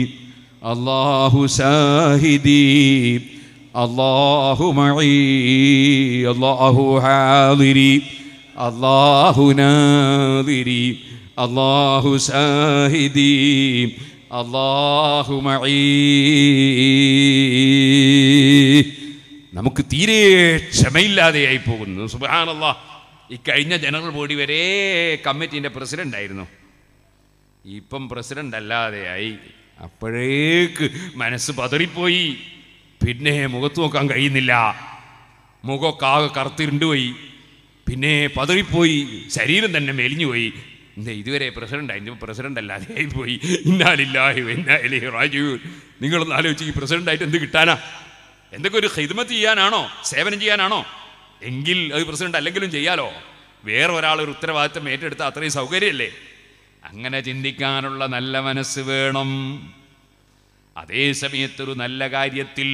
അള്ളാഹു സാഹിദീബ് الله معي الله حاضري الله ناظري الله സാഹിദി الله معي നമുക്ക് തീരെ ക്ഷമയില്ലാതെയായി പോകുന്നു സുബാനല്ല ഈ കഴിഞ്ഞ ജനറൽ ബോഡി വരെ കമ്മിറ്റീൻ്റെ പ്രസിഡൻ്റ് ആയിരുന്നു ഇപ്പം പ്രസിഡൻ്റ് അല്ലാതെയായി അപ്പോഴേക്ക് മനസ്സ് പതറിപ്പോയി പിന്നെ മുഖത്ത് നോക്കാൻ കഴിയുന്നില്ല മുഖമൊക്കെ ആകെ കറുത്തിരുണ്ടുപോയി പിന്നെ പതറിപ്പോയി ശരീരം തന്നെ മെലിഞ്ഞുപോയി എന്താ ഇതുവരെ പ്രസിഡൻ്റായി പ്രസിഡന്റ് പ്രസിഡൻ്റ് അതേ പോയി ഇന്നാലില്ലാഹു ഇന്നാലി റാജു നിങ്ങളൊന്ന് ആലോചിച്ച് ഈ പ്രസിഡൻ്റായിട്ട് എന്ത് കിട്ടാനാ എന്തൊക്കെ ഒരു ഹിദ്മത്ത് ചെയ്യാനാണോ സേവനം ചെയ്യാനാണോ എങ്കിൽ അത് പ്രസിഡൻ്റ് അല്ലെങ്കിലും ചെയ്യാലോ വേറെ ഒരാൾ ഒരു ഉത്തരവാദിത്തം ഏറ്റെടുത്താൽ അത്രയും സൗകര്യമല്ലേ അങ്ങനെ ചിന്തിക്കാനുള്ള നല്ല മനസ്സ് വേണം അതേ ഒരു നല്ല കാര്യത്തിൽ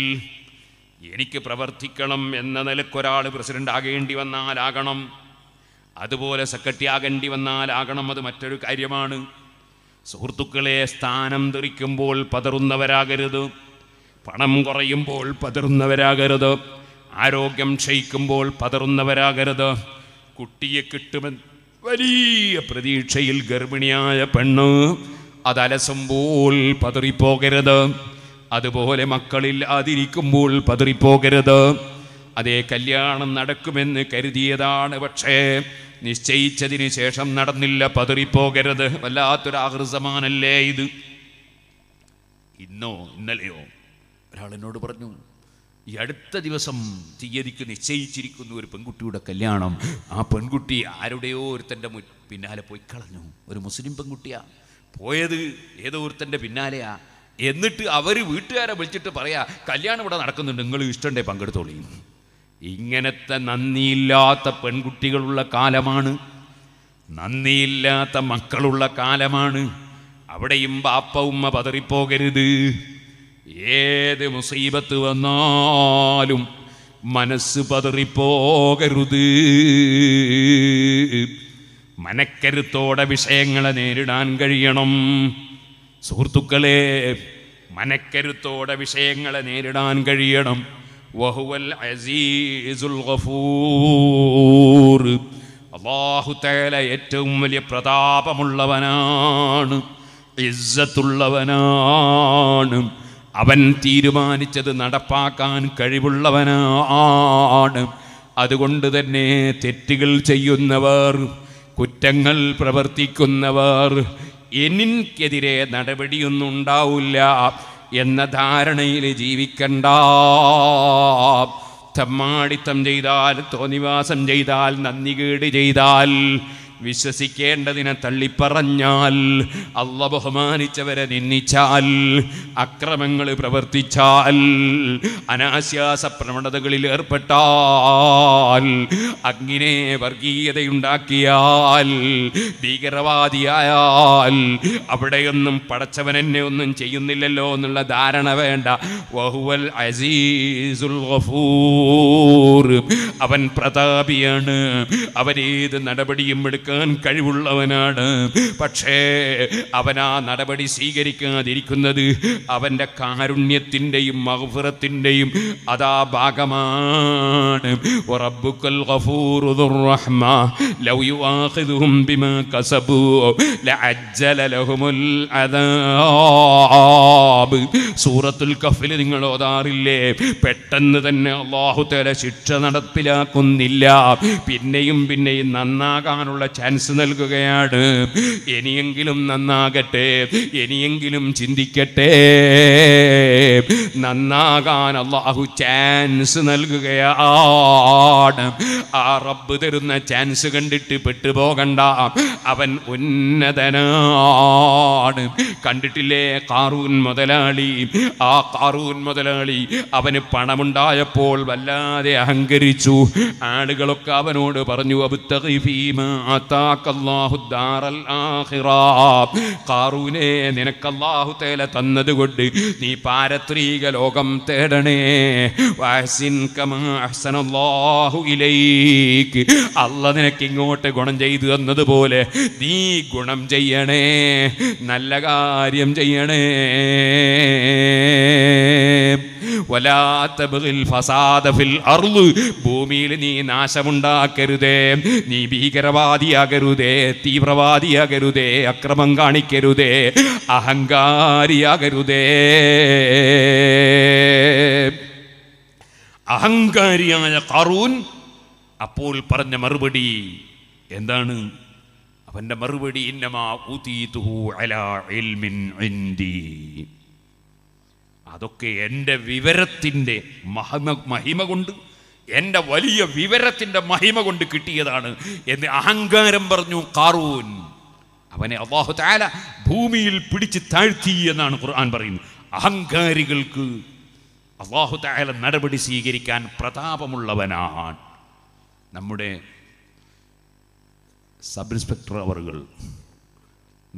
എനിക്ക് പ്രവർത്തിക്കണം എന്ന നിലക്കൊരാൾ പ്രസിഡന്റ് ആകേണ്ടി വന്നാലാകണം അതുപോലെ സെക്രട്ടറി ആകേണ്ടി വന്നാലാകണം അത് മറ്റൊരു കാര്യമാണ് സുഹൃത്തുക്കളെ സ്ഥാനം തെറിക്കുമ്പോൾ പതറുന്നവരാകരുത് പണം കുറയുമ്പോൾ പതറുന്നവരാകരുത് ആരോഗ്യം ക്ഷയിക്കുമ്പോൾ പതറുന്നവരാകരുത് കുട്ടിയെ കിട്ടുമെന്ന് വലിയ പ്രതീക്ഷയിൽ ഗർഭിണിയായ പെണ്ണ് അത് അലസുമ്പോൾ പതറിപ്പോകരുത് അതുപോലെ മക്കളില്ലാതിരിക്കുമ്പോൾ പതറിപ്പോകരുത് അതേ കല്യാണം നടക്കുമെന്ന് കരുതിയതാണ് പക്ഷേ നിശ്ചയിച്ചതിന് ശേഷം നടന്നില്ല പതറിപ്പോകരുത് വല്ലാത്തൊരാഹൃസമാനല്ലേ ഇത് ഇന്നോ ഇന്നലെയോ ഒരാളെന്നോട് പറഞ്ഞു ഈ അടുത്ത ദിവസം തീയതിക്ക് നിശ്ചയിച്ചിരിക്കുന്ന ഒരു പെൺകുട്ടിയുടെ കല്യാണം ആ പെൺകുട്ടി ആരുടെയോ ഒരുത്തൻ്റെ പിന്നാലെ പോയി കളഞ്ഞു ഒരു മുസ്ലിം പെൺകുട്ടിയാണ് പോയത് ഏതോ ഒരുത്തൻ്റെ പിന്നാലെയാ എന്നിട്ട് അവർ വീട്ടുകാരെ വിളിച്ചിട്ട് പറയാ കല്യാണം ഇവിടെ നടക്കുന്നുണ്ട് നിങ്ങൾ ഇഷ്ടണ്ടേ പങ്കെടുത്തോളിയും ഇങ്ങനത്തെ നന്ദിയില്ലാത്ത പെൺകുട്ടികളുള്ള കാലമാണ് നന്ദിയില്ലാത്ത മക്കളുള്ള കാലമാണ് അവിടെയും ബാപ്പ ഉമ്മ പതറിപ്പോകരുത് ഏത് മുസീബത്ത് വന്നാലും മനസ്സ് പതറിപ്പോകരുത് മനക്കരുത്തോടെ വിഷയങ്ങളെ നേരിടാൻ കഴിയണം സുഹൃത്തുക്കളെ മനക്കരുത്തോടെ വിഷയങ്ങളെ നേരിടാൻ കഴിയണം വഹുവൽ അസീസുൽ ഗഫൂർ അള്ളാഹു തേല ഏറ്റവും വലിയ പ്രതാപമുള്ളവനാണ് ഇസ്സത്തുള്ളവനാണ് അവൻ തീരുമാനിച്ചത് നടപ്പാക്കാൻ കഴിവുള്ളവനാണ് അതുകൊണ്ട് തന്നെ തെറ്റുകൾ ചെയ്യുന്നവർ കുറ്റങ്ങൾ പ്രവർത്തിക്കുന്നവർ എനിക്കെതിരെ നടപടിയൊന്നും ഉണ്ടാവില്ല എന്ന ധാരണയിൽ ജീവിക്കണ്ട തമ്മാടിത്തം ചെയ്താൽ തോന്നിവാസം ചെയ്താൽ നന്ദികേട് ചെയ്താൽ വിശ്വസിക്കേണ്ടതിനെ തള്ളിപ്പറഞ്ഞാൽ അള്ള ബഹുമാനിച്ചവരെ നിന്നിച്ചാൽ അക്രമങ്ങൾ പ്രവർത്തിച്ചാൽ അനാശ്വാസ പ്രവണതകളിൽ ഏർപ്പെട്ടാൽ അങ്ങിനെ വർഗീയതയുണ്ടാക്കിയാൽ ഭീകരവാദിയായാൽ അവിടെയൊന്നും പടച്ചവനെന്നെ ഒന്നും ചെയ്യുന്നില്ലല്ലോ എന്നുള്ള ധാരണ വേണ്ട വഹുവൽ അസീസുൽ അവൻ പ്രതാപിയാണ് അവരേത് നടപടിയും എടുക്കും എടുക്കാൻ കഴിവുള്ളവനാണ് പക്ഷേ അവനാ നടപടി സ്വീകരിക്കാതിരിക്കുന്നത് അവൻ്റെ കാരുണ്യത്തിൻ്റെയും മഹഫുറത്തിൻ്റെയും അതാ ഭാഗമാണ് സൂറത്തുൽ കഫിൽ നിങ്ങൾ ഓതാറില്ലേ പെട്ടെന്ന് തന്നെ അള്ളാഹു തല ശിക്ഷ നടപ്പിലാക്കുന്നില്ല പിന്നെയും പിന്നെയും നന്നാകാനുള്ള ചാൻസ് നൽകുകയാണ് ഇനിയെങ്കിലും നന്നാകട്ടെ ഇനിയെങ്കിലും ചിന്തിക്കട്ടെ നന്നാകാൻ അള്ളാഹു ചാൻസ് നൽകുകയാണ് ആ റബ്ബ് തരുന്ന ചാൻസ് കണ്ടിട്ട് പെട്ടുപോകണ്ട അവൻ ഉന്നതനാണ് കണ്ടിട്ടില്ലേ കാറൂൻ മുതലാളി ആ കാറൂൻ മുതലാളി അവന് പണമുണ്ടായപ്പോൾ വല്ലാതെ അഹങ്കരിച്ചു ആളുകളൊക്കെ അവനോട് പറഞ്ഞു അബുത്തീമാ കാറൂനെ നിനക്കല്ലാഹു തേല തന്നതുകൊണ്ട് നീ പാരത്രീക ലോകം തേടണേ അല്ല നിനക്ക് ഇങ്ങോട്ട് ഗുണം ചെയ്തു തന്നതുപോലെ നീ ഗുണം ചെയ്യണേ നല്ല കാര്യം ചെയ്യണേ ഭൂമിയിൽ നീ നാശമുണ്ടാക്കരുതേ നീ ഭീകരവാദിയാകരുതേ തീവ്രവാദിയാകരുതേ അക്രമം കാണിക്കരുതേ അഹങ്കാരിയാകരുതേ അഹങ്കാരിയായ കറൂൻ അപ്പോൾ പറഞ്ഞ മറുപടി എന്താണ് അവൻ്റെ മറുപടി ഇന്നമാ ഊതീതുഹു അലാ ഇൽമിൻ ഇൻദീ അതൊക്കെ എൻ്റെ വിവരത്തിൻ്റെ മഹിമ മഹിമ കൊണ്ട് എൻ്റെ വലിയ വിവരത്തിൻ്റെ മഹിമ കൊണ്ട് കിട്ടിയതാണ് എന്ന് അഹങ്കാരം പറഞ്ഞു കാറൂൻ അവനെ അള്ളാഹു താല ഭൂമിയിൽ പിടിച്ച് താഴ്ത്തി എന്നാണ് ഖുർആൻ പറയുന്നത് അഹങ്കാരികൾക്ക് അള്ളാഹു താല നടപടി സ്വീകരിക്കാൻ പ്രതാപമുള്ളവനാണ് നമ്മുടെ സബ് ഇൻസ്പെക്ടർ അവറുകൾ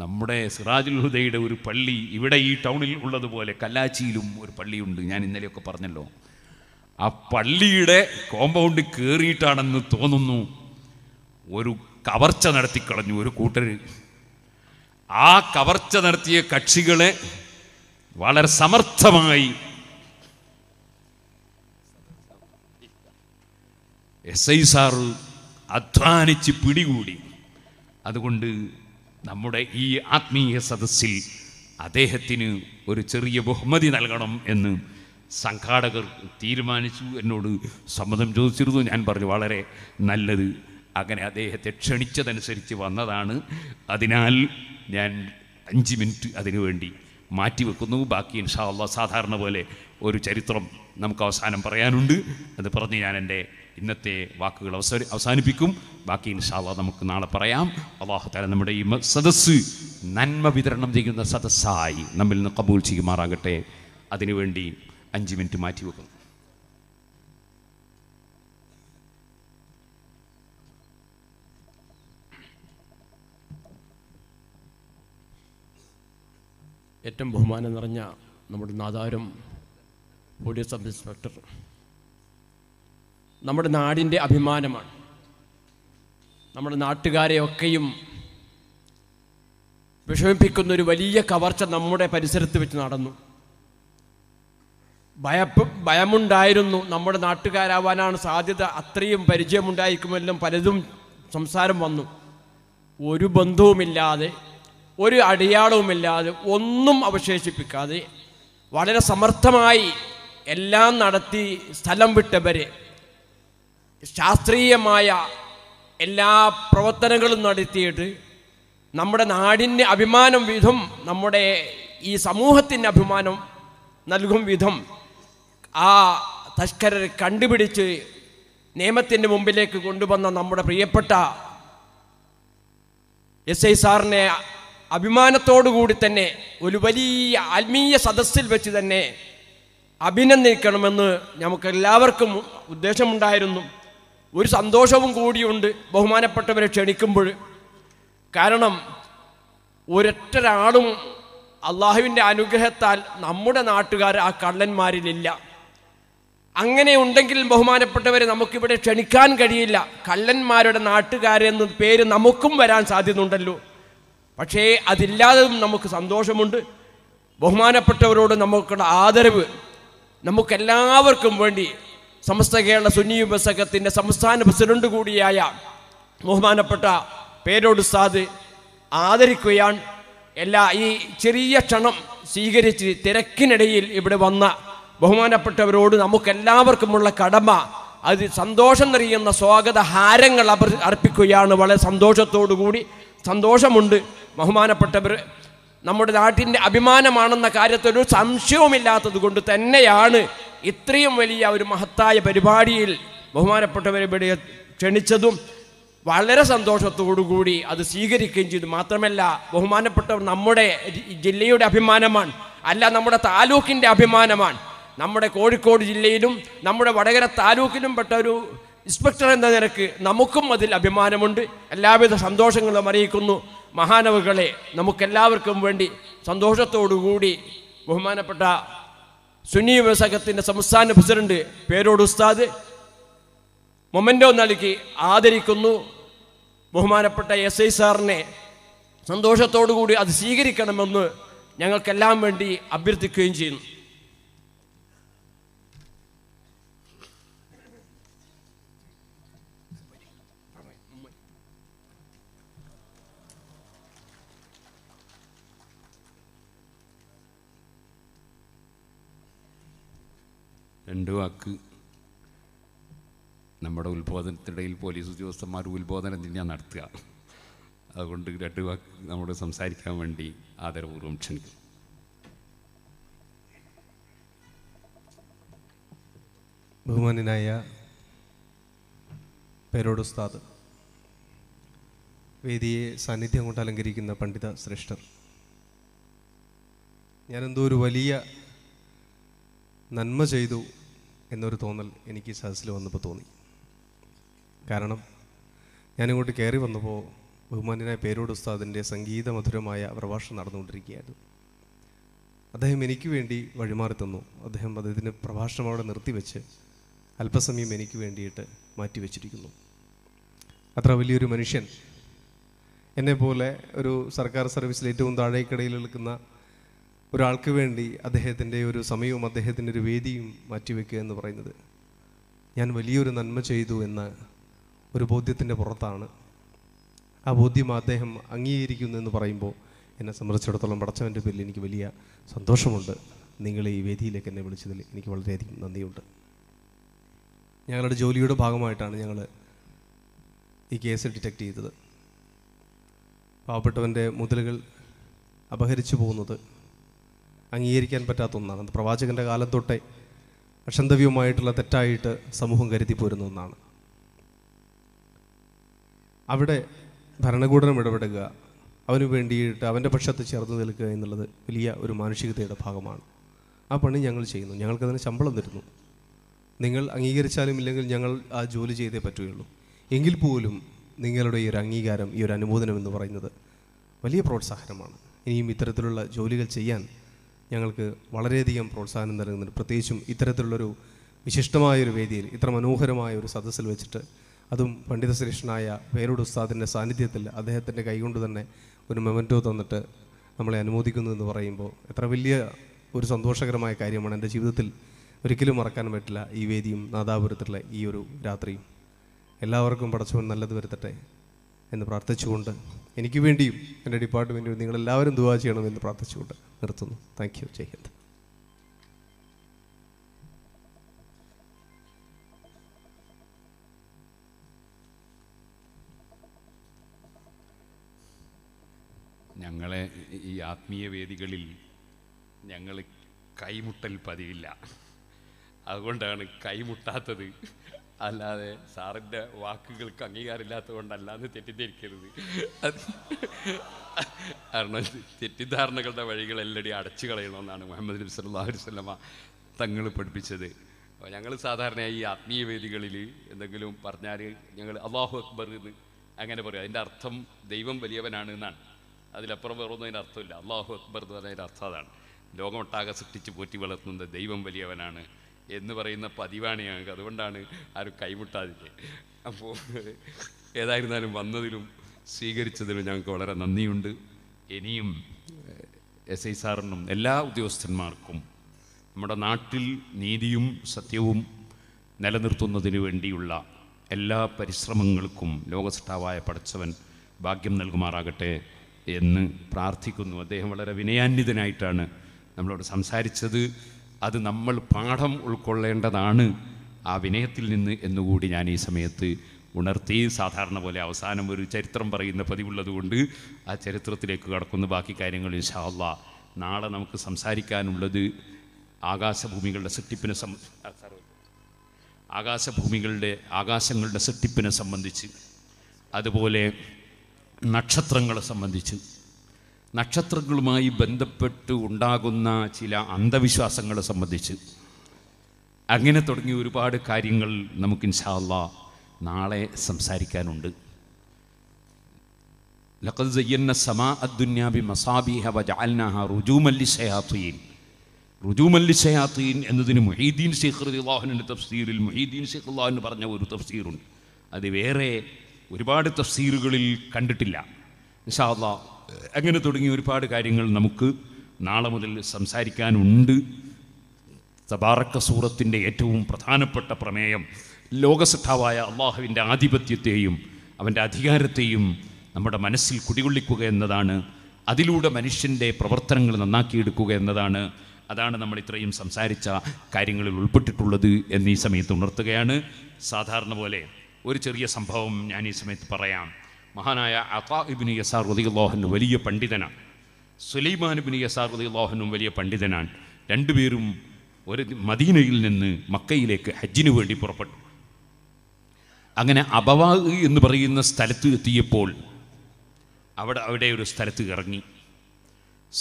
നമ്മുടെ സിറാജുൽ ഹുദയുടെ ഒരു പള്ളി ഇവിടെ ഈ ടൗണിൽ ഉള്ളതുപോലെ കല്ലാച്ചിയിലും ഒരു പള്ളിയുണ്ട് ഞാൻ ഇന്നലെയൊക്കെ പറഞ്ഞല്ലോ ആ പള്ളിയുടെ കോമ്പൗണ്ട് കയറിയിട്ടാണെന്ന് തോന്നുന്നു ഒരു കവർച്ച നടത്തിക്കളഞ്ഞു ഒരു കൂട്ടർ ആ കവർച്ച നടത്തിയ കക്ഷികളെ വളരെ സമർത്ഥമായി എസ് ഐ സാറ് അധ്വാനിച്ച് പിടികൂടി അതുകൊണ്ട് നമ്മുടെ ഈ ആത്മീയ സദസ്സിൽ അദ്ദേഹത്തിന് ഒരു ചെറിയ ബഹുമതി നൽകണം എന്ന് സംഘാടകർ തീരുമാനിച്ചു എന്നോട് സമ്മതം ചോദിച്ചിരുന്നു ഞാൻ പറഞ്ഞു വളരെ നല്ലത് അങ്ങനെ അദ്ദേഹത്തെ ക്ഷണിച്ചതനുസരിച്ച് വന്നതാണ് അതിനാൽ ഞാൻ അഞ്ച് മിനിറ്റ് അതിനുവേണ്ടി മാറ്റിവെക്കുന്നു ബാക്കി ഇൻഷാ അള്ളാഹ് സാധാരണ പോലെ ഒരു ചരിത്രം നമുക്ക് അവസാനം പറയാനുണ്ട് അത് പറഞ്ഞ് ഞാൻ എൻ്റെ ഇന്നത്തെ വാക്കുകൾ അവസര അവസാനിപ്പിക്കും ബാക്കി ഇൻഷാല്ല നമുക്ക് നാളെ പറയാം അള്ളാഹു താല നമ്മുടെ ഈ സദസ്സ് നന്മ വിതരണം ചെയ്യുന്ന സദസ്സായി നമ്മിൽ നിന്ന് കബൂൽ ചെയ്യുമാറാകട്ടെ അതിനുവേണ്ടി അഞ്ച് മിനിറ്റ് മാറ്റിവെക്കുന്നു ഏറ്റവും ബഹുമാനം നിറഞ്ഞ നമ്മുടെ നാദാരം പോലീസ് സബ് ഇൻസ്പെക്ടർ നമ്മുടെ നാടിൻ്റെ അഭിമാനമാണ് നമ്മുടെ നാട്ടുകാരെയൊക്കെയും വിഷമിപ്പിക്കുന്ന ഒരു വലിയ കവർച്ച നമ്മുടെ പരിസരത്ത് വെച്ച് നടന്നു ഭയപ്പ് ഭയമുണ്ടായിരുന്നു നമ്മുടെ നാട്ടുകാരാവാനാണ് സാധ്യത അത്രയും പരിചയമുണ്ടായിരിക്കുമെല്ലാം പലതും സംസാരം വന്നു ഒരു ബന്ധവുമില്ലാതെ ഒരു അടയാളവുമില്ലാതെ ഒന്നും അവശേഷിപ്പിക്കാതെ വളരെ സമർത്ഥമായി എല്ലാം നടത്തി സ്ഥലം വിട്ടവരെ ശാസ്ത്രീയമായ എല്ലാ പ്രവർത്തനങ്ങളും നടത്തിയിട്ട് നമ്മുടെ നാടിൻ്റെ അഭിമാനം വിധം നമ്മുടെ ഈ സമൂഹത്തിൻ്റെ അഭിമാനം നൽകും വിധം ആ തസ്കരർ കണ്ടുപിടിച്ച് നിയമത്തിൻ്റെ മുമ്പിലേക്ക് കൊണ്ടുവന്ന നമ്മുടെ പ്രിയപ്പെട്ട എസ് ഐ സാറിനെ അഭിമാനത്തോടുകൂടി തന്നെ ഒരു വലിയ ആത്മീയ സദസ്സിൽ വെച്ച് തന്നെ അഭിനന്ദിക്കണമെന്ന് നമുക്കെല്ലാവർക്കും ഉദ്ദേശമുണ്ടായിരുന്നു ഒരു സന്തോഷവും കൂടിയുണ്ട് ബഹുമാനപ്പെട്ടവരെ ക്ഷണിക്കുമ്പോൾ കാരണം ഒരൊറ്റൊരാളും അള്ളാഹുവിൻ്റെ അനുഗ്രഹത്താൽ നമ്മുടെ നാട്ടുകാർ ആ കള്ളന്മാരിലില്ല അങ്ങനെ ഉണ്ടെങ്കിൽ ബഹുമാനപ്പെട്ടവരെ നമുക്കിവിടെ ക്ഷണിക്കാൻ കഴിയില്ല കള്ളന്മാരുടെ നാട്ടുകാരെന്ന പേര് നമുക്കും വരാൻ സാധ്യതയുണ്ടല്ലോ പക്ഷേ അതില്ലാതെയും നമുക്ക് സന്തോഷമുണ്ട് ബഹുമാനപ്പെട്ടവരോട് നമുക്കുള്ള ആദരവ് നമുക്കെല്ലാവർക്കും വേണ്ടി സമസ്ത കേരള സുന്നി യുവസംഘത്തിൻ്റെ സംസ്ഥാന പ്രസിഡന്റ് കൂടിയായ ബഹുമാനപ്പെട്ട പേരോട് സാദ് ആദരിക്കുകയാണ് എല്ലാ ഈ ചെറിയ ക്ഷണം സ്വീകരിച്ച് തിരക്കിനിടയിൽ ഇവിടെ വന്ന ബഹുമാനപ്പെട്ടവരോട് നമുക്കെല്ലാവർക്കുമുള്ള കടമ അത് സന്തോഷം നിറയുന്ന സ്വാഗത ഹാരങ്ങൾ അർപ്പിക്കുകയാണ് വളരെ സന്തോഷത്തോടു കൂടി സന്തോഷമുണ്ട് ബഹുമാനപ്പെട്ടവർ നമ്മുടെ നാട്ടിൻ്റെ അഭിമാനമാണെന്ന കാര്യത്തിൽ ഒരു സംശയവുമില്ലാത്തത് കൊണ്ട് തന്നെയാണ് ഇത്രയും വലിയ ഒരു മഹത്തായ പരിപാടിയിൽ ബഹുമാനപ്പെട്ടവരെ ഇവിടെ ക്ഷണിച്ചതും വളരെ സന്തോഷത്തോടുകൂടി അത് സ്വീകരിക്കുകയും ചെയ്തു മാത്രമല്ല ബഹുമാനപ്പെട്ടവർ നമ്മുടെ ജില്ലയുടെ അഭിമാനമാണ് അല്ല നമ്മുടെ താലൂക്കിൻ്റെ അഭിമാനമാണ് നമ്മുടെ കോഴിക്കോട് ജില്ലയിലും നമ്മുടെ വടകര താലൂക്കിലും പെട്ട ഒരു ഇൻസ്പെക്ടർ എന്ന നിരക്ക് നമുക്കും അതിൽ അഭിമാനമുണ്ട് എല്ലാവിധ സന്തോഷങ്ങളും അറിയിക്കുന്നു മഹാനവുകളെ നമുക്കെല്ലാവർക്കും വേണ്ടി സന്തോഷത്തോടുകൂടി ബഹുമാനപ്പെട്ട സുന്നി വ്യവസായത്തിൻ്റെ സംസ്ഥാന പ്രസിഡന്റ് പേരോട് ഉസ്താദ് മൊമെൻറ്റോ നൽകി ആദരിക്കുന്നു ബഹുമാനപ്പെട്ട എസ് ഐ സാറിനെ സന്തോഷത്തോടു കൂടി അത് സ്വീകരിക്കണമെന്ന് ഞങ്ങൾക്കെല്ലാം വേണ്ടി അഭ്യർത്ഥിക്കുകയും ചെയ്യുന്നു രണ്ട് വാക്ക് നമ്മുടെ ഉത്ബോധനത്തിനിടയിൽ പോലീസ് ഉദ്യോഗസ്ഥന്മാർ ഉത്ബോധനം തന്നെയാണ് നടത്തുക അതുകൊണ്ട് രണ്ട് വാക്ക് നമ്മുടെ സംസാരിക്കാൻ വേണ്ടി ആദരപൂർവ്വം ക്ഷണിക്കും ബഹുമാനായ പേരോടുസ്താദ് വേദിയെ സാന്നിധ്യം കൊണ്ട് അലങ്കരിക്കുന്ന പണ്ഡിത ശ്രേഷ്ഠർ ഞാനെന്തോ ഒരു വലിയ നന്മ ചെയ്തു എന്നൊരു തോന്നൽ എനിക്ക് സദസ്സിൽ വന്നപ്പോൾ തോന്നി കാരണം ഞാനിങ്ങോട്ട് കയറി വന്നപ്പോൾ ബഹുമാനായ പേരോട് ഉസ്താദിൻ്റെ സംഗീത മധുരമായ പ്രഭാഷണം നടന്നുകൊണ്ടിരിക്കുകയായിരുന്നു അദ്ദേഹം എനിക്ക് വേണ്ടി വഴിമാറി തന്നു അദ്ദേഹം അദ്ദേഹത്തിന് പ്രഭാഷണം അവിടെ നിർത്തിവെച്ച് അല്പസമയം എനിക്ക് വേണ്ടിയിട്ട് മാറ്റിവെച്ചിരിക്കുന്നു അത്ര വലിയൊരു മനുഷ്യൻ എന്നെപ്പോലെ ഒരു സർക്കാർ സർവീസിൽ ഏറ്റവും താഴേക്കിടയിൽ നിൽക്കുന്ന ഒരാൾക്ക് വേണ്ടി അദ്ദേഹത്തിൻ്റെ ഒരു സമയവും അദ്ദേഹത്തിൻ്റെ ഒരു വേദിയും മാറ്റിവെക്കുക എന്ന് പറയുന്നത് ഞാൻ വലിയൊരു നന്മ ചെയ്തു എന്ന ഒരു ബോധ്യത്തിൻ്റെ പുറത്താണ് ആ ബോധ്യം അദ്ദേഹം അംഗീകരിക്കുന്നു എന്ന് പറയുമ്പോൾ എന്നെ സംബന്ധിച്ചിടത്തോളം പടച്ചവൻ്റെ പേരിൽ എനിക്ക് വലിയ സന്തോഷമുണ്ട് നിങ്ങൾ ഈ വേദിയിലേക്ക് എന്നെ വിളിച്ചതിൽ എനിക്ക് വളരെയധികം നന്ദിയുണ്ട് ഞങ്ങളുടെ ജോലിയുടെ ഭാഗമായിട്ടാണ് ഞങ്ങൾ ഈ കേസ് ഡിറ്റക്റ്റ് ചെയ്തത് പാവപ്പെട്ടവൻ്റെ മുതലുകൾ അപഹരിച്ചു പോകുന്നത് അംഗീകരിക്കാൻ പറ്റാത്ത ഒന്നാണ് പ്രവാചകൻ്റെ കാലം തൊട്ടേ അക്ഷന്തവ്യവുമായിട്ടുള്ള തെറ്റായിട്ട് സമൂഹം കരുതി പോരുന്ന ഒന്നാണ് അവിടെ ഭരണകൂടനം ഇടപെടുക അവന് വേണ്ടിയിട്ട് അവൻ്റെ പക്ഷത്ത് ചേർന്ന് നിൽക്കുക എന്നുള്ളത് വലിയ ഒരു മാനുഷികതയുടെ ഭാഗമാണ് ആ പണി ഞങ്ങൾ ചെയ്യുന്നു ഞങ്ങൾക്കതിന് ശമ്പളം തരുന്നു നിങ്ങൾ അംഗീകരിച്ചാലും ഇല്ലെങ്കിൽ ഞങ്ങൾ ആ ജോലി ചെയ്തേ പറ്റുകയുള്ളൂ എങ്കിൽ പോലും നിങ്ങളുടെ ഈ ഒരു അംഗീകാരം ഈ ഒരു അനുമോദനം എന്ന് പറയുന്നത് വലിയ പ്രോത്സാഹനമാണ് ഇനിയും ഇത്തരത്തിലുള്ള ജോലികൾ ചെയ്യാൻ ഞങ്ങൾക്ക് വളരെയധികം പ്രോത്സാഹനം നൽകുന്നുണ്ട് പ്രത്യേകിച്ചും ഇത്തരത്തിലുള്ളൊരു വിശിഷ്ടമായൊരു വേദിയിൽ ഇത്ര മനോഹരമായ ഒരു സദസ്സിൽ വെച്ചിട്ട് അതും പണ്ഡിതശ്രേഷ്ഠനായ പേരൂട് ഉസ്താദിൻ്റെ സാന്നിധ്യത്തിൽ അദ്ദേഹത്തിൻ്റെ കൈകൊണ്ട് തന്നെ ഒരു മെമൻറ്റോ തന്നിട്ട് നമ്മളെ അനുമോദിക്കുന്നു എന്ന് പറയുമ്പോൾ എത്ര വലിയ ഒരു സന്തോഷകരമായ കാര്യമാണ് എൻ്റെ ജീവിതത്തിൽ ഒരിക്കലും മറക്കാൻ പറ്റില്ല ഈ വേദിയും നാദാപുരത്തുള്ള ഈ ഒരു രാത്രിയും എല്ലാവർക്കും പടച്ചവൻ നല്ലത് വരുത്തട്ടെ എന്ന് പ്രാർത്ഥിച്ചുകൊണ്ട് എനിക്ക് വേണ്ടിയും എൻ്റെ ഡിപ്പാർട്ട്മെൻറ്റിനും നിങ്ങളെല്ലാവരും ദുവാ ചെയ്യണമെന്ന് പ്രാർത്ഥിച്ചുകൊണ്ട് നിർത്തുന്നു താങ്ക് യു ജയ് ഹിന്ദ് ഞങ്ങളെ ഈ ആത്മീയ വേദികളിൽ ഞങ്ങൾ കൈമുട്ടൽ പതിവില്ല അതുകൊണ്ടാണ് കൈമുട്ടാത്തത് അല്ലാതെ സാറിൻ്റെ വാക്കുകൾക്ക് അംഗീകാരമില്ലാത്തത് കൊണ്ടല്ല തെറ്റിദ്ധരിക്കരുത് കാരണം തെറ്റിദ്ധാരണകളുടെ എല്ലടി അടച്ചു കളയണമെന്നാണ് മുഹമ്മദ് നബി സല്ലാഹു വല്ലമ തങ്ങൾ പഠിപ്പിച്ചത് അപ്പോൾ ഞങ്ങൾ സാധാരണയായി ഈ ആത്മീയ വേദികളിൽ എന്തെങ്കിലും പറഞ്ഞാൽ ഞങ്ങൾ അള്ളാഹു അക്ബർ എന്ന് അങ്ങനെ പറയും അതിൻ്റെ അർത്ഥം ദൈവം വലിയവനാണ് എന്നാണ് അതിലപ്പുറം വേറൊന്നും അതിൻ്റെ അർത്ഥമില്ല അള്ളാഹു അക്ബർ എന്ന് അതിൻ്റെ അർത്ഥം അതാണ് ലോകമൊട്ടാകെ സൃഷ്ടിച്ച് പോറ്റി വളർത്തുന്നത് ദൈവം വലിയവനാണ് എന്ന് പറയുന്ന പതിവാണ് ഞങ്ങൾക്ക് അതുകൊണ്ടാണ് ആരും കൈമുട്ടാതിരിക്കുക അപ്പോൾ ഏതായിരുന്നാലും വന്നതിലും സ്വീകരിച്ചതിലും ഞങ്ങൾക്ക് വളരെ നന്ദിയുണ്ട് ഇനിയും എസ് ഐ സാറിനും എല്ലാ ഉദ്യോഗസ്ഥന്മാർക്കും നമ്മുടെ നാട്ടിൽ നീതിയും സത്യവും നിലനിർത്തുന്നതിന് വേണ്ടിയുള്ള എല്ലാ പരിശ്രമങ്ങൾക്കും ലോകസ്ഠാവായ പഠിച്ചവൻ ഭാഗ്യം നൽകുമാറാകട്ടെ എന്ന് പ്രാർത്ഥിക്കുന്നു അദ്ദേഹം വളരെ വിനയാന്വിതനായിട്ടാണ് നമ്മളോട് സംസാരിച്ചത് അത് നമ്മൾ പാഠം ഉൾക്കൊള്ളേണ്ടതാണ് ആ വിനയത്തിൽ നിന്ന് എന്നുകൂടി ഞാൻ ഈ സമയത്ത് ഉണർത്തി സാധാരണ പോലെ അവസാനം ഒരു ചരിത്രം പറയുന്ന പതിവുള്ളതുകൊണ്ട് ആ ചരിത്രത്തിലേക്ക് കടക്കുന്ന ബാക്കി കാര്യങ്ങൾ ഇൻഷാല്ല നാളെ നമുക്ക് സംസാരിക്കാനുള്ളത് ആകാശഭൂമികളുടെ സൃഷ്ടിപ്പിനെ ആകാശഭൂമികളുടെ ആകാശങ്ങളുടെ സൃഷ്ടിപ്പിനെ സംബന്ധിച്ച് അതുപോലെ നക്ഷത്രങ്ങളെ സംബന്ധിച്ച് നക്ഷത്രങ്ങളുമായി ബന്ധപ്പെട്ട് ഉണ്ടാകുന്ന ചില അന്ധവിശ്വാസങ്ങളെ സംബന്ധിച്ച് അങ്ങനെ തുടങ്ങിയ ഒരുപാട് കാര്യങ്ങൾ നമുക്ക് ഇൻഷാല്ല നാളെ സംസാരിക്കാനുണ്ട് ലഖദ് സമാ അദ്ദുന്യാബി മസാബിഹ വജാൽനഹ റുജൂമല്ലി ഷയാത്തുയീൻ റുജൂമല്ലി ഷയാത്തുയീൻ എന്നതിന് മുഹീദീൻ ഷെയ്ഖ് അള്ളാഹുവിൻ്റെ തഫ്സീറിൽ മൊഹീദ്ദീൻ ഷെയ്ഖ് എന്ന് പറഞ്ഞ ഒരു തഫ്സീറുണ്ട് അത് വേറെ ഒരുപാട് തഫ്സീറുകളിൽ കണ്ടിട്ടില്ല ഇൻഷാ അങ്ങനെ തുടങ്ങി ഒരുപാട് കാര്യങ്ങൾ നമുക്ക് നാളെ മുതൽ സംസാരിക്കാനുണ്ട് തബാറക്ക സൂറത്തിൻ്റെ ഏറ്റവും പ്രധാനപ്പെട്ട പ്രമേയം ലോകസത്താവായ അള്ളാഹുവിൻ്റെ ആധിപത്യത്തെയും അവൻ്റെ അധികാരത്തെയും നമ്മുടെ മനസ്സിൽ കുടികൊള്ളിക്കുക എന്നതാണ് അതിലൂടെ മനുഷ്യൻ്റെ പ്രവർത്തനങ്ങൾ നന്നാക്കിയെടുക്കുക എന്നതാണ് അതാണ് നമ്മൾ ഇത്രയും സംസാരിച്ച കാര്യങ്ങളിൽ ഉൾപ്പെട്ടിട്ടുള്ളത് എന്നീ സമയത്ത് ഉണർത്തുകയാണ് സാധാരണ പോലെ ഒരു ചെറിയ സംഭവം ഞാൻ ഈ സമയത്ത് പറയാം മഹാനായ അതാഇബിന് യസാർ റതിയുള്ളാഹുൻ വലിയ പണ്ഡിതനാണ് സുലൈമാനുബിന് യസാർ റതിയുള്ളാഹുനും വലിയ പണ്ഡിതനാണ് രണ്ടുപേരും ഒരു മദീനയിൽ നിന്ന് മക്കയിലേക്ക് ഹജ്ജിനു വേണ്ടി പുറപ്പെട്ടു അങ്ങനെ അബവാ എന്ന് പറയുന്ന സ്ഥലത്ത് എത്തിയപ്പോൾ അവിടെ അവിടെ ഒരു സ്ഥലത്ത് ഇറങ്ങി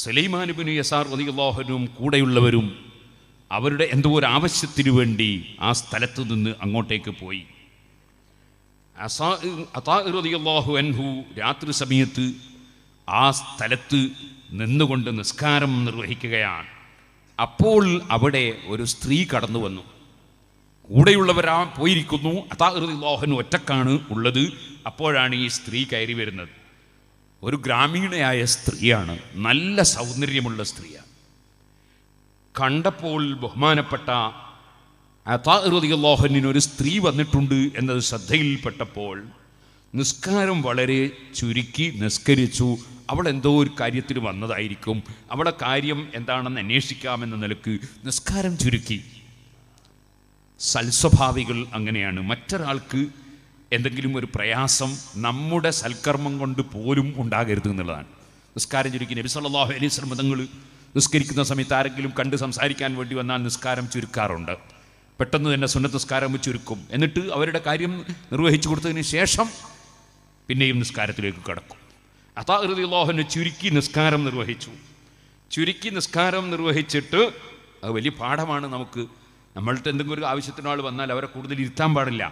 സുലൈമാനുബിന് യസാർ റതിയുള്ളാഹുനും കൂടെയുള്ളവരും അവരുടെ എന്തോ ഒരു ആവശ്യത്തിനു വേണ്ടി ആ സ്ഥലത്തു നിന്ന് അങ്ങോട്ടേക്ക് പോയി അതാഹു അൻഹു രാത്രി സമയത്ത് ആ സ്ഥലത്ത് നിന്നുകൊണ്ട് നിസ്കാരം നിർവഹിക്കുകയാണ് അപ്പോൾ അവിടെ ഒരു സ്ത്രീ കടന്നു വന്നു കൂടെയുള്ളവരാ പോയിരിക്കുന്നു ലോഹൻ ഒറ്റക്കാണ് ഉള്ളത് അപ്പോഴാണ് ഈ സ്ത്രീ കയറി വരുന്നത് ഒരു ഗ്രാമീണയായ സ്ത്രീയാണ് നല്ല സൗന്ദര്യമുള്ള സ്ത്രീയാണ് കണ്ടപ്പോൾ ബഹുമാനപ്പെട്ട അതാഹുറിയാഹുനിന് ഒരു സ്ത്രീ വന്നിട്ടുണ്ട് എന്നത് ശ്രദ്ധയിൽപ്പെട്ടപ്പോൾ നിസ്കാരം വളരെ ചുരുക്കി നിസ്കരിച്ചു അവൾ എന്തോ ഒരു കാര്യത്തിൽ വന്നതായിരിക്കും അവളെ കാര്യം എന്താണെന്ന് അന്വേഷിക്കാമെന്ന നിലക്ക് നിസ്കാരം ചുരുക്കി സൽസ്വഭാവികൾ അങ്ങനെയാണ് മറ്റൊരാൾക്ക് എന്തെങ്കിലും ഒരു പ്രയാസം നമ്മുടെ സൽക്കർമ്മം കൊണ്ട് പോലും ഉണ്ടാകരുത് എന്നുള്ളതാണ് നിസ്കാരം ചുരുക്കി നബി സല്ലാഹു അലൈഹി ശ്രമതങ്ങൾ നിസ്കരിക്കുന്ന സമയത്ത് ആരെങ്കിലും കണ്ട് സംസാരിക്കാൻ വേണ്ടി വന്നാൽ നിസ്കാരം ചുരുക്കാറുണ്ട് പെട്ടെന്ന് തന്നെ സുന്നത്ത് നിസ്കാരം ചുരുക്കും എന്നിട്ട് അവരുടെ കാര്യം നിർവഹിച്ചു കൊടുത്തതിന് ശേഷം പിന്നെയും നിസ്കാരത്തിലേക്ക് കടക്കും അതാകൃതി ലോഹന് ചുരുക്കി നിസ്കാരം നിർവഹിച്ചു ചുരുക്കി നിസ്കാരം നിർവഹിച്ചിട്ട് അത് വലിയ പാഠമാണ് നമുക്ക് നമ്മളുടെ എന്തെങ്കിലും ഒരു ആവശ്യത്തിനാൾ വന്നാൽ അവരെ കൂടുതൽ ഇരുത്താൻ പാടില്ല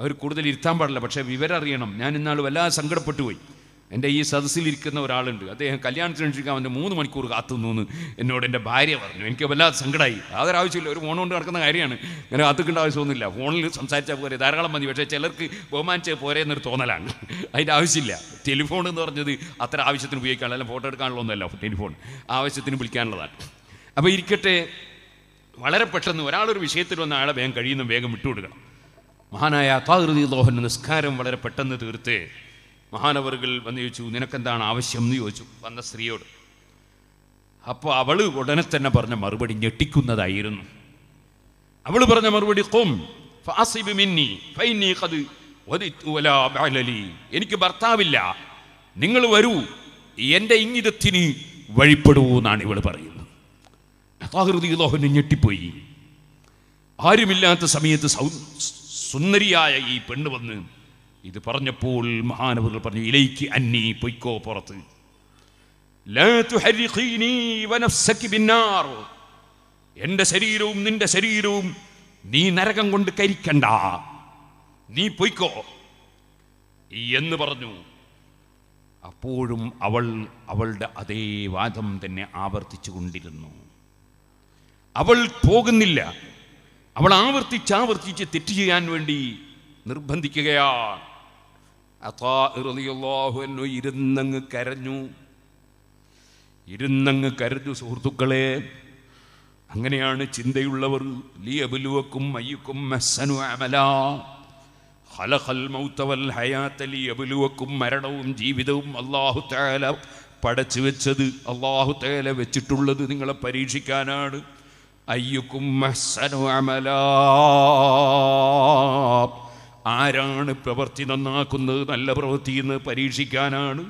അവർ കൂടുതൽ ഇരുത്താൻ പാടില്ല പക്ഷേ വിവരം അറിയണം ഞാൻ ഇന്നാൾ വല്ലാതെ സങ്കടപ്പെട്ടു പോയി എൻ്റെ ഈ സദസ്സിലിരിക്കുന്ന ഒരാളുണ്ട് അദ്ദേഹം കല്യാണത്തിന് ക്ഷണിക്കാൻ അവൻ്റെ മൂന്ന് മണിക്കൂർ കാത്തുന്നു എന്ന് എന്നോട് എൻ്റെ ഭാര്യ പറഞ്ഞു എനിക്ക് വല്ലാതെ സങ്കടമായി ആവശ്യമില്ല ഒരു ഫോൺ കൊണ്ട് നടക്കുന്ന കാര്യമാണ് ഇങ്ങനെ കാത്തുക്കേണ്ട ആവശ്യമൊന്നുമില്ല ഫോണിൽ സംസാരിച്ചാൽ പോരെ ധാരാളം മതി പക്ഷേ ചിലർക്ക് ബഹുമാനിച്ച് പോരെ എന്നൊരു തോന്നലാണ് അതിൻ്റെ ആവശ്യമില്ല ടെലിഫോൺ എന്ന് പറഞ്ഞത് അത്ര ആവശ്യത്തിന് ഉപയോഗിക്കാനുള്ള ഫോട്ടോ എടുക്കാനുള്ള ഒന്നുമല്ല ടെലിഫോൺ ആവശ്യത്തിന് വിളിക്കാനുള്ളതാണ് അപ്പോൾ ഇരിക്കട്ടെ വളരെ പെട്ടെന്ന് ഒരാളൊരു വിഷയത്തിൽ വന്ന ആളെ വേഗം കഴിയുന്ന വേഗം വിട്ടുകൊടുക്കണം മഹാനായ അത്താകൃതി ലോഹൻ നിസ്കാരം വളരെ പെട്ടെന്ന് തീർത്ത് മഹാനവറുകൾ വന്ന് ചോദിച്ചു നിനക്കെന്താണ് ആവശ്യം എന്ന് ചോദിച്ചു വന്ന സ്ത്രീയോട് അപ്പോൾ അവൾ ഉടനെ തന്നെ പറഞ്ഞ മറുപടി ഞെട്ടിക്കുന്നതായിരുന്നു അവൾ പറഞ്ഞ മറുപടി കോം മിന്നി എനിക്ക് ഭർത്താവില്ല നിങ്ങൾ വരൂ എൻ്റെ ഇംഗിതത്തിന് വഴിപ്പെടൂ എന്നാണ് ഇവൾ പറയുന്നത് അതാഹൃതിലോഹന് ഞെട്ടിപ്പോയി ആരുമില്ലാത്ത സമയത്ത് സുന്ദരിയായ ഈ പെണ്ണ് വന്ന് ഇത് പറഞ്ഞപ്പോൾ മഹാനവറുകൾ പറഞ്ഞു ഇലയ്ക്ക് അന്നി പൊയ്ക്കോ പുറത്ത് എന്റെ ശരീരവും നിന്റെ ശരീരവും നീ നരകം കൊണ്ട് കരിക്കണ്ട നീ പൊയ്ക്കോ എന്ന് പറഞ്ഞു അപ്പോഴും അവൾ അവളുടെ അതേ വാദം തന്നെ ആവർത്തിച്ചു കൊണ്ടിരുന്നു അവൾ പോകുന്നില്ല അവൾ ആവർത്തിച്ചാവർത്തിച്ച് തെറ്റ് ചെയ്യാൻ വേണ്ടി നിർബന്ധിക്കുകയാണ് ഇരുന്നങ്ങ് കരഞ്ഞു ഇരുന്നങ്ങ് കരഞ്ഞു സുഹൃത്തുക്കളെ അങ്ങനെയാണ് ചിന്തയുള്ളവർ ലി അബുലുവക്കും മയ്യുക്കും മെസ്സനു അമല ഹലഹൽ മൗത്തവൽ ഹയാത്തലി അബുലുവക്കും മരണവും ജീവിതവും അള്ളാഹു തേല പടച്ചു വെച്ചത് അള്ളാഹു തേല വെച്ചിട്ടുള്ളത് നിങ്ങളെ പരീക്ഷിക്കാനാണ് അയ്യുക്കും മെസ്സനു അമലാ ആരാണ് പ്രവൃത്തി നന്നാക്കുന്നത് നല്ല പ്രവൃത്തി എന്ന് പരീക്ഷിക്കാനാണ്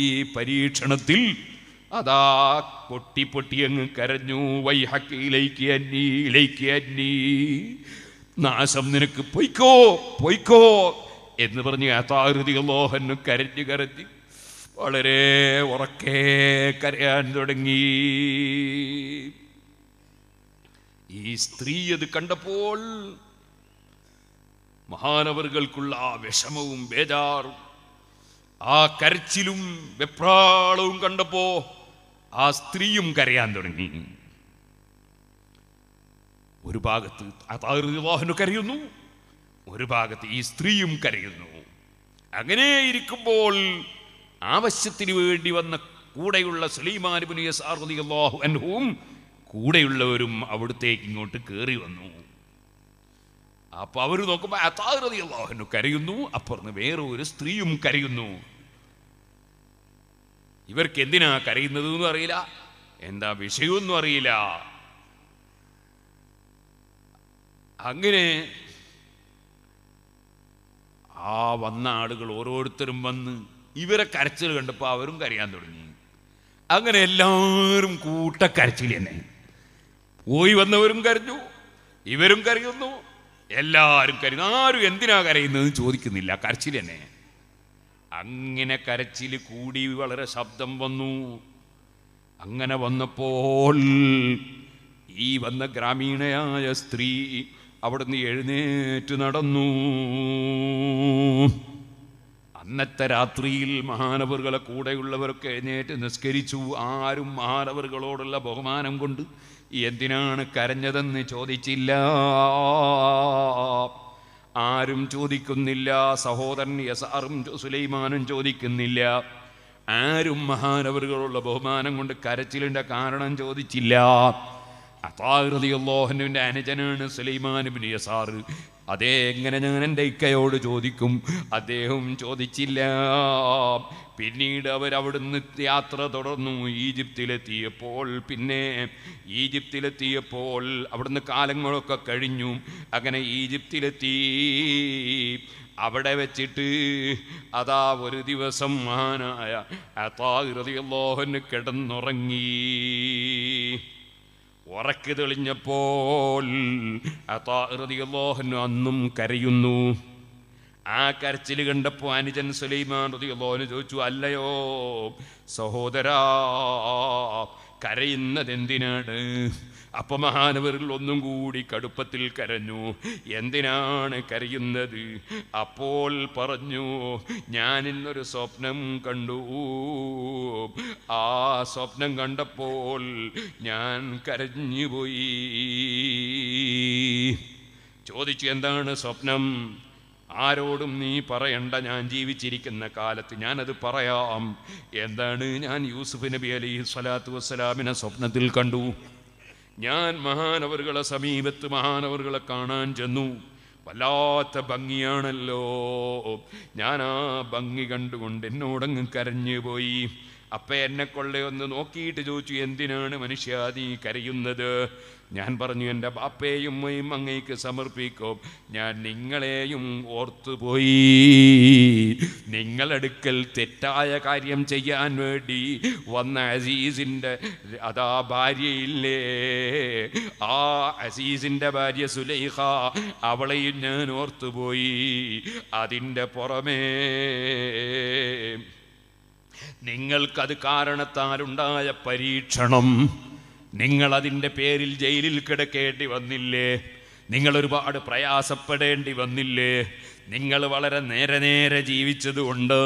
ഈ പരീക്ഷണത്തിൽ അതാ പൊട്ടി പൊട്ടി അങ്ങ് കരഞ്ഞു വൈഹക്കിയിലേക്ക് അന്നി ഇലേക്ക് അന്നി നാശം നിനക്ക് പൊയ്ക്കോ പൊയ്ക്കോ എന്ന് പറഞ്ഞ് അതാകൃതി ലോഹന് കരഞ്ഞ് കരഞ്ഞ് വളരെ ഉറക്കെ കരയാൻ തുടങ്ങി ഈ സ്ത്രീ അത് കണ്ടപ്പോൾ മഹാനവറുകൾക്കുള്ള ആ വിഷമവും ബേജാറും ആ കരച്ചിലും വെപ്രാളവും കണ്ടപ്പോ ആ സ്ത്രീയും കരയാൻ തുടങ്ങി ഒരു ഭാഗത്ത് അതാഹുനു കരയുന്നു ഒരു ഭാഗത്ത് ഈ സ്ത്രീയും കരയുന്നു അങ്ങനെ ഇരിക്കുമ്പോൾ ആവശ്യത്തിന് വേണ്ടി വന്ന കൂടെയുള്ള സുലൈമാൻ ബിൻ യസാർ അൻഹുവും കൂടെയുള്ളവരും അവിടുത്തേക്ക് ഇങ്ങോട്ട് കയറി വന്നു അപ്പോൾ അവർ നോക്കുമ്പോൾ അതാകൃതി അള്ളാഹുനു കരയുന്നു അപ്പുറന്ന് വേറെ ഒരു സ്ത്രീയും കരയുന്നു ഇവർക്ക് എന്തിനാ കരയുന്നതെന്നും അറിയില്ല എന്താ വിഷയമൊന്നും അറിയില്ല അങ്ങനെ ആ വന്ന ആളുകൾ ഓരോരുത്തരും വന്ന് ഇവരെ കരച്ചിൽ കണ്ടപ്പോൾ അവരും കരയാൻ തുടങ്ങി അങ്ങനെ എല്ലാവരും കൂട്ടക്കരച്ചിൽ തന്നെ പോയി വന്നവരും കരഞ്ഞു ഇവരും കരയുന്നു എല്ലാവരും കരയുന്നു ആരും എന്തിനാ കരയുന്നതെന്ന് ചോദിക്കുന്നില്ല കരച്ചിൽ തന്നെ അങ്ങനെ കരച്ചിൽ കൂടി വളരെ ശബ്ദം വന്നു അങ്ങനെ വന്നപ്പോൾ ഈ വന്ന ഗ്രാമീണയായ സ്ത്രീ അവിടുന്ന് എഴുന്നേറ്റ് നടന്നു അന്നത്തെ രാത്രിയിൽ മഹാനവറുകളെ കൂടെയുള്ളവരൊക്കെ എഴുന്നേറ്റ് നിസ്കരിച്ചു ആരും മഹാനവറുകളോടുള്ള ബഹുമാനം കൊണ്ട് എന്തിനാണ് കരഞ്ഞതെന്ന് ചോദിച്ചില്ല ആരും ചോദിക്കുന്നില്ല സഹോദരൻ യസാറും സുലൈമാനും ചോദിക്കുന്നില്ല ആരും മഹാനവറുകളുള്ള ബഹുമാനം കൊണ്ട് കരച്ചിലിൻ്റെ കാരണം ചോദിച്ചില്ല അള്ളോഹനുവിൻ്റെ അനുജനാണ് സുലൈമാനുബിൻ യസാറ് അതേ എങ്ങനെ ഞാൻ എൻ്റെ ഇക്കയോട് ചോദിക്കും അദ്ദേഹം ചോദിച്ചില്ല പിന്നീട് അവരവിടുന്ന് യാത്ര തുടർന്നു ഈജിപ്തിലെത്തിയപ്പോൾ പിന്നെ ഈജിപ്തിലെത്തിയപ്പോൾ അവിടുന്ന് കാലങ്ങളൊക്കെ കഴിഞ്ഞു അങ്ങനെ ഈജിപ്തിലെത്തി അവിടെ വെച്ചിട്ട് അതാ ഒരു ദിവസം മാനായ അതാ ഹൃദയല്ലോഹന് കിടന്നുറങ്ങി ഉറക്കി തെളിഞ്ഞപ്പോൾ അന്നും കരയുന്നു ആ കരച്ചിൽ കണ്ടപ്പോ അനുജൻ സുലൈമാൻ റതിയല്ലോഹന് ചോദിച്ചു അല്ലയോ സഹോദരാ കരയുന്നത് എന്തിനാണ് അപ്പ മഹാനവരിൽ ഒന്നും കൂടി കടുപ്പത്തിൽ കരഞ്ഞു എന്തിനാണ് കരയുന്നത് അപ്പോൾ പറഞ്ഞു ഞാൻ ഇന്നൊരു സ്വപ്നം കണ്ടു ആ സ്വപ്നം കണ്ടപ്പോൾ ഞാൻ കരഞ്ഞുപോയി ചോദിച്ചു എന്താണ് സ്വപ്നം ആരോടും നീ പറയണ്ട ഞാൻ ജീവിച്ചിരിക്കുന്ന കാലത്ത് ഞാനത് പറയാം എന്താണ് ഞാൻ യൂസുഫ് നബി അലൈഹി സ്വലാത്തു വസ്സലാമിനെ സ്വപ്നത്തിൽ കണ്ടു ഞാൻ മഹാനവറുകളെ സമീപത്ത് മഹാനവറുകളെ കാണാൻ ചെന്നു വല്ലാത്ത ഭംഗിയാണല്ലോ ഞാൻ ആ ഭംഗി കണ്ടുകൊണ്ട് എന്നോടങ്ങ് കരഞ്ഞു പോയി അപ്പ എന്നെ കൊള്ളയൊന്ന് നോക്കിയിട്ട് ചോദിച്ചു എന്തിനാണ് മനുഷ്യ നീ കരയുന്നത് ഞാൻ പറഞ്ഞു എൻ്റെ ബാപ്പയും ഉമ്മയും അങ്ങേക്ക് സമർപ്പിക്കും ഞാൻ നിങ്ങളെയും ഓർത്തുപോയി നിങ്ങളെടുക്കൽ തെറ്റായ കാര്യം ചെയ്യാൻ വേണ്ടി വന്ന അസീസിൻ്റെ അതാ ഭാര്യയില്ലേ ആ അസീസിൻ്റെ ഭാര്യ സുലൈഹ അവളെയും ഞാൻ ഓർത്തുപോയി അതിൻ്റെ പുറമേ നിങ്ങൾക്കത് കാരണത്താലുണ്ടായ പരീക്ഷണം നിങ്ങളതിൻ്റെ പേരിൽ ജയിലിൽ കിടക്കേണ്ടി വന്നില്ലേ നിങ്ങൾ ഒരുപാട് പ്രയാസപ്പെടേണ്ടി വന്നില്ലേ നിങ്ങൾ വളരെ നേരെ നേരെ ജീവിച്ചതുകൊണ്ട്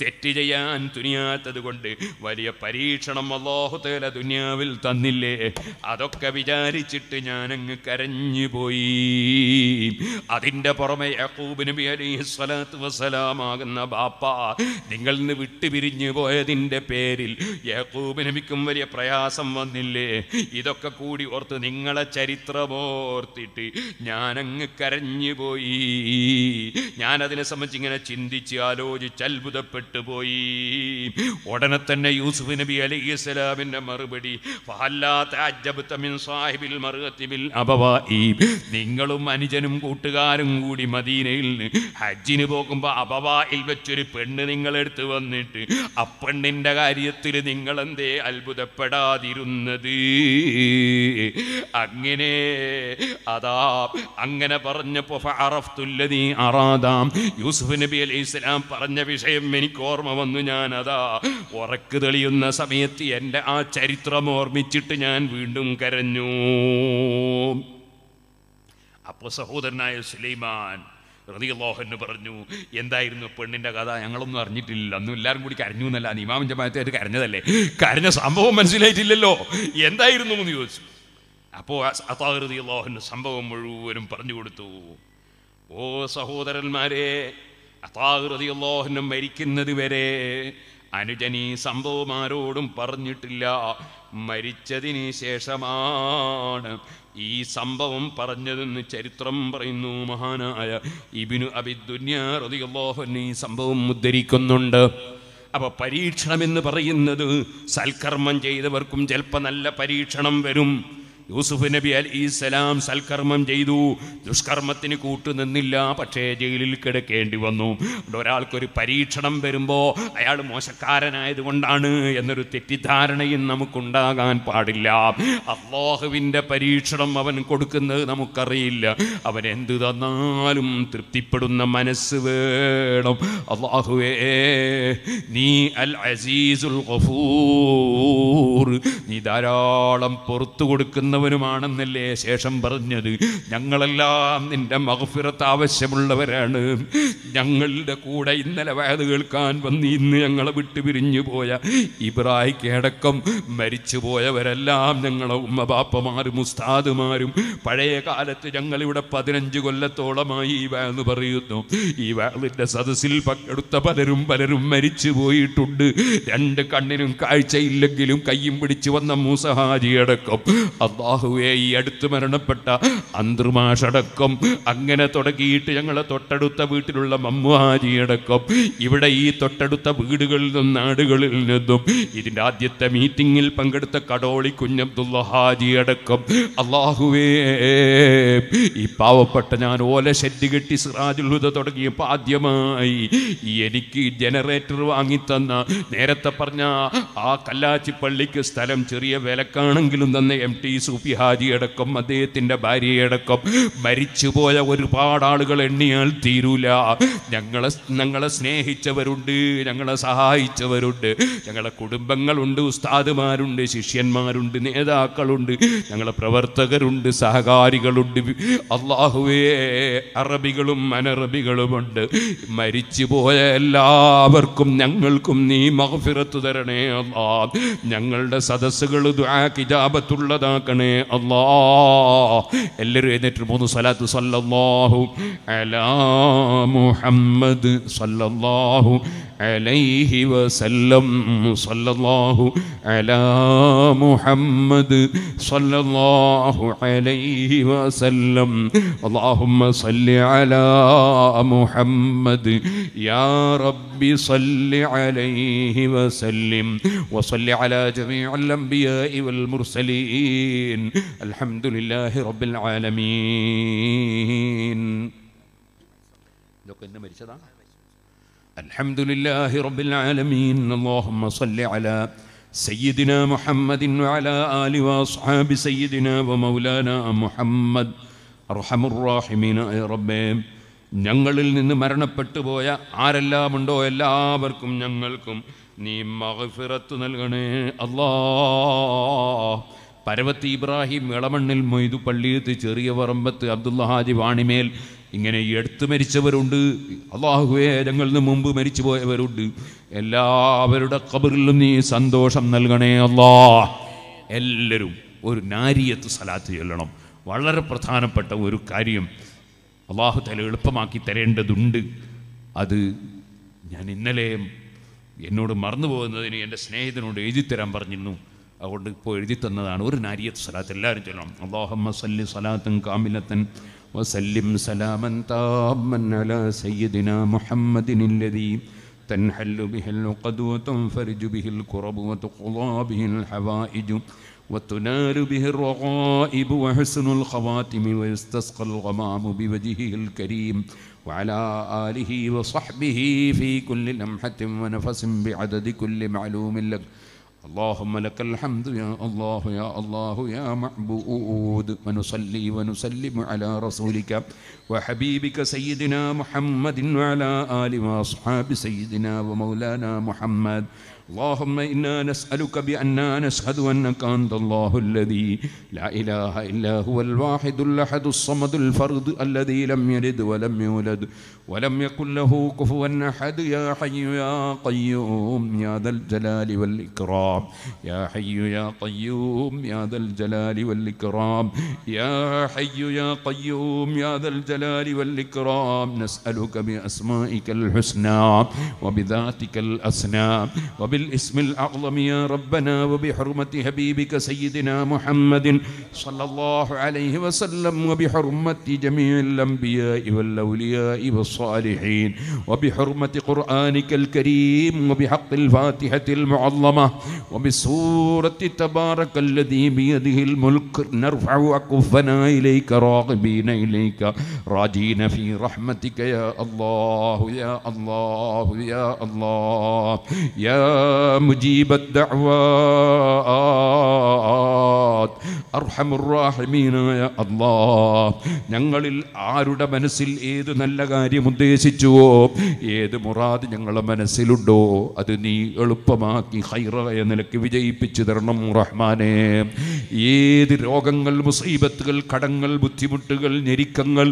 തെറ്റ് ചെയ്യാൻ തുനിയാത്തത് കൊണ്ട് വലിയ പരീക്ഷണം അള്ളാഹുതേല ദുനിയാവിൽ തന്നില്ലേ അതൊക്കെ വിചാരിച്ചിട്ട് ഞാനങ്ങ് കരഞ്ഞു പോയി അതിൻ്റെ പുറമെ യക്കൂബ് നബി അലൈഹി സ്വലാത്തു ആകുന്ന ബാപ്പ നിങ്ങളിൽ നിന്ന് വിട്ടുപിരിഞ്ഞു പോയതിൻ്റെ പേരിൽ യക്കൂബ് നബിക്കും വലിയ പ്രയാസം വന്നില്ലേ ഇതൊക്കെ കൂടി ഓർത്ത് നിങ്ങളെ ചരിത്രമോർത്തിട്ട് ഞാനങ്ങ് കരഞ്ഞു പോയി ഞാനതിനെ സംബന്ധിച്ച് ഇങ്ങനെ ചിന്തിച്ച് ആലോചിച്ച് അത്ഭുതപ്പെട്ടു പോയി ഉടനെ തന്നെ യൂസുഫ് നബി അലൈഹി സ്വലാമിൻ്റെ മറുപടി നിങ്ങളും അനുജനും കൂട്ടുകാരും കൂടി മദീനയിൽ ഹജ്ജിന് പോകുമ്പോൾ അബവായിൽ വെച്ചൊരു പെണ്ണ് നിങ്ങളെടുത്ത് വന്നിട്ട് ആ കാര്യത്തിൽ നിങ്ങളെന്തേ അത്ഭുതപ്പെടാതിരുന്നത് അങ്ങനെ അതാ അങ്ങനെ പറഞ്ഞപ്പോ അറഫ്തുല്ലതീ യൂസുഫ് നബി അലൈഹി ഇസ്ലാം പറഞ്ഞ വിഷയം എനിക്ക് ഓർമ്മ വന്നു ഞാൻ അതാ ഉറക്ക് തെളിയുന്ന സമയത്ത് എൻ്റെ ആ ചരിത്രം ഓർമ്മിച്ചിട്ട് ഞാൻ വീണ്ടും കരഞ്ഞു അപ്പോൾ സഹോദരനായ സുലൈമാൻ ലോഹന് പറഞ്ഞു എന്തായിരുന്നു പെണ്ണിൻ്റെ കഥ ഞങ്ങളൊന്നും അറിഞ്ഞിട്ടില്ല അന്നും എല്ലാവരും കൂടി കരഞ്ഞു എന്നല്ല ഇമാമിൻ്റെ മാറ്റായിട്ട് കരഞ്ഞതല്ലേ കരഞ്ഞ സംഭവം മനസ്സിലായിട്ടില്ലല്ലോ എന്തായിരുന്നു എന്ന് ചോദിച്ചു അപ്പോ അതാകൃതി സംഭവം മുഴുവനും പറഞ്ഞു കൊടുത്തു ഓ സഹോദരന്മാരെ അതാകൃതി അള്ളാഹുവിനെ മരിക്കുന്നത് വരെ അനുജനീ സംഭവം ആരോടും പറഞ്ഞിട്ടില്ല മരിച്ചതിന് ശേഷമാണ് ഈ സംഭവം പറഞ്ഞതെന്ന് ചരിത്രം പറയുന്നു മഹാനായ ഇബിനു അബിദുന്യ ഈ സംഭവം ഉദ്ധരിക്കുന്നുണ്ട് അപ്പോൾ പരീക്ഷണമെന്ന് പറയുന്നത് സൽക്കർമ്മം ചെയ്തവർക്കും ചിലപ്പോൾ നല്ല പരീക്ഷണം വരും യൂസുഫ് നബി അലി സലാം സൽക്കർമ്മം ചെയ്തു ദുഷ്കർമ്മത്തിന് കൂട്ടുനിന്നില്ല പക്ഷേ ജയിലിൽ കിടക്കേണ്ടി വന്നു ഒരാൾക്കൊരു പരീക്ഷണം വരുമ്പോൾ അയാൾ മോശക്കാരനായതുകൊണ്ടാണ് എന്നൊരു തെറ്റിദ്ധാരണയും നമുക്കുണ്ടാകാൻ പാടില്ല അള്ളാഹുവിൻ്റെ പരീക്ഷണം അവൻ കൊടുക്കുന്നത് നമുക്കറിയില്ല അവൻ എന്ത് തന്നാലും തൃപ്തിപ്പെടുന്ന മനസ്സ് വേണം അള്ളാഹുവേ നീ അൽ അസീസുൽ ഗഫൂർ നീ ധാരാളം പുറത്തു കൊടുക്കുന്ന മടങ്ങുന്നവരുമാണെന്നല്ലേ ശേഷം പറഞ്ഞത് ഞങ്ങളെല്ലാം നിന്റെ മഹഫിറത്ത് ആവശ്യമുള്ളവരാണ് ഞങ്ങളുടെ കൂടെ ഇന്നലെ വയത് കേൾക്കാൻ വന്ന് ഇന്ന് ഞങ്ങളെ വിട്ടു പിരിഞ്ഞു പോയ ഇബ്രാഹിക്കടക്കം മരിച്ചു പോയവരെല്ലാം ഞങ്ങളെ ബാപ്പമാരും ഉസ്താദുമാരും പഴയ കാലത്ത് ഞങ്ങളിവിടെ പതിനഞ്ച് കൊല്ലത്തോളമായി ഈ വയന്ന് പറയുന്നു ഈ വേളിൻ്റെ സദസ്സിൽ പങ്കെടുത്ത പലരും പലരും മരിച്ചു പോയിട്ടുണ്ട് രണ്ട് കണ്ണിനും കാഴ്ചയില്ലെങ്കിലും കയ്യും പിടിച്ചു വന്ന മൂസഹാജിയടക്കം അള്ളാ അള്ളാഹുവേ ഈ അടുത്ത് മരണപ്പെട്ട അന്തർമാഷടക്കം അങ്ങനെ തുടങ്ങിയിട്ട് ഞങ്ങളെ തൊട്ടടുത്ത വീട്ടിലുള്ള മമ്മുഹാരിയടക്കം ഇവിടെ ഈ തൊട്ടടുത്ത വീടുകളിൽ നിന്നും നാടുകളിൽ നിന്നും ഇതിൻ്റെ ആദ്യത്തെ മീറ്റിങ്ങിൽ പങ്കെടുത്ത കടോളി കുഞ്ഞബ്ദുള്ള ഹാജി അടക്കം അള്ളാഹുവേ ഈ പാവപ്പെട്ട ഞാൻ ഓല ഷെഡ് കെട്ടി സിറാജുലുത തുടങ്ങിയപ്പോൾ ആദ്യമായി എനിക്ക് ജനറേറ്റർ വാങ്ങിത്തന്ന നേരത്തെ പറഞ്ഞ ആ കല്ലാച്ചി പള്ളിക്ക് സ്ഥലം ചെറിയ വിലക്കാണെങ്കിലും തന്ന എം ടി സു സൂഫി അദ്ദേഹത്തിൻ്റെ ഭാര്യയടക്കം മരിച്ചുപോയ ഒരുപാട് ആളുകൾ എണ്ണിയാൽ തീരൂല ഞങ്ങളെ ഞങ്ങളെ സ്നേഹിച്ചവരുണ്ട് ഞങ്ങളെ സഹായിച്ചവരുണ്ട് ഞങ്ങളെ കുടുംബങ്ങളുണ്ട് ഉസ്താദുമാരുണ്ട് ശിഷ്യന്മാരുണ്ട് നേതാക്കളുണ്ട് ഞങ്ങളെ പ്രവർത്തകരുണ്ട് സഹകാരികളുണ്ട് അള്ളാഹുവേ അറബികളും അനറബികളുമുണ്ട് മരിച്ചുപോയ എല്ലാവർക്കും ഞങ്ങൾക്കും നീ മഹഫിറത്ത് തരണേ അള്ളാ ഞങ്ങളുടെ സദസ്സുകൾ ദ്വാ കിജാബത്തുള്ളതാക്കണേ الله اللي صلاة صلى الله على محمد صلى الله عليه وسلم صلى الله على محمد صلى الله عليه وسلم اللهم صل على محمد يا رب صل عليه وسلم وصل على جميع الأنبياء والمرسلين الحمد لله رب العالمين الحمد لله رب العالمين اللهم صل على سيدنا محمد وعلى آل وأصحاب سيدنا ومولانا محمد അർഹമുർ റാഹിമീന റബ്ബേ ഞങ്ങളിൽ നിന്ന് മരണപ്പെട്ടു പോയ ആരെല്ലാമുണ്ടോ എല്ലാവർക്കും ഞങ്ങൾക്കും നീ മഹഫിറത്ത് നൽകണേ അല്ലാ പരവത്ത് ഇബ്രാഹിം ഇളമണ്ണിൽ മൊയ്തു പള്ളിയെത്ത് ചെറിയ പറമ്പത്ത് അബ്ദുള്ള ഹാജി വാണിമേൽ ഇങ്ങനെ എടുത്തു മരിച്ചവരുണ്ട് അള്ളാഹുവേ ഞങ്ങളിൽ മുമ്പ് മരിച്ചു പോയവരുണ്ട് എല്ലാവരുടെ കബറിലും നീ സന്തോഷം നൽകണേ അള്ളാ എല്ലാവരും ഒരു നാരിയത്ത് സലാത്ത് ചൊല്ലണം വളരെ പ്രധാനപ്പെട്ട ഒരു കാര്യം അള്ളാഹു തല എളുപ്പമാക്കി തരേണ്ടതുണ്ട് അത് ഞാൻ ഇന്നലെയും എന്നോട് മറന്നു പോകുന്നതിന് എൻ്റെ സ്നേഹിതനോട് എഴുതിത്തരാൻ പറഞ്ഞിരുന്നു അതുകൊണ്ട് ഇപ്പോൾ എഴുതി തന്നതാണ് ഒരു നാരിയത്ത് സലാത്ത് എല്ലാവരും ചൊല്ലണം അള്ളാഹമ്മ സല്ലി കാമിലത്തൻ تنحل به العقد وتنفرج به الكرب وتقضى به الحوائج وتنال به الرغائب وحسن الخواتم ويستسقى الغمام بوجهه الكريم وعلى آله وصحبه في كل لمحة ونفس بعدد كل معلوم لك اللهم لك الحمد يا الله يا الله يا معبود ونصلي ونسلم على رسولك وحبيبك سيدنا محمد وعلى آل وأصحاب سيدنا ومولانا محمد اللهم إنا نسألك بأننا نشهد أنك أنت الله الذي لا إله إلا هو الواحد الأحد الصمد الفرد الذي لم يلد ولم يولد ولم يكن له كفوا أحد يا حي يا قيوم يا ذا الجلال والإكرام يا حي يا قيوم يا ذا الجلال والإكرام يا حي يا قيوم يا ذا الجلال والإكرام نسألك بأسمائك الحسنى وبذاتك الأسنى وب بالاسم الأعظم يا ربنا وبحرمة حبيبك سيدنا محمد صلى الله عليه وسلم وبحرمة جميع الأنبياء والأولياء والصالحين وبحرمة قرآنك الكريم وبحق الفاتحة المعظمة وبسورة تبارك الذي بيده الملك نرفع أكفنا إليك راغبين إليك راجين في رحمتك يا الله يا الله يا الله يا مجيب الدعوات أرحم الراحمين يا الله ഞങ്ങളിൽ ആരുടെ മനസ്സിൽ ഏത് നല്ല കാര്യം ഉദ്ദേശിച്ചുവോ ഏത് മുറാദ് ഞങ്ങളുടെ മനസ്സിലുണ്ടോ അത് നീ എളുപ്പമാക്കി ഹൈറായ നിലയ്ക്ക് വിജയിപ്പിച്ചു തരണം റഹ്മാനെ ഏത് രോഗങ്ങൾ മുസീബത്തുകൾ കടങ്ങൾ ബുദ്ധിമുട്ടുകൾ ഞെരുക്കങ്ങൾ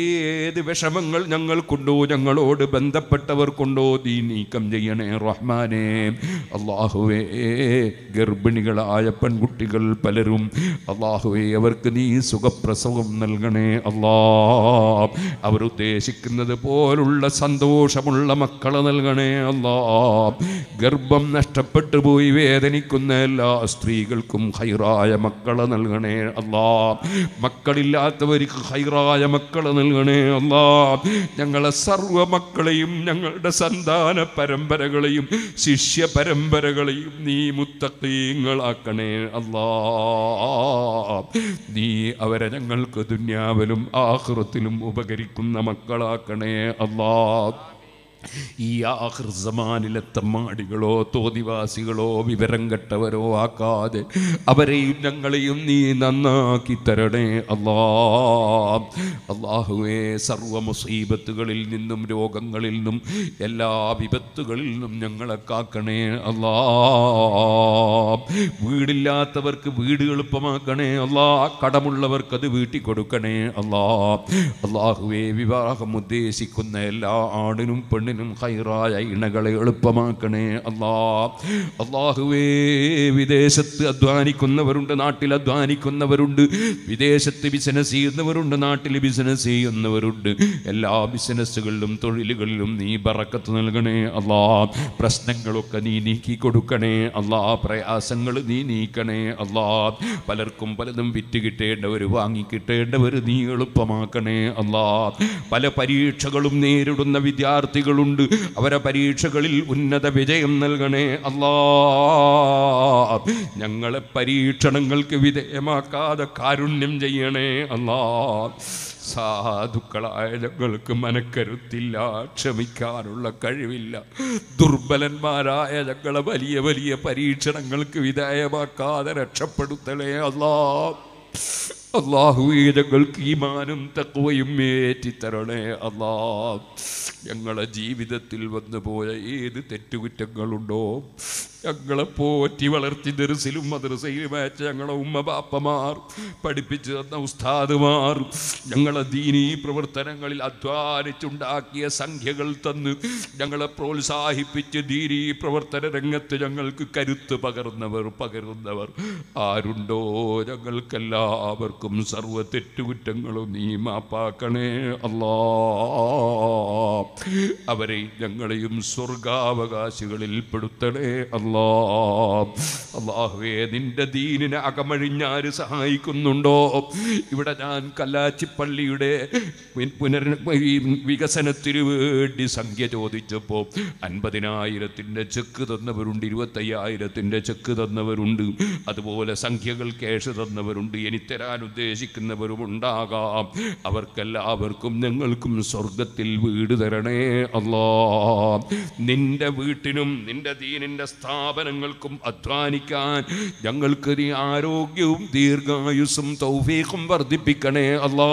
ഏത് വിഷമങ്ങൾ ഞങ്ങൾക്കുണ്ടോ ഞങ്ങളോട് ബന്ധപ്പെട്ടവർക്കുണ്ടോ നീ നീക്കം ചെയ്യണേ റഹ്മാനേ അള്ളാഹുവേ ഗർഭിണികളായ പെൺകുട്ടികൾ പലരും അള്ളാഹുവേ അവർക്ക് നീ സുഖപ്രസവം നൽകണേ അള്ളാ അവരുദ്ദേശിക്കുന്നത് പോലുള്ള സന്തോഷമുള്ള മക്കളെ നൽകണേ അള്ളാ ഗർഭം നഷ്ടപ്പെട്ടു പോയി വേദനിക്കുന്ന എല്ലാ സ്ത്രീകൾക്കും ഹൈറായ മക്കളെ നൽകണേ അള്ളാ മക്കളില്ലാത്തവർക്ക് ഹൈറായ മക്കളെ നൽകണേ അള്ളാ ഞങ്ങളെ സർവ മക്കളെയും ഞങ്ങളുടെ സന്താന പരമ്പരകളെയും ശിഷ്യ ശിഷ്യ പരമ്പരകളെയും നീ മുത്തീങ്ങളാക്കണേ അല്ലാ നീ അവരെ ഞങ്ങൾക്ക് ദുന്യാവിലും ആഹൃത്തിലും ഉപകരിക്കുന്ന മക്കളാക്കണേ അല്ലാ ഈ ആഹൃ സമാനിലെ മാടികളോ തോതിവാസികളോ വിവരം കെട്ടവരോ ആക്കാതെ അവരെയും ഞങ്ങളെയും നീ നന്നാക്കി തരണേ അള്ളാ അള്ളാഹുവേ സർവ മുസീബത്തുകളിൽ നിന്നും രോഗങ്ങളിൽ നിന്നും എല്ലാ വിപത്തുകളിൽ നിന്നും ഞങ്ങളെ കാക്കണേ അള്ളാ വീടില്ലാത്തവർക്ക് വീട് എളുപ്പമാക്കണേ അള്ളാ കടമുള്ളവർക്ക് അത് വീട്ടി കൊടുക്കണേ അള്ളാ അള്ളാഹുവേ വിവാഹം ഉദ്ദേശിക്കുന്ന എല്ലാ ആണിനും പെണ്ണിനും ഏതിനും ഹൈറായ ഇണകളെ എളുപ്പമാക്കണേ അള്ളാ അള്ളാഹുവേ വിദേശത്ത് അധ്വാനിക്കുന്നവരുണ്ട് നാട്ടിൽ അധ്വാനിക്കുന്നവരുണ്ട് വിദേശത്ത് ബിസിനസ് ചെയ്യുന്നവരുണ്ട് നാട്ടിൽ ബിസിനസ് ചെയ്യുന്നവരുണ്ട് എല്ലാ ബിസിനസ്സുകളിലും തൊഴിലുകളിലും നീ ബറക്കത്ത് നൽകണേ അള്ളാ പ്രശ്നങ്ങളൊക്കെ നീ നീക്കി കൊടുക്കണേ അള്ളാ പ്രയാസങ്ങൾ നീ നീക്കണേ അള്ളാ പലർക്കും പലതും വിറ്റ് കിട്ടേണ്ടവർ വാങ്ങിക്കിട്ടേണ്ടവർ നീ എളുപ്പമാക്കണേ അള്ളാ പല പരീക്ഷകളും നേരിടുന്ന വിദ്യാർത്ഥികൾ ഉണ്ട് അവരെ പരീക്ഷകളിൽ ഉന്നത വിജയം നൽകണേ അല്ലാ ഞങ്ങളെ പരീക്ഷണങ്ങൾക്ക് വിധേയമാക്കാതെ കാരുണ്യം ചെയ്യണേ അല്ലാ സാധുക്കളായ ഞങ്ങൾക്ക് മനക്കരുത്തില്ല ക്ഷമിക്കാനുള്ള കഴിവില്ല ദുർബലന്മാരായ ഞങ്ങളെ വലിയ വലിയ പരീക്ഷണങ്ങൾക്ക് വിധേയമാക്കാതെ രക്ഷപ്പെടുത്തണേ അല്ലാ അള്ളാഹുയങ്ങൾക്ക് ഈമാനും തക്കവയും ഏറ്റിത്തരണേ അള്ളാ ഞങ്ങളെ ജീവിതത്തിൽ വന്നുപോയ ഏത് തെറ്റുകുറ്റങ്ങളുണ്ടോ ഞങ്ങളെ പോറ്റി വളർത്തി ദർസിലും മദ്രസയിലും അയച്ച ഞങ്ങളെ ഉമ്മ ബാപ്പമാർ പഠിപ്പിച്ചു തന്ന ഉസ്താദുമാർ ഞങ്ങളെ ദീനീ പ്രവർത്തനങ്ങളിൽ അധ്വാനിച്ചുണ്ടാക്കിയ സംഖ്യകൾ തന്ന് ഞങ്ങളെ പ്രോത്സാഹിപ്പിച്ച് ദീനീ പ്രവർത്തന രംഗത്ത് ഞങ്ങൾക്ക് കരുത്ത് പകർന്നവർ പകരുന്നവർ ആരുണ്ടോ ഞങ്ങൾക്കെല്ലാവർക്കും സർവ്വ തെറ്റുകുറ്റങ്ങളും നീ മാപ്പാക്കണേ അല്ലാ അവരെ ഞങ്ങളെയും സ്വർഗാവകാശികളിൽ പെടുത്തണേ അല്ല അള്ളാഹുവേ നിന്റെ ദീനിനെ അകമഴിഞ്ഞാര് സഹായിക്കുന്നുണ്ടോ ഇവിടെ ഞാൻ കല്ലാച്ചിപ്പള്ളിയുടെ പുനർ വികസനത്തിന് വേണ്ടി സംഖ്യ ചോദിച്ചപ്പോൾ അൻപതിനായിരത്തിൻ്റെ ചെക്ക് തന്നവരുണ്ട് ഇരുപത്തയ്യായിരത്തിൻ്റെ ചെക്ക് തന്നവരുണ്ട് അതുപോലെ സംഖ്യകൾ കേഷ് തന്നവരുണ്ട് ഇനി തരാൻ ഉദ്ദേശിക്കുന്നവരും ഉണ്ടാകാം അവർക്കെല്ലാവർക്കും ഞങ്ങൾക്കും സ്വർഗത്തിൽ വീട് തരണേ അല്ലാ നിന്റെ വീട്ടിനും നിന്റെ ദീനിൻ്റെ സ്ഥാനം സ്ഥാപനങ്ങൾക്കും അധ്വാനിക്കാൻ ഞങ്ങൾക്ക് നീ ആരോഗ്യവും ദീർഘായുസും തൗഫീഖും വർദ്ധിപ്പിക്കണേ അള്ളാ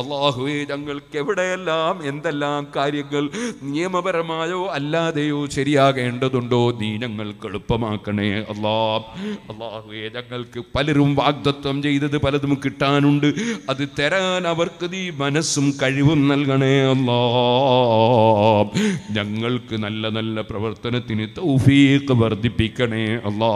അള്ളാഹുവേ ഞങ്ങൾക്ക് എവിടെയെല്ലാം എന്തെല്ലാം കാര്യങ്ങൾ നിയമപരമായോ അല്ലാതെയോ ശരിയാകേണ്ടതുണ്ടോ നീ ഞങ്ങൾക്ക് എളുപ്പമാക്കണേ അള്ളാ അള്ളാഹുവേ ഞങ്ങൾക്ക് പലരും വാഗ്ദത്വം ചെയ്തത് പലതും കിട്ടാനുണ്ട് അത് തരാൻ അവർക്ക് നീ മനസ്സും കഴിവും നൽകണേ അള്ളാ ഞങ്ങൾക്ക് നല്ല നല്ല പ്രവർത്തനത്തിന് തൗഫീഖ് വർദ്ധിപ്പിക്കണേ അല്ലാ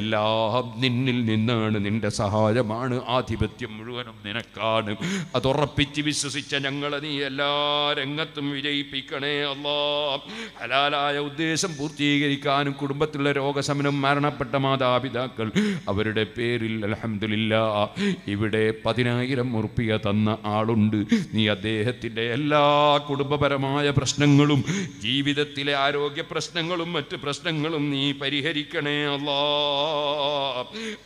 എല്ലാം നിന്നിൽ നിന്നാണ് നിന്റെ സഹായമാണ് ആധിപത്യം മുഴുവനും നിനക്കാണ് അതുറപ്പിച്ച് വിശ്വസിച്ച ഞങ്ങളെ നീ എല്ലാ രംഗത്തും വിജയിപ്പിക്കണേ അല്ലാ ഹലാലായ ഉദ്ദേശം പൂർത്തീകരിക്കാനും കുടുംബത്തിലുള്ള രോഗശമനം മരണപ്പെട്ട മാതാപിതാക്കൾ അവരുടെ പേരിൽ അലഹമില്ല ഇവിടെ പതിനായിരം ഉറുപ്പിക തന്ന ആളുണ്ട് നീ അദ്ദേഹത്തിൻ്റെ എല്ലാ കുടുംബപരമായ പ്രശ്നങ്ങളും ജീവിതത്തിലെ ആരോഗ്യ പ്രശ്നങ്ങളും മറ്റ് പ്രശ്നങ്ങളും പ്രശ്നങ്ങളും നീ പരിഹരിക്കണേ അല്ലാ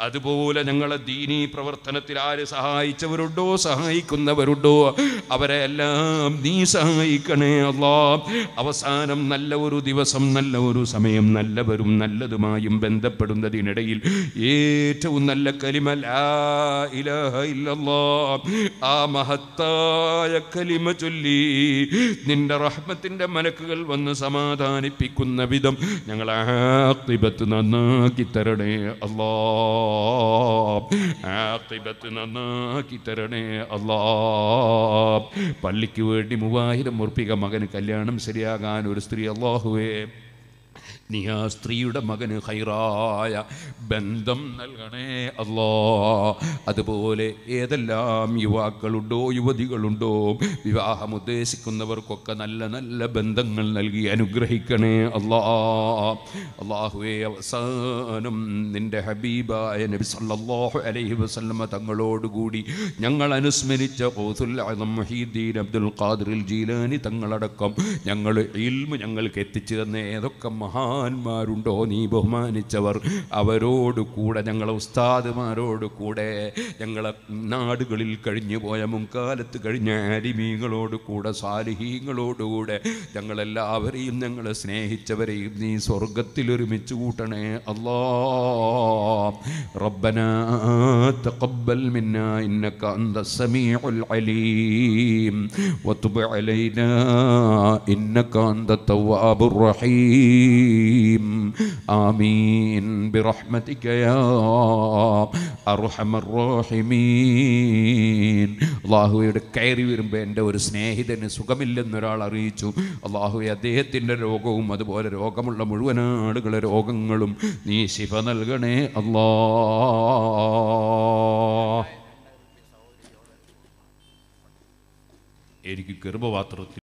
അതുപോലെ ഞങ്ങളെ ദീനീ പ്രവർത്തനത്തിൽ ആര് സഹായിച്ചവരുണ്ടോ സഹായിക്കുന്നവരുണ്ടോ അവരെ എല്ലാം നീ സഹായിക്കണേ അല്ലാ അവസാനം നല്ല ഒരു ദിവസം നല്ല ഒരു സമയം നല്ലവരും നല്ലതുമായും ബന്ധപ്പെടുന്നതിനിടയിൽ ഏറ്റവും നല്ല കലിമ ആ മഹത്തായ കലിമ ചൊല്ലി നിന്റെ റഹ്മത്തിന്റെ മനക്കുകൾ വന്ന് സമാധാനിപ്പിക്കുന്ന വിധം ഞങ്ങൾ ആ ആക്കിബത്ത് നന്നാക്കി തരണേ അല്ലാത്ത് നന്നാക്കി തരണേ അല്ലാ പള്ളിക്ക് വേണ്ടി മൂവായിരം ഉറപ്പിക മകന് കല്യാണം ശരിയാകാൻ ഒരു സ്ത്രീ അള്ളാഹുവേ നീ ആ സ്ത്രീയുടെ മകന് ഹൈറായ ബന്ധം നൽകണേ അല്ലോ അതുപോലെ ഏതെല്ലാം യുവാക്കളുണ്ടോ യുവതികളുണ്ടോ വിവാഹം ഉദ്ദേശിക്കുന്നവർക്കൊക്കെ നല്ല നല്ല ബന്ധങ്ങൾ നൽകി അനുഗ്രഹിക്കണേ അല്ലാ അള്ളാഹുവെ അവസാനം നിൻ്റെ ഹബീബായ നബി സല്ലാഹു അലൈഹി വസല്ലമ തങ്ങളോടുകൂടി ഞങ്ങൾ അനുസ്മരിച്ച മൊഹീദ്ദീൻ അബ്ദുൽ ഖാദിർ ജീലാനി തങ്ങളടക്കം ഞങ്ങൾ ഇൽമു ഞങ്ങൾക്ക് എത്തിച്ചു തന്ന ഏതൊക്കെ മഹാ മഹാന്മാരുണ്ടോ നീ ബഹുമാനിച്ചവർ അവരോട് കൂടെ ഞങ്ങളെ ഉസ്താദുമാരോട് കൂടെ ഞങ്ങളെ നാടുകളിൽ കഴിഞ്ഞു പോയ മുൻകാലത്ത് കഴിഞ്ഞ അരിമീങ്ങളോട് കൂടെ സാലിഹീങ്ങളോടുകൂടെ ഞങ്ങളെല്ലാവരെയും ഞങ്ങളെ സ്നേഹിച്ചവരെയും നീ സ്വർഗത്തിൽ ഒരുമിച്ച് കൂട്ടണേ അള്ളാ ربنا تقبل منا إنك أنت السميع العليم وتب علينا إنك أنت الرحيم آمين برحمتك يا അർഹമ റോഹിമീൻ അള്ളാഹുയുടെ കയറി വരുമ്പോൾ എൻ്റെ ഒരു സ്നേഹിതന് സുഖമില്ലെന്നൊരാൾ അറിയിച്ചു അള്ളാഹു അദ്ദേഹത്തിൻ്റെ രോഗവും അതുപോലെ രോഗമുള്ള മുഴുവൻ ആളുകളെ രോഗങ്ങളും നീ ശിഫ നൽകണേ അള്ളാ എനിക്ക് ഗർഭപാത്രത്തിൽ